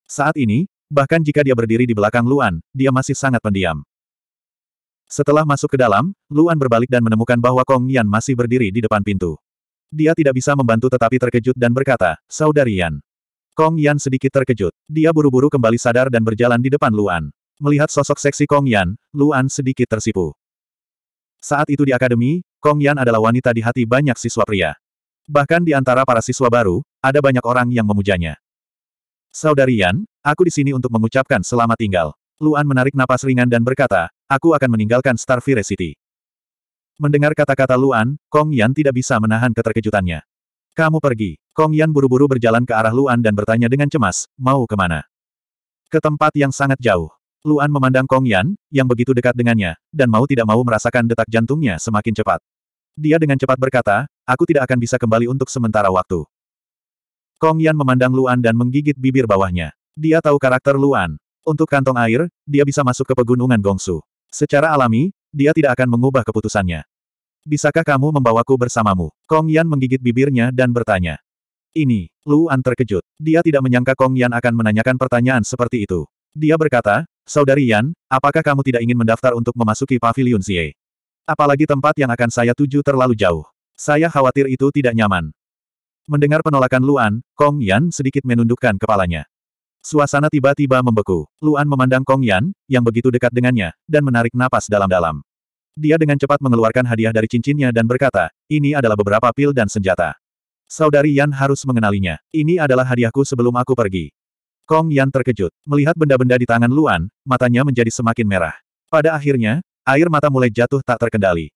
Saat ini, bahkan jika dia berdiri di belakang Luan, dia masih sangat pendiam. Setelah masuk ke dalam, Luan berbalik dan menemukan bahwa Kong Yan masih berdiri di depan pintu. Dia tidak bisa membantu tetapi terkejut dan berkata, Saudari Yan. Kong Yan sedikit terkejut. Dia buru-buru kembali sadar dan berjalan di depan Luan. Melihat sosok seksi Kong Yan, Luan sedikit tersipu. Saat itu di akademi, Kong Yan adalah wanita di hati banyak siswa pria. Bahkan di antara para siswa baru, ada banyak orang yang memujanya. Saudari Yan, aku di sini untuk mengucapkan selamat tinggal. Luan menarik napas ringan dan berkata, aku akan meninggalkan Starfire City. Mendengar kata-kata Luan, Kong Yan tidak bisa menahan keterkejutannya. Kamu pergi. Kong Yan buru-buru berjalan ke arah Luan dan bertanya dengan cemas, mau kemana? Ke tempat yang sangat jauh. Luan memandang Kong Yan, yang begitu dekat dengannya, dan mau tidak mau merasakan detak jantungnya semakin cepat. Dia dengan cepat berkata, aku tidak akan bisa kembali untuk sementara waktu. Kong Yan memandang Luan dan menggigit bibir bawahnya. Dia tahu karakter Luan. Untuk kantong air, dia bisa masuk ke pegunungan Gongsu. Secara alami, dia tidak akan mengubah keputusannya. Bisakah kamu membawaku bersamamu? Kong Yan menggigit bibirnya dan bertanya. Ini, Luan terkejut. Dia tidak menyangka Kong Yan akan menanyakan pertanyaan seperti itu. Dia berkata, Saudari Yan, apakah kamu tidak ingin mendaftar untuk memasuki Pavilion Xie? Apalagi tempat yang akan saya tuju terlalu jauh. Saya khawatir itu tidak nyaman. Mendengar penolakan Luan, Kong Yan sedikit menundukkan kepalanya. Suasana tiba-tiba membeku. Luan memandang Kong Yan, yang begitu dekat dengannya, dan menarik napas dalam-dalam. Dia dengan cepat mengeluarkan hadiah dari cincinnya dan berkata, ini adalah beberapa pil dan senjata. Saudari Yan harus mengenalinya. Ini adalah hadiahku sebelum aku pergi. Kong Yan terkejut. Melihat benda-benda di tangan Luan, matanya menjadi semakin merah. Pada akhirnya, air mata mulai jatuh tak terkendali.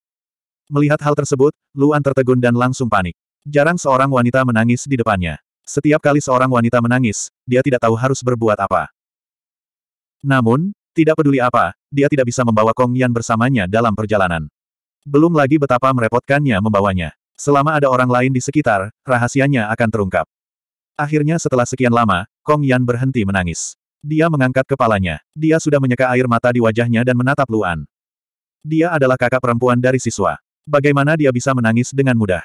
Melihat hal tersebut, Luan tertegun dan langsung panik. Jarang seorang wanita menangis di depannya. Setiap kali seorang wanita menangis, dia tidak tahu harus berbuat apa. Namun, tidak peduli apa, dia tidak bisa membawa Kong Yan bersamanya dalam perjalanan. Belum lagi betapa merepotkannya membawanya. Selama ada orang lain di sekitar, rahasianya akan terungkap. Akhirnya setelah sekian lama, Kong Yan berhenti menangis. Dia mengangkat kepalanya. Dia sudah menyeka air mata di wajahnya dan menatap Luan. Dia adalah kakak perempuan dari siswa. Bagaimana dia bisa menangis dengan mudah?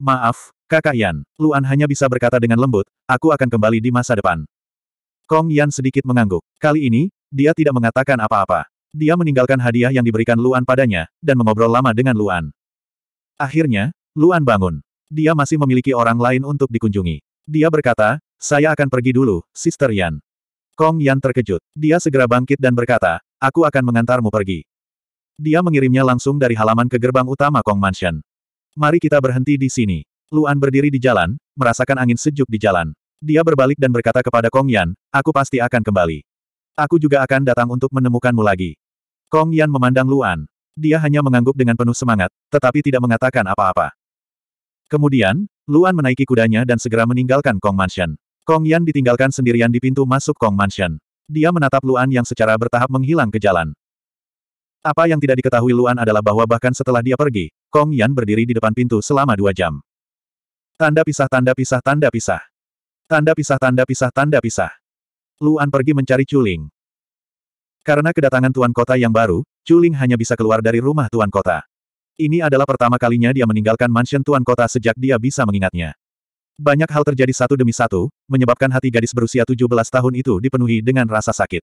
Maaf, Kakak Yan, Luan hanya bisa berkata dengan lembut, aku akan kembali di masa depan. Kong Yan sedikit mengangguk. Kali ini, dia tidak mengatakan apa-apa. Dia meninggalkan hadiah yang diberikan Luan padanya, dan mengobrol lama dengan Luan. Akhirnya, Luan bangun. Dia masih memiliki orang lain untuk dikunjungi. Dia berkata, saya akan pergi dulu, Sister Yan. Kong Yan terkejut. Dia segera bangkit dan berkata, aku akan mengantarmu pergi. Dia mengirimnya langsung dari halaman ke gerbang utama Kong Mansion. Mari kita berhenti di sini. Luan berdiri di jalan, merasakan angin sejuk di jalan. Dia berbalik dan berkata kepada Kong Yan, aku pasti akan kembali. Aku juga akan datang untuk menemukanmu lagi. Kong Yan memandang Luan. Dia hanya mengangguk dengan penuh semangat, tetapi tidak mengatakan apa-apa. Kemudian, Luan menaiki kudanya dan segera meninggalkan Kong Mansion. Kong Yan ditinggalkan sendirian di pintu masuk Kong Mansion. Dia menatap Luan yang secara bertahap menghilang ke jalan. Apa yang tidak diketahui Luan adalah bahwa bahkan setelah dia pergi, Kong Yan berdiri di depan pintu selama dua jam. Tanda pisah tanda pisah tanda pisah. Tanda pisah tanda pisah tanda pisah. Luan pergi mencari Chuling. Karena kedatangan tuan kota yang baru, Chuling hanya bisa keluar dari rumah tuan kota. Ini adalah pertama kalinya dia meninggalkan mansion tuan kota sejak dia bisa mengingatnya. Banyak hal terjadi satu demi satu, menyebabkan hati gadis berusia 17 tahun itu dipenuhi dengan rasa sakit.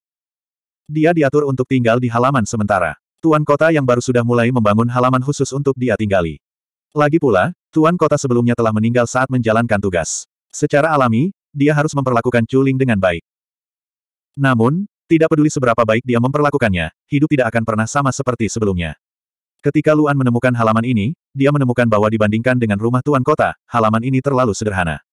Dia diatur untuk tinggal di halaman sementara. Tuan kota yang baru sudah mulai membangun halaman khusus untuk dia tinggali. Lagi pula, Tuan Kota sebelumnya telah meninggal saat menjalankan tugas. Secara alami, dia harus memperlakukan Chuling dengan baik. Namun, tidak peduli seberapa baik dia memperlakukannya, hidup tidak akan pernah sama seperti sebelumnya. Ketika Luan menemukan halaman ini, dia menemukan bahwa dibandingkan dengan rumah Tuan Kota, halaman ini terlalu sederhana.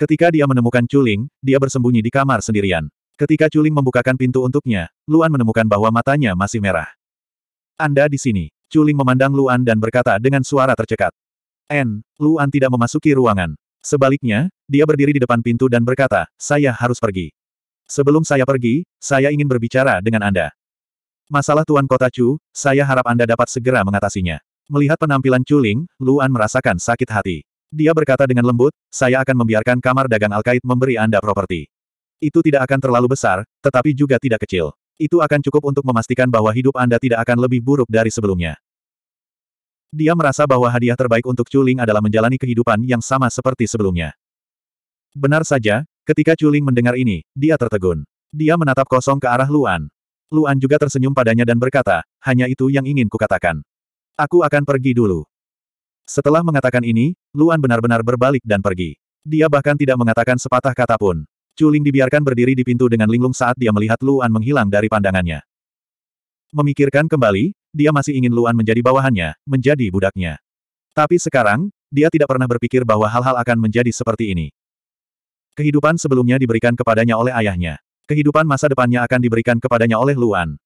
Ketika dia menemukan Chuling, dia bersembunyi di kamar sendirian. Ketika Chuling membukakan pintu untuknya, Luan menemukan bahwa matanya masih merah. Anda di sini. Chuling memandang Luan dan berkata dengan suara tercekat. N, Luan tidak memasuki ruangan. Sebaliknya, dia berdiri di depan pintu dan berkata, saya harus pergi. Sebelum saya pergi, saya ingin berbicara dengan Anda. Masalah Tuan Kota Chu, saya harap Anda dapat segera mengatasinya. Melihat penampilan Chuling, Luan merasakan sakit hati. Dia berkata dengan lembut, saya akan membiarkan kamar dagang Alkait memberi Anda properti. Itu tidak akan terlalu besar, tetapi juga tidak kecil. Itu akan cukup untuk memastikan bahwa hidup Anda tidak akan lebih buruk dari sebelumnya. Dia merasa bahwa hadiah terbaik untuk Chuling adalah menjalani kehidupan yang sama seperti sebelumnya. Benar saja, ketika Chuling mendengar ini, dia tertegun. Dia menatap kosong ke arah Luan. Luan juga tersenyum padanya dan berkata, hanya itu yang ingin kukatakan. Aku akan pergi dulu. Setelah mengatakan ini, Luan benar-benar berbalik dan pergi. Dia bahkan tidak mengatakan sepatah kata pun. Chuling dibiarkan berdiri di pintu dengan linglung saat dia melihat Luan menghilang dari pandangannya. Memikirkan kembali, dia masih ingin Luan menjadi bawahannya, menjadi budaknya. Tapi sekarang, dia tidak pernah berpikir bahwa hal-hal akan menjadi seperti ini. Kehidupan sebelumnya diberikan kepadanya oleh ayahnya. Kehidupan masa depannya akan diberikan kepadanya oleh Luan.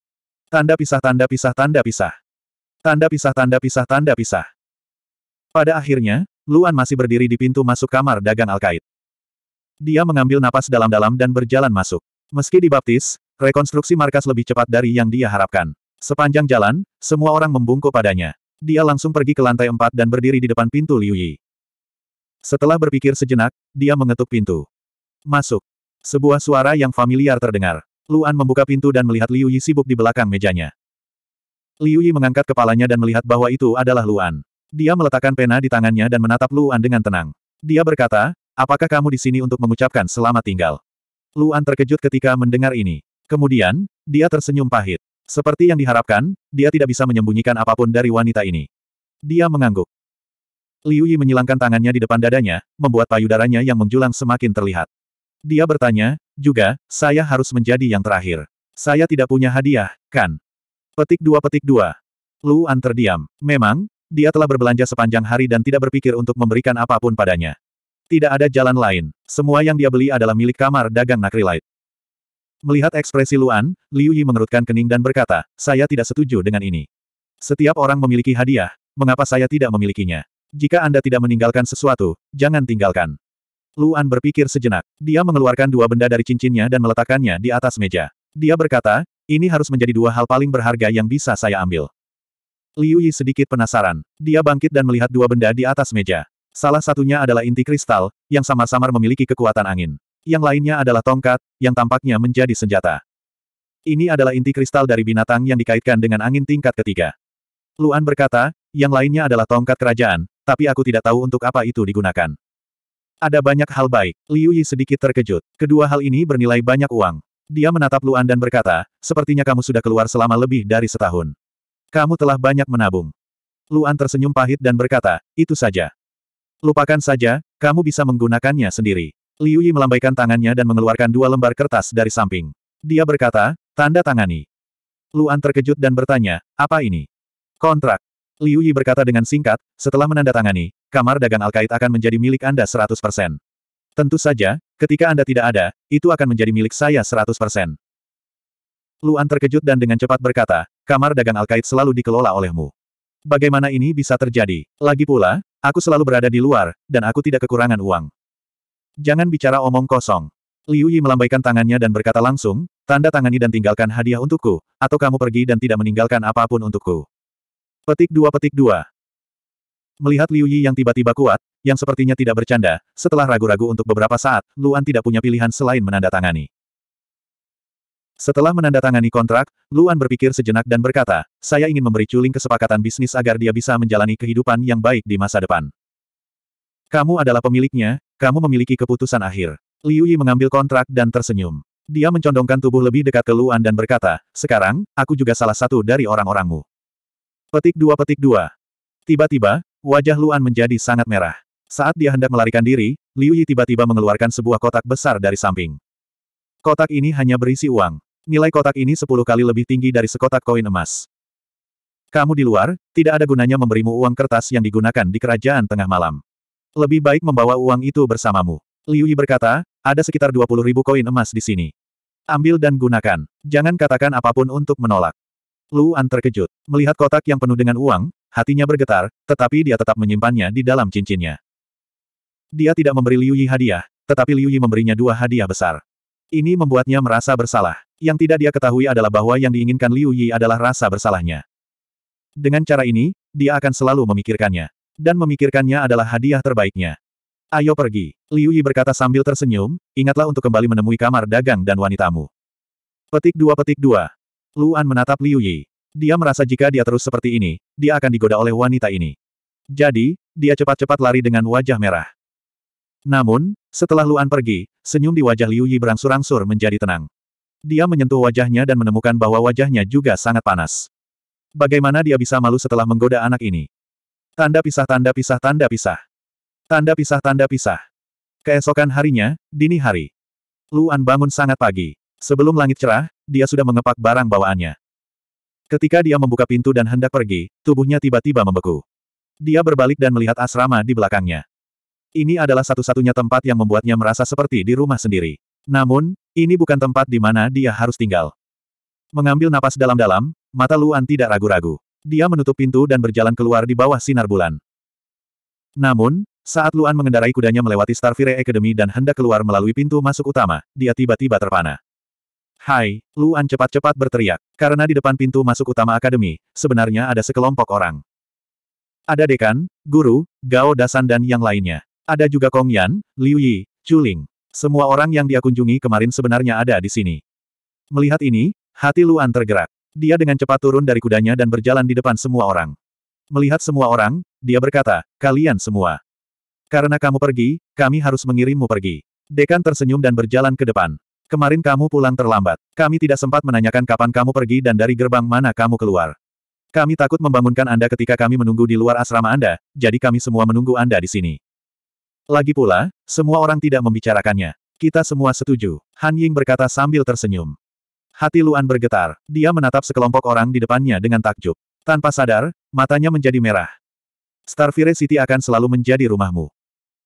Tanda pisah tanda pisah tanda pisah. Tanda pisah tanda pisah tanda pisah. Pada akhirnya, Luan masih berdiri di pintu masuk kamar dagang Alkait. Dia mengambil napas dalam-dalam dan berjalan masuk. Meski dibaptis, rekonstruksi markas lebih cepat dari yang dia harapkan. Sepanjang jalan, semua orang membungkuk padanya. Dia langsung pergi ke lantai empat dan berdiri di depan pintu Liu Yi. Setelah berpikir sejenak, dia mengetuk pintu. Masuk. Sebuah suara yang familiar terdengar. Luan membuka pintu dan melihat Liu Yi sibuk di belakang mejanya. Liu Yi mengangkat kepalanya dan melihat bahwa itu adalah Luan. Dia meletakkan pena di tangannya dan menatap Luan dengan tenang. Dia berkata, Apakah kamu di sini untuk mengucapkan selamat tinggal? Luan terkejut ketika mendengar ini. Kemudian, dia tersenyum pahit. Seperti yang diharapkan, dia tidak bisa menyembunyikan apapun dari wanita ini. Dia mengangguk. Liu Yi menyilangkan tangannya di depan dadanya, membuat payudaranya yang menjulang semakin terlihat. Dia bertanya, juga, saya harus menjadi yang terakhir. Saya tidak punya hadiah, kan? Petik dua petik dua. Luan terdiam. Memang, dia telah berbelanja sepanjang hari dan tidak berpikir untuk memberikan apapun padanya. Tidak ada jalan lain. Semua yang dia beli adalah milik kamar dagang Nakrilite. Melihat ekspresi Luan, Liu Yi mengerutkan kening dan berkata, saya tidak setuju dengan ini. Setiap orang memiliki hadiah, mengapa saya tidak memilikinya? Jika Anda tidak meninggalkan sesuatu, jangan tinggalkan. Luan berpikir sejenak. Dia mengeluarkan dua benda dari cincinnya dan meletakkannya di atas meja. Dia berkata, ini harus menjadi dua hal paling berharga yang bisa saya ambil. Liu Yi sedikit penasaran. Dia bangkit dan melihat dua benda di atas meja. Salah satunya adalah inti kristal, yang sama samar memiliki kekuatan angin. Yang lainnya adalah tongkat, yang tampaknya menjadi senjata. Ini adalah inti kristal dari binatang yang dikaitkan dengan angin tingkat ketiga. Luan berkata, yang lainnya adalah tongkat kerajaan, tapi aku tidak tahu untuk apa itu digunakan. Ada banyak hal baik. Liu Yi sedikit terkejut. Kedua hal ini bernilai banyak uang. Dia menatap Luan dan berkata, sepertinya kamu sudah keluar selama lebih dari setahun. Kamu telah banyak menabung. Luan tersenyum pahit dan berkata, itu saja. Lupakan saja, kamu bisa menggunakannya sendiri. Liu Yi melambaikan tangannya dan mengeluarkan dua lembar kertas dari samping. Dia berkata, tanda tangani. Luan terkejut dan bertanya, apa ini? Kontrak. Liu Yi berkata dengan singkat, setelah menandatangani, kamar dagang Alkait akan menjadi milik Anda 100%. Tentu saja, ketika Anda tidak ada, itu akan menjadi milik saya 100%. Luan terkejut dan dengan cepat berkata, kamar dagang Alkait selalu dikelola olehmu. Bagaimana ini bisa terjadi? Lagi pula, Aku selalu berada di luar, dan aku tidak kekurangan uang. Jangan bicara omong kosong. Liu Yi melambaikan tangannya dan berkata langsung, tanda tangani dan tinggalkan hadiah untukku, atau kamu pergi dan tidak meninggalkan apapun untukku. Petik dua petik dua. Melihat Liu Yi yang tiba-tiba kuat, yang sepertinya tidak bercanda, setelah ragu-ragu untuk beberapa saat, Luan tidak punya pilihan selain menandatangani. Setelah menandatangani kontrak, Luan berpikir sejenak dan berkata, saya ingin memberi Chuling kesepakatan bisnis agar dia bisa menjalani kehidupan yang baik di masa depan. Kamu adalah pemiliknya, kamu memiliki keputusan akhir. Liu Yi mengambil kontrak dan tersenyum. Dia mencondongkan tubuh lebih dekat ke Luan dan berkata, sekarang, aku juga salah satu dari orang-orangmu. Petik dua petik dua. Tiba-tiba, wajah Luan menjadi sangat merah. Saat dia hendak melarikan diri, Liu Yi tiba-tiba mengeluarkan sebuah kotak besar dari samping. Kotak ini hanya berisi uang nilai kotak ini sepuluh kali lebih tinggi dari sekotak koin emas. Kamu di luar, tidak ada gunanya memberimu uang kertas yang digunakan di kerajaan tengah malam. Lebih baik membawa uang itu bersamamu. Liu Yi berkata, ada sekitar dua puluh ribu koin emas di sini. Ambil dan gunakan. Jangan katakan apapun untuk menolak. Luan terkejut. Melihat kotak yang penuh dengan uang, hatinya bergetar, tetapi dia tetap menyimpannya di dalam cincinnya. Dia tidak memberi Liu Yi hadiah, tetapi Liu Yi memberinya dua hadiah besar. Ini membuatnya merasa bersalah. Yang tidak dia ketahui adalah bahwa yang diinginkan Liu Yi adalah rasa bersalahnya. Dengan cara ini, dia akan selalu memikirkannya. Dan memikirkannya adalah hadiah terbaiknya. Ayo pergi. Liu Yi berkata sambil tersenyum, ingatlah untuk kembali menemui kamar dagang dan wanitamu. Petik dua petik dua. Luan menatap Liu Yi. Dia merasa jika dia terus seperti ini, dia akan digoda oleh wanita ini. Jadi, dia cepat-cepat lari dengan wajah merah. Namun, setelah Luan pergi, senyum di wajah Liu Yi berangsur-angsur menjadi tenang. Dia menyentuh wajahnya dan menemukan bahwa wajahnya juga sangat panas. Bagaimana dia bisa malu setelah menggoda anak ini? Tanda pisah tanda pisah tanda pisah. Tanda pisah tanda pisah. Keesokan harinya, dini hari. Luan bangun sangat pagi. Sebelum langit cerah, dia sudah mengepak barang bawaannya. Ketika dia membuka pintu dan hendak pergi, tubuhnya tiba-tiba membeku. Dia berbalik dan melihat asrama di belakangnya. Ini adalah satu-satunya tempat yang membuatnya merasa seperti di rumah sendiri. Namun, ini bukan tempat di mana dia harus tinggal. Mengambil napas dalam-dalam, mata Luan tidak ragu-ragu. Dia menutup pintu dan berjalan keluar di bawah sinar bulan. Namun, saat Luan mengendarai kudanya melewati Starfire Academy dan hendak keluar melalui pintu masuk utama, dia tiba-tiba terpana. Hai, Luan cepat-cepat berteriak, karena di depan pintu masuk utama akademi, sebenarnya ada sekelompok orang. Ada dekan, guru, Gao Dasan dan yang lainnya. Ada juga Kong Yan, Liu Yi, Chu Ling. Semua orang yang dia kunjungi kemarin sebenarnya ada di sini. Melihat ini, hati Luan tergerak. Dia dengan cepat turun dari kudanya dan berjalan di depan semua orang. Melihat semua orang, dia berkata, kalian semua. Karena kamu pergi, kami harus mengirimmu pergi. Dekan tersenyum dan berjalan ke depan. Kemarin kamu pulang terlambat. Kami tidak sempat menanyakan kapan kamu pergi dan dari gerbang mana kamu keluar. Kami takut membangunkan Anda ketika kami menunggu di luar asrama Anda, jadi kami semua menunggu Anda di sini. Lagi pula, semua orang tidak membicarakannya. Kita semua setuju, Han Ying berkata sambil tersenyum. Hati Luan bergetar, dia menatap sekelompok orang di depannya dengan takjub. Tanpa sadar, matanya menjadi merah. Starfire City akan selalu menjadi rumahmu.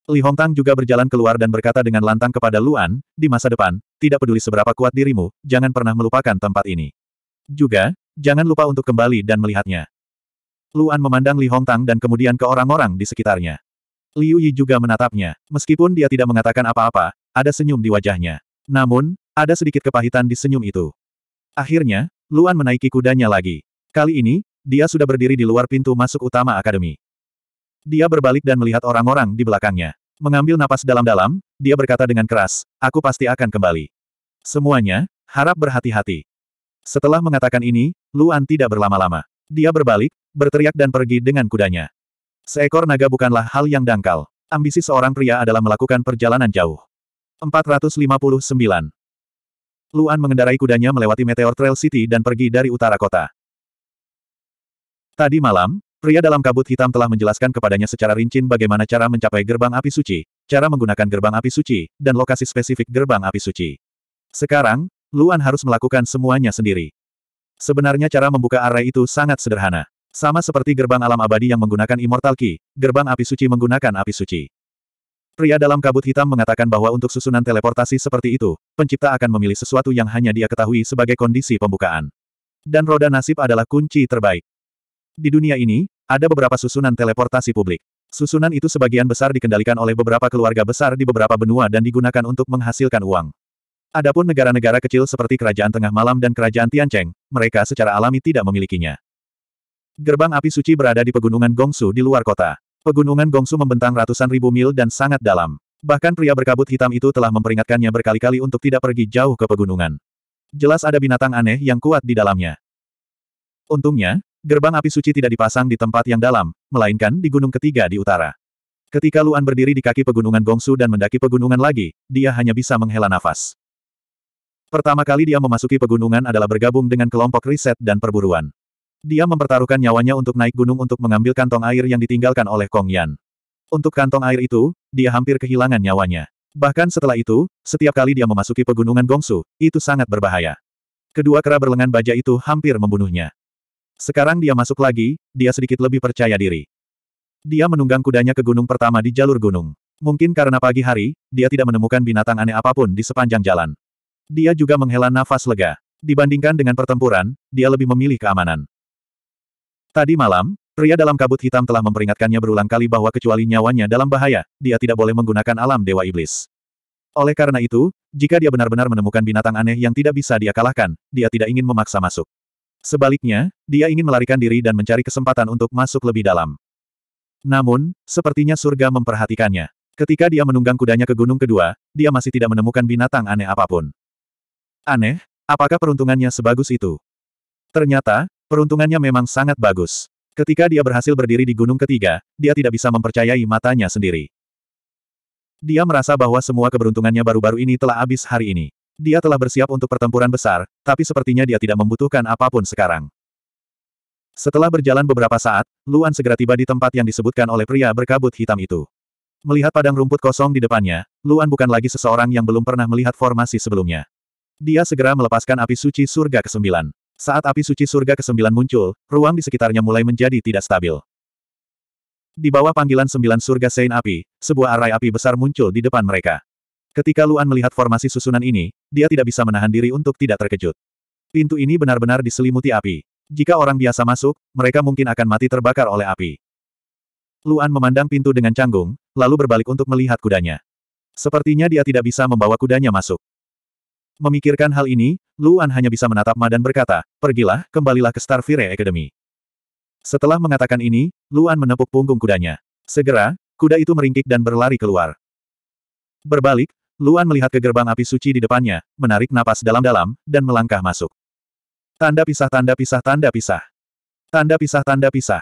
Li Hongtang juga berjalan keluar dan berkata dengan lantang kepada Luan, di masa depan, tidak peduli seberapa kuat dirimu, jangan pernah melupakan tempat ini. Juga, jangan lupa untuk kembali dan melihatnya. Luan memandang Li Hongtang dan kemudian ke orang-orang di sekitarnya. Liu Yi juga menatapnya. Meskipun dia tidak mengatakan apa-apa, ada senyum di wajahnya. Namun, ada sedikit kepahitan di senyum itu. Akhirnya, Luan menaiki kudanya lagi. Kali ini, dia sudah berdiri di luar pintu masuk utama akademi. Dia berbalik dan melihat orang-orang di belakangnya. Mengambil napas dalam-dalam, dia berkata dengan keras, aku pasti akan kembali. Semuanya, harap berhati-hati. Setelah mengatakan ini, Luan tidak berlama-lama. Dia berbalik, berteriak dan pergi dengan kudanya. Seekor naga bukanlah hal yang dangkal. Ambisi seorang pria adalah melakukan perjalanan jauh. 459. Luan mengendarai kudanya melewati Meteor Trail City dan pergi dari utara kota. Tadi malam, pria dalam kabut hitam telah menjelaskan kepadanya secara rinci bagaimana cara mencapai gerbang api suci, cara menggunakan gerbang api suci, dan lokasi spesifik gerbang api suci. Sekarang, Luan harus melakukan semuanya sendiri. Sebenarnya cara membuka arai itu sangat sederhana. Sama seperti gerbang alam abadi yang menggunakan Immortal Key, gerbang api suci menggunakan api suci. Pria dalam kabut hitam mengatakan bahwa untuk susunan teleportasi seperti itu, pencipta akan memilih sesuatu yang hanya dia ketahui sebagai kondisi pembukaan. Dan roda nasib adalah kunci terbaik. Di dunia ini, ada beberapa susunan teleportasi publik. Susunan itu sebagian besar dikendalikan oleh beberapa keluarga besar di beberapa benua dan digunakan untuk menghasilkan uang. Adapun negara-negara kecil seperti Kerajaan Tengah Malam dan Kerajaan Tiancheng, mereka secara alami tidak memilikinya. Gerbang api suci berada di pegunungan Gongsu di luar kota. Pegunungan Gongsu membentang ratusan ribu mil dan sangat dalam. Bahkan pria berkabut hitam itu telah memperingatkannya berkali-kali untuk tidak pergi jauh ke pegunungan. Jelas ada binatang aneh yang kuat di dalamnya. Untungnya, gerbang api suci tidak dipasang di tempat yang dalam, melainkan di gunung ketiga di utara. Ketika Luan berdiri di kaki pegunungan Gongsu dan mendaki pegunungan lagi, dia hanya bisa menghela nafas. Pertama kali dia memasuki pegunungan adalah bergabung dengan kelompok riset dan perburuan. Dia mempertaruhkan nyawanya untuk naik gunung untuk mengambil kantong air yang ditinggalkan oleh Kong Yan. Untuk kantong air itu, dia hampir kehilangan nyawanya. Bahkan setelah itu, setiap kali dia memasuki pegunungan Gongsu, itu sangat berbahaya. Kedua kera berlengan baja itu hampir membunuhnya. Sekarang dia masuk lagi, dia sedikit lebih percaya diri. Dia menunggang kudanya ke gunung pertama di jalur gunung. Mungkin karena pagi hari, dia tidak menemukan binatang aneh apapun di sepanjang jalan. Dia juga menghela nafas lega. Dibandingkan dengan pertempuran, dia lebih memilih keamanan. Tadi malam, pria dalam kabut hitam telah memperingatkannya berulang kali bahwa kecuali nyawanya dalam bahaya, dia tidak boleh menggunakan alam Dewa Iblis. Oleh karena itu, jika dia benar-benar menemukan binatang aneh yang tidak bisa dia kalahkan, dia tidak ingin memaksa masuk. Sebaliknya, dia ingin melarikan diri dan mencari kesempatan untuk masuk lebih dalam. Namun, sepertinya surga memperhatikannya. Ketika dia menunggang kudanya ke gunung kedua, dia masih tidak menemukan binatang aneh apapun. Aneh, apakah peruntungannya sebagus itu? Ternyata, Peruntungannya memang sangat bagus. Ketika dia berhasil berdiri di gunung ketiga, dia tidak bisa mempercayai matanya sendiri. Dia merasa bahwa semua keberuntungannya baru-baru ini telah habis hari ini. Dia telah bersiap untuk pertempuran besar, tapi sepertinya dia tidak membutuhkan apapun sekarang. Setelah berjalan beberapa saat, Luan segera tiba di tempat yang disebutkan oleh pria berkabut hitam itu. Melihat padang rumput kosong di depannya, Luan bukan lagi seseorang yang belum pernah melihat formasi sebelumnya. Dia segera melepaskan api suci surga ke-9. Saat api suci surga ke-9 muncul, ruang di sekitarnya mulai menjadi tidak stabil. Di bawah panggilan sembilan surga Sein Api, sebuah arai api besar muncul di depan mereka. Ketika Luan melihat formasi susunan ini, dia tidak bisa menahan diri untuk tidak terkejut. Pintu ini benar-benar diselimuti api. Jika orang biasa masuk, mereka mungkin akan mati terbakar oleh api. Luan memandang pintu dengan canggung, lalu berbalik untuk melihat kudanya. Sepertinya dia tidak bisa membawa kudanya masuk. Memikirkan hal ini, Luan hanya bisa menatap Ma dan berkata, pergilah, kembalilah ke Starfire Academy. Setelah mengatakan ini, Luan menepuk punggung kudanya. Segera, kuda itu meringkik dan berlari keluar. Berbalik, Luan melihat ke gerbang api suci di depannya, menarik napas dalam-dalam, dan melangkah masuk. Tanda pisah tanda pisah tanda pisah. Tanda pisah tanda pisah.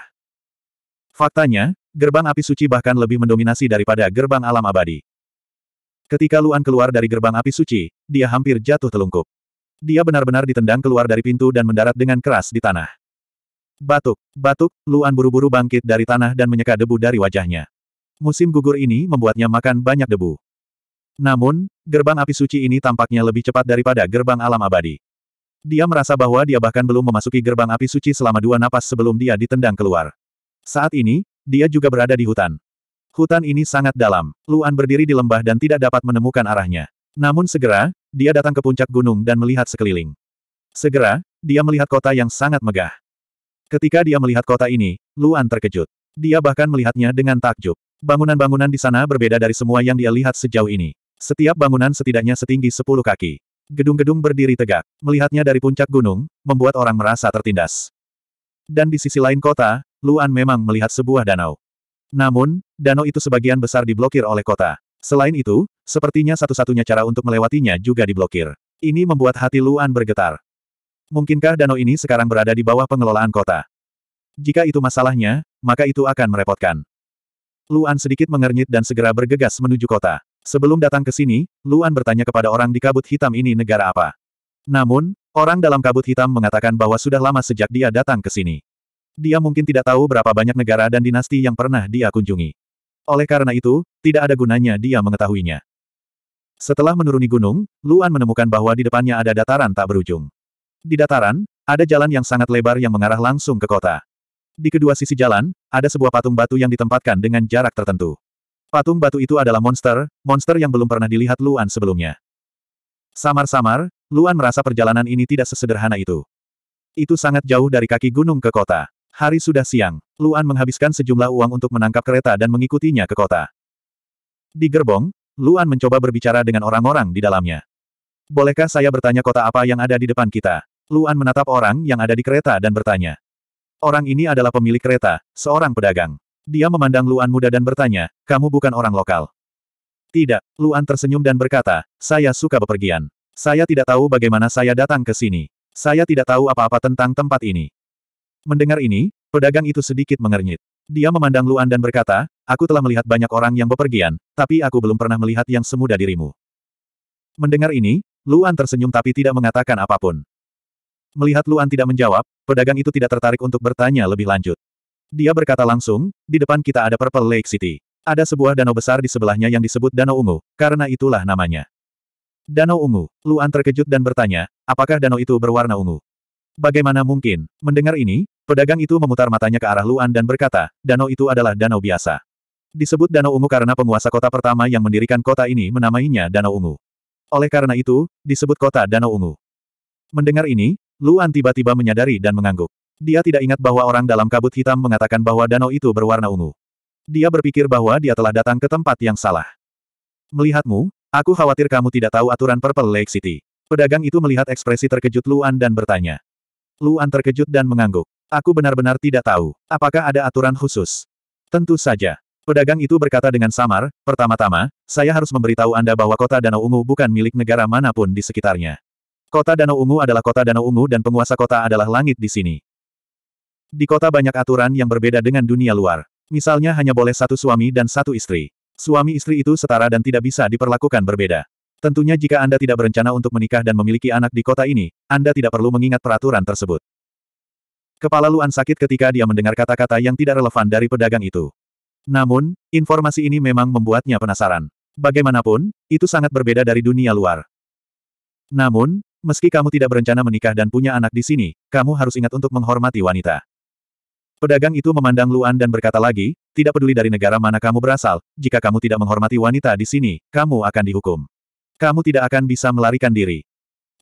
Faktanya, gerbang api suci bahkan lebih mendominasi daripada gerbang alam abadi. Ketika Luan keluar dari gerbang api suci, dia hampir jatuh telungkup. Dia benar-benar ditendang keluar dari pintu dan mendarat dengan keras di tanah. Batuk, batuk, Luan buru-buru bangkit dari tanah dan menyeka debu dari wajahnya. Musim gugur ini membuatnya makan banyak debu. Namun, gerbang api suci ini tampaknya lebih cepat daripada gerbang alam abadi. Dia merasa bahwa dia bahkan belum memasuki gerbang api suci selama dua napas sebelum dia ditendang keluar. Saat ini, dia juga berada di hutan. Hutan ini sangat dalam. Luan berdiri di lembah dan tidak dapat menemukan arahnya. Namun segera, dia datang ke puncak gunung dan melihat sekeliling. Segera, dia melihat kota yang sangat megah. Ketika dia melihat kota ini, Luan terkejut. Dia bahkan melihatnya dengan takjub. Bangunan-bangunan di sana berbeda dari semua yang dia lihat sejauh ini. Setiap bangunan setidaknya setinggi 10 kaki. Gedung-gedung berdiri tegak. Melihatnya dari puncak gunung, membuat orang merasa tertindas. Dan di sisi lain kota, Luan memang melihat sebuah danau. Namun, danau itu sebagian besar diblokir oleh kota. Selain itu, Sepertinya satu-satunya cara untuk melewatinya juga diblokir. Ini membuat hati Luan bergetar. Mungkinkah danau ini sekarang berada di bawah pengelolaan kota? Jika itu masalahnya, maka itu akan merepotkan. Luan sedikit mengernyit dan segera bergegas menuju kota. Sebelum datang ke sini, Luan bertanya kepada orang di kabut hitam ini negara apa. Namun, orang dalam kabut hitam mengatakan bahwa sudah lama sejak dia datang ke sini. Dia mungkin tidak tahu berapa banyak negara dan dinasti yang pernah dia kunjungi. Oleh karena itu, tidak ada gunanya dia mengetahuinya. Setelah menuruni gunung, Luan menemukan bahwa di depannya ada dataran tak berujung. Di dataran, ada jalan yang sangat lebar yang mengarah langsung ke kota. Di kedua sisi jalan, ada sebuah patung batu yang ditempatkan dengan jarak tertentu. Patung batu itu adalah monster, monster yang belum pernah dilihat Luan sebelumnya. Samar-samar, Luan merasa perjalanan ini tidak sesederhana itu. Itu sangat jauh dari kaki gunung ke kota. Hari sudah siang, Luan menghabiskan sejumlah uang untuk menangkap kereta dan mengikutinya ke kota. Di gerbong, Luan mencoba berbicara dengan orang-orang di dalamnya. Bolehkah saya bertanya kota apa yang ada di depan kita? Luan menatap orang yang ada di kereta dan bertanya. Orang ini adalah pemilik kereta, seorang pedagang. Dia memandang Luan muda dan bertanya, kamu bukan orang lokal. Tidak, Luan tersenyum dan berkata, saya suka bepergian. Saya tidak tahu bagaimana saya datang ke sini. Saya tidak tahu apa-apa tentang tempat ini. Mendengar ini, Pedagang itu sedikit mengernyit. Dia memandang Luan dan berkata, aku telah melihat banyak orang yang bepergian, tapi aku belum pernah melihat yang semudah dirimu. Mendengar ini, Luan tersenyum tapi tidak mengatakan apapun. Melihat Luan tidak menjawab, pedagang itu tidak tertarik untuk bertanya lebih lanjut. Dia berkata langsung, di depan kita ada Purple Lake City. Ada sebuah danau besar di sebelahnya yang disebut Danau Ungu, karena itulah namanya. Danau Ungu, Luan terkejut dan bertanya, apakah danau itu berwarna ungu? Bagaimana mungkin? Mendengar ini, Pedagang itu memutar matanya ke arah Luan dan berkata, danau itu adalah danau biasa. Disebut Danau Ungu karena penguasa kota pertama yang mendirikan kota ini menamainya Danau Ungu. Oleh karena itu, disebut kota Danau Ungu. Mendengar ini, Luan tiba-tiba menyadari dan mengangguk. Dia tidak ingat bahwa orang dalam kabut hitam mengatakan bahwa danau itu berwarna ungu. Dia berpikir bahwa dia telah datang ke tempat yang salah. Melihatmu, aku khawatir kamu tidak tahu aturan Purple Lake City. Pedagang itu melihat ekspresi terkejut Luan dan bertanya. Luan terkejut dan mengangguk. Aku benar-benar tidak tahu. Apakah ada aturan khusus? Tentu saja. Pedagang itu berkata dengan samar, pertama-tama, saya harus memberitahu Anda bahwa kota Danau Ungu bukan milik negara manapun di sekitarnya. Kota Danau Ungu adalah kota Danau Ungu dan penguasa kota adalah langit di sini. Di kota banyak aturan yang berbeda dengan dunia luar. Misalnya hanya boleh satu suami dan satu istri. Suami istri itu setara dan tidak bisa diperlakukan berbeda. Tentunya jika Anda tidak berencana untuk menikah dan memiliki anak di kota ini, Anda tidak perlu mengingat peraturan tersebut. Kepala Luan sakit ketika dia mendengar kata-kata yang tidak relevan dari pedagang itu. Namun, informasi ini memang membuatnya penasaran. Bagaimanapun, itu sangat berbeda dari dunia luar. Namun, meski kamu tidak berencana menikah dan punya anak di sini, kamu harus ingat untuk menghormati wanita. Pedagang itu memandang Luan dan berkata lagi, tidak peduli dari negara mana kamu berasal, jika kamu tidak menghormati wanita di sini, kamu akan dihukum. Kamu tidak akan bisa melarikan diri.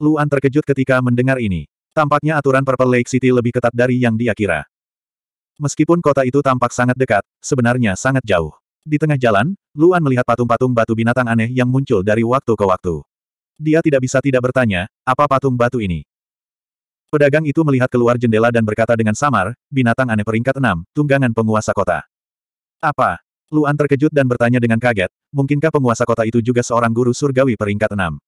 Luan terkejut ketika mendengar ini. Tampaknya aturan Purple Lake City lebih ketat dari yang dia kira. Meskipun kota itu tampak sangat dekat, sebenarnya sangat jauh. Di tengah jalan, Luan melihat patung-patung batu binatang aneh yang muncul dari waktu ke waktu. Dia tidak bisa tidak bertanya, apa patung batu ini? Pedagang itu melihat keluar jendela dan berkata dengan samar, binatang aneh peringkat enam, tunggangan penguasa kota. Apa? Luan terkejut dan bertanya dengan kaget, mungkinkah penguasa kota itu juga seorang guru surgawi peringkat enam?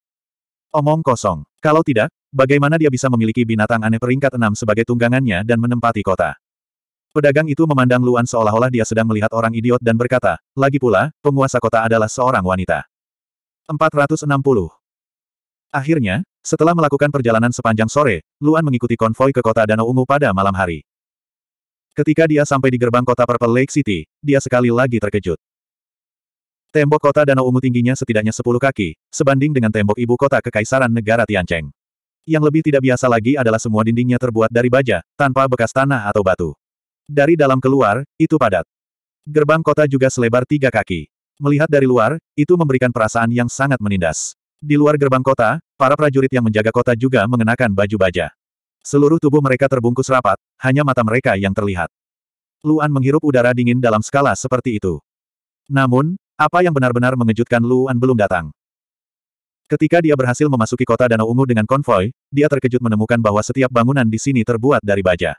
Omong kosong. Kalau tidak, bagaimana dia bisa memiliki binatang aneh peringkat enam sebagai tunggangannya dan menempati kota? Pedagang itu memandang Luan seolah-olah dia sedang melihat orang idiot dan berkata, lagi pula, penguasa kota adalah seorang wanita. 460. Akhirnya, setelah melakukan perjalanan sepanjang sore, Luan mengikuti konvoi ke kota Danau Ungu pada malam hari. Ketika dia sampai di gerbang kota Purple Lake City, dia sekali lagi terkejut. Tembok kota Danau Ungu tingginya setidaknya 10 kaki, sebanding dengan tembok ibu kota Kekaisaran Negara Tiancheng. Yang lebih tidak biasa lagi adalah semua dindingnya terbuat dari baja, tanpa bekas tanah atau batu. Dari dalam keluar, itu padat. Gerbang kota juga selebar tiga kaki. Melihat dari luar, itu memberikan perasaan yang sangat menindas. Di luar gerbang kota, para prajurit yang menjaga kota juga mengenakan baju baja. Seluruh tubuh mereka terbungkus rapat, hanya mata mereka yang terlihat. Luan menghirup udara dingin dalam skala seperti itu. Namun, apa yang benar-benar mengejutkan Luan belum datang. Ketika dia berhasil memasuki kota Danau Ungu dengan konvoi, dia terkejut menemukan bahwa setiap bangunan di sini terbuat dari baja.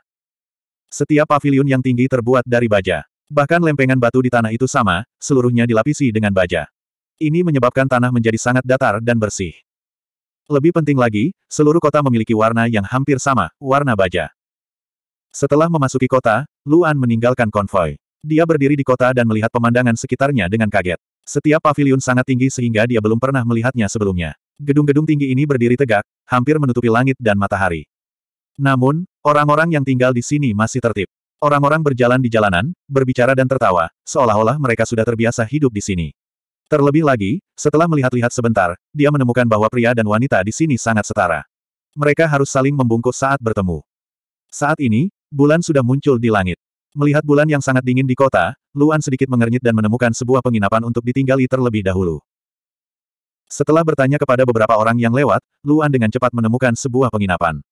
Setiap pavilion yang tinggi terbuat dari baja. Bahkan lempengan batu di tanah itu sama, seluruhnya dilapisi dengan baja. Ini menyebabkan tanah menjadi sangat datar dan bersih. Lebih penting lagi, seluruh kota memiliki warna yang hampir sama, warna baja. Setelah memasuki kota, Luan meninggalkan konvoi. Dia berdiri di kota dan melihat pemandangan sekitarnya dengan kaget. Setiap pavilion sangat tinggi sehingga dia belum pernah melihatnya sebelumnya. Gedung-gedung tinggi ini berdiri tegak, hampir menutupi langit dan matahari. Namun, orang-orang yang tinggal di sini masih tertib. Orang-orang berjalan di jalanan, berbicara dan tertawa, seolah-olah mereka sudah terbiasa hidup di sini. Terlebih lagi, setelah melihat-lihat sebentar, dia menemukan bahwa pria dan wanita di sini sangat setara. Mereka harus saling membungkuk saat bertemu. Saat ini, bulan sudah muncul di langit. Melihat bulan yang sangat dingin di kota, Luan sedikit mengernyit dan menemukan sebuah penginapan untuk ditinggali terlebih dahulu. Setelah bertanya kepada beberapa orang yang lewat, Luan dengan cepat menemukan sebuah penginapan.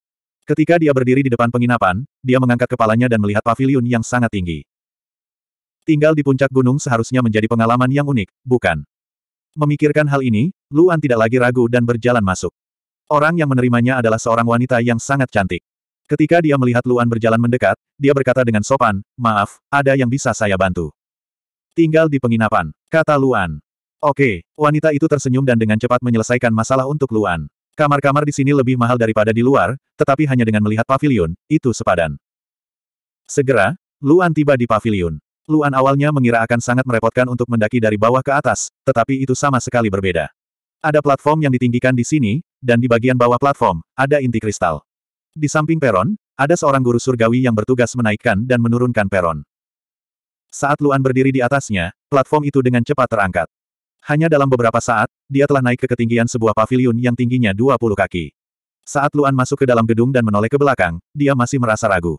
Ketika dia berdiri di depan penginapan, dia mengangkat kepalanya dan melihat paviliun yang sangat tinggi. Tinggal di puncak gunung seharusnya menjadi pengalaman yang unik, bukan? Memikirkan hal ini, Luan tidak lagi ragu dan berjalan masuk. Orang yang menerimanya adalah seorang wanita yang sangat cantik. Ketika dia melihat Luan berjalan mendekat, dia berkata dengan sopan, maaf, ada yang bisa saya bantu. Tinggal di penginapan, kata Luan. Oke, wanita itu tersenyum dan dengan cepat menyelesaikan masalah untuk Luan. Kamar-kamar di sini lebih mahal daripada di luar, tetapi hanya dengan melihat pavilion, itu sepadan. Segera, Luan tiba di pavilion. Luan awalnya mengira akan sangat merepotkan untuk mendaki dari bawah ke atas, tetapi itu sama sekali berbeda. Ada platform yang ditinggikan di sini, dan di bagian bawah platform, ada inti kristal. Di samping peron, ada seorang guru surgawi yang bertugas menaikkan dan menurunkan peron. Saat Luan berdiri di atasnya, platform itu dengan cepat terangkat. Hanya dalam beberapa saat, dia telah naik ke ketinggian sebuah pavilion yang tingginya 20 kaki. Saat Luan masuk ke dalam gedung dan menoleh ke belakang, dia masih merasa ragu.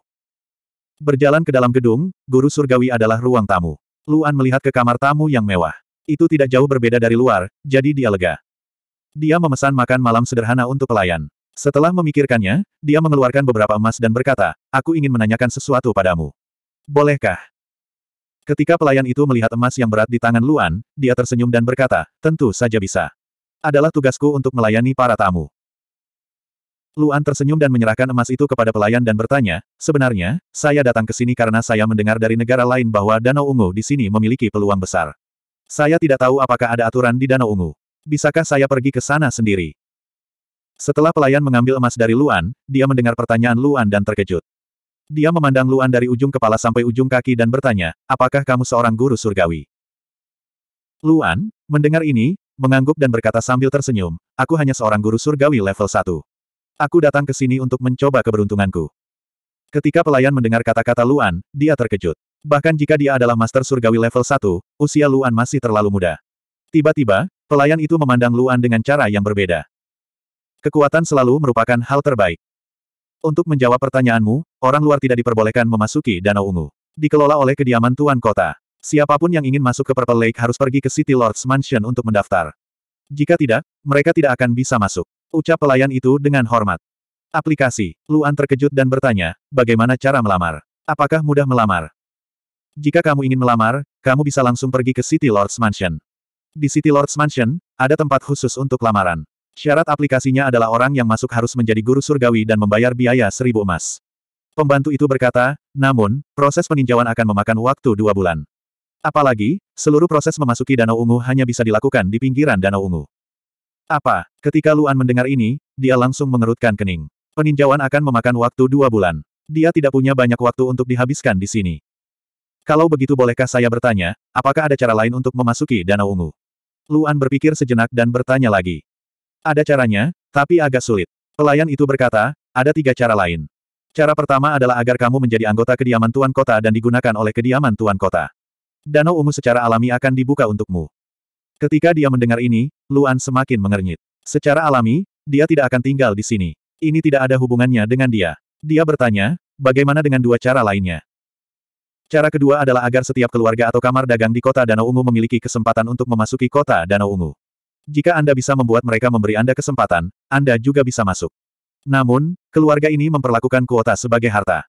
Berjalan ke dalam gedung, guru surgawi adalah ruang tamu. Luan melihat ke kamar tamu yang mewah. Itu tidak jauh berbeda dari luar, jadi dia lega. Dia memesan makan malam sederhana untuk pelayan. Setelah memikirkannya, dia mengeluarkan beberapa emas dan berkata, aku ingin menanyakan sesuatu padamu. Bolehkah? Ketika pelayan itu melihat emas yang berat di tangan Luan, dia tersenyum dan berkata, tentu saja bisa. Adalah tugasku untuk melayani para tamu. Luan tersenyum dan menyerahkan emas itu kepada pelayan dan bertanya, sebenarnya, saya datang ke sini karena saya mendengar dari negara lain bahwa Danau Ungu di sini memiliki peluang besar. Saya tidak tahu apakah ada aturan di Danau Ungu. Bisakah saya pergi ke sana sendiri? Setelah pelayan mengambil emas dari Luan, dia mendengar pertanyaan Luan dan terkejut. Dia memandang Luan dari ujung kepala sampai ujung kaki dan bertanya, apakah kamu seorang guru surgawi? Luan, mendengar ini, mengangguk dan berkata sambil tersenyum, aku hanya seorang guru surgawi level 1. Aku datang ke sini untuk mencoba keberuntunganku. Ketika pelayan mendengar kata-kata Luan, dia terkejut. Bahkan jika dia adalah master surgawi level 1, usia Luan masih terlalu muda. Tiba-tiba, pelayan itu memandang Luan dengan cara yang berbeda. Kekuatan selalu merupakan hal terbaik. Untuk menjawab pertanyaanmu, orang luar tidak diperbolehkan memasuki Danau Ungu. Dikelola oleh kediaman Tuan Kota. Siapapun yang ingin masuk ke Purple Lake harus pergi ke City Lord's Mansion untuk mendaftar. Jika tidak, mereka tidak akan bisa masuk. Ucap pelayan itu dengan hormat. Aplikasi, Luan terkejut dan bertanya, bagaimana cara melamar? Apakah mudah melamar? Jika kamu ingin melamar, kamu bisa langsung pergi ke City Lord's Mansion. Di City Lord's Mansion, ada tempat khusus untuk lamaran. Syarat aplikasinya adalah orang yang masuk harus menjadi guru surgawi dan membayar biaya seribu emas. Pembantu itu berkata, namun, proses peninjauan akan memakan waktu dua bulan. Apalagi, seluruh proses memasuki Danau Ungu hanya bisa dilakukan di pinggiran Danau Ungu. Apa? Ketika Luan mendengar ini, dia langsung mengerutkan kening. Peninjauan akan memakan waktu dua bulan. Dia tidak punya banyak waktu untuk dihabiskan di sini. Kalau begitu bolehkah saya bertanya, apakah ada cara lain untuk memasuki Danau Ungu? Luan berpikir sejenak dan bertanya lagi. Ada caranya, tapi agak sulit. Pelayan itu berkata, ada tiga cara lain. Cara pertama adalah agar kamu menjadi anggota kediaman Tuan Kota dan digunakan oleh kediaman Tuan Kota. Danau Ungu secara alami akan dibuka untukmu. Ketika dia mendengar ini, Luan semakin mengernyit. Secara alami, dia tidak akan tinggal di sini. Ini tidak ada hubungannya dengan dia. Dia bertanya, bagaimana dengan dua cara lainnya? Cara kedua adalah agar setiap keluarga atau kamar dagang di kota Danau Ungu memiliki kesempatan untuk memasuki kota Danau Ungu. Jika Anda bisa membuat mereka memberi Anda kesempatan, Anda juga bisa masuk. Namun, keluarga ini memperlakukan kuota sebagai harta.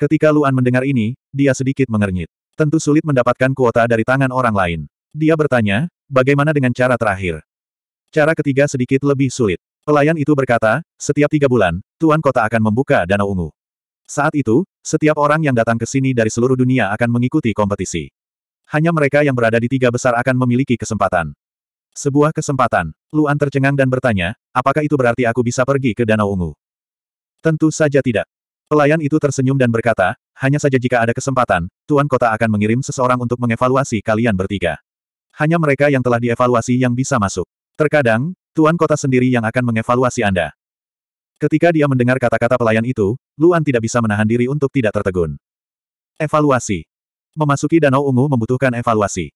Ketika Luan mendengar ini, dia sedikit mengernyit. Tentu sulit mendapatkan kuota dari tangan orang lain. Dia bertanya, bagaimana dengan cara terakhir? Cara ketiga sedikit lebih sulit. Pelayan itu berkata, setiap tiga bulan, Tuan Kota akan membuka Danau Ungu. Saat itu, setiap orang yang datang ke sini dari seluruh dunia akan mengikuti kompetisi. Hanya mereka yang berada di tiga besar akan memiliki kesempatan. Sebuah kesempatan. Luan tercengang dan bertanya, apakah itu berarti aku bisa pergi ke Danau Ungu? Tentu saja tidak. Pelayan itu tersenyum dan berkata, hanya saja jika ada kesempatan, Tuan Kota akan mengirim seseorang untuk mengevaluasi kalian bertiga. Hanya mereka yang telah dievaluasi yang bisa masuk. Terkadang, Tuan Kota sendiri yang akan mengevaluasi Anda. Ketika dia mendengar kata-kata pelayan itu, Luan tidak bisa menahan diri untuk tidak tertegun. Evaluasi. Memasuki Danau Ungu membutuhkan evaluasi.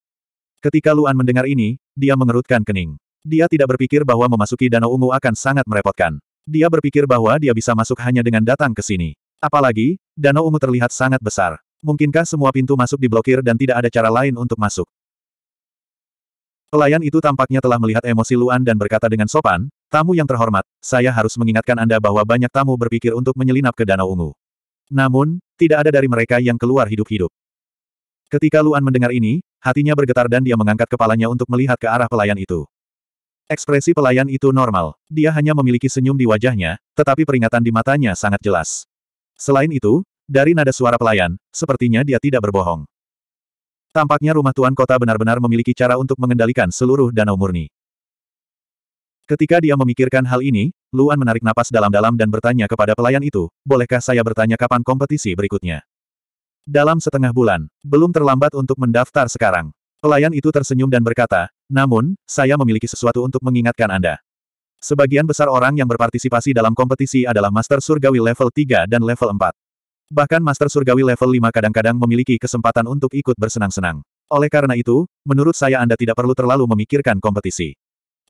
Ketika Luan mendengar ini, dia mengerutkan kening. Dia tidak berpikir bahwa memasuki Danau Ungu akan sangat merepotkan. Dia berpikir bahwa dia bisa masuk hanya dengan datang ke sini. Apalagi, Danau Ungu terlihat sangat besar. Mungkinkah semua pintu masuk diblokir dan tidak ada cara lain untuk masuk? Pelayan itu tampaknya telah melihat emosi Luan dan berkata dengan sopan, Tamu yang terhormat, saya harus mengingatkan Anda bahwa banyak tamu berpikir untuk menyelinap ke Danau Ungu. Namun, tidak ada dari mereka yang keluar hidup-hidup. Ketika Luan mendengar ini, hatinya bergetar dan dia mengangkat kepalanya untuk melihat ke arah pelayan itu. Ekspresi pelayan itu normal, dia hanya memiliki senyum di wajahnya, tetapi peringatan di matanya sangat jelas. Selain itu, dari nada suara pelayan, sepertinya dia tidak berbohong. Tampaknya rumah tuan kota benar-benar memiliki cara untuk mengendalikan seluruh danau murni. Ketika dia memikirkan hal ini, Luan menarik napas dalam-dalam dan bertanya kepada pelayan itu, bolehkah saya bertanya kapan kompetisi berikutnya? Dalam setengah bulan, belum terlambat untuk mendaftar sekarang. Pelayan itu tersenyum dan berkata, namun, saya memiliki sesuatu untuk mengingatkan Anda. Sebagian besar orang yang berpartisipasi dalam kompetisi adalah Master Surgawi level 3 dan level 4. Bahkan Master Surgawi level 5 kadang-kadang memiliki kesempatan untuk ikut bersenang-senang. Oleh karena itu, menurut saya Anda tidak perlu terlalu memikirkan kompetisi.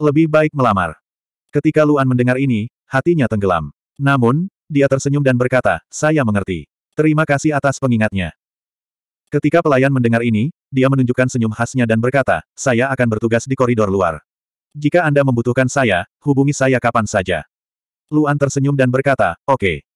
Lebih baik melamar. Ketika Luan mendengar ini, hatinya tenggelam. Namun, dia tersenyum dan berkata, saya mengerti. Terima kasih atas pengingatnya. Ketika pelayan mendengar ini, dia menunjukkan senyum khasnya dan berkata, saya akan bertugas di koridor luar. Jika Anda membutuhkan saya, hubungi saya kapan saja. Luan tersenyum dan berkata, oke. Okay.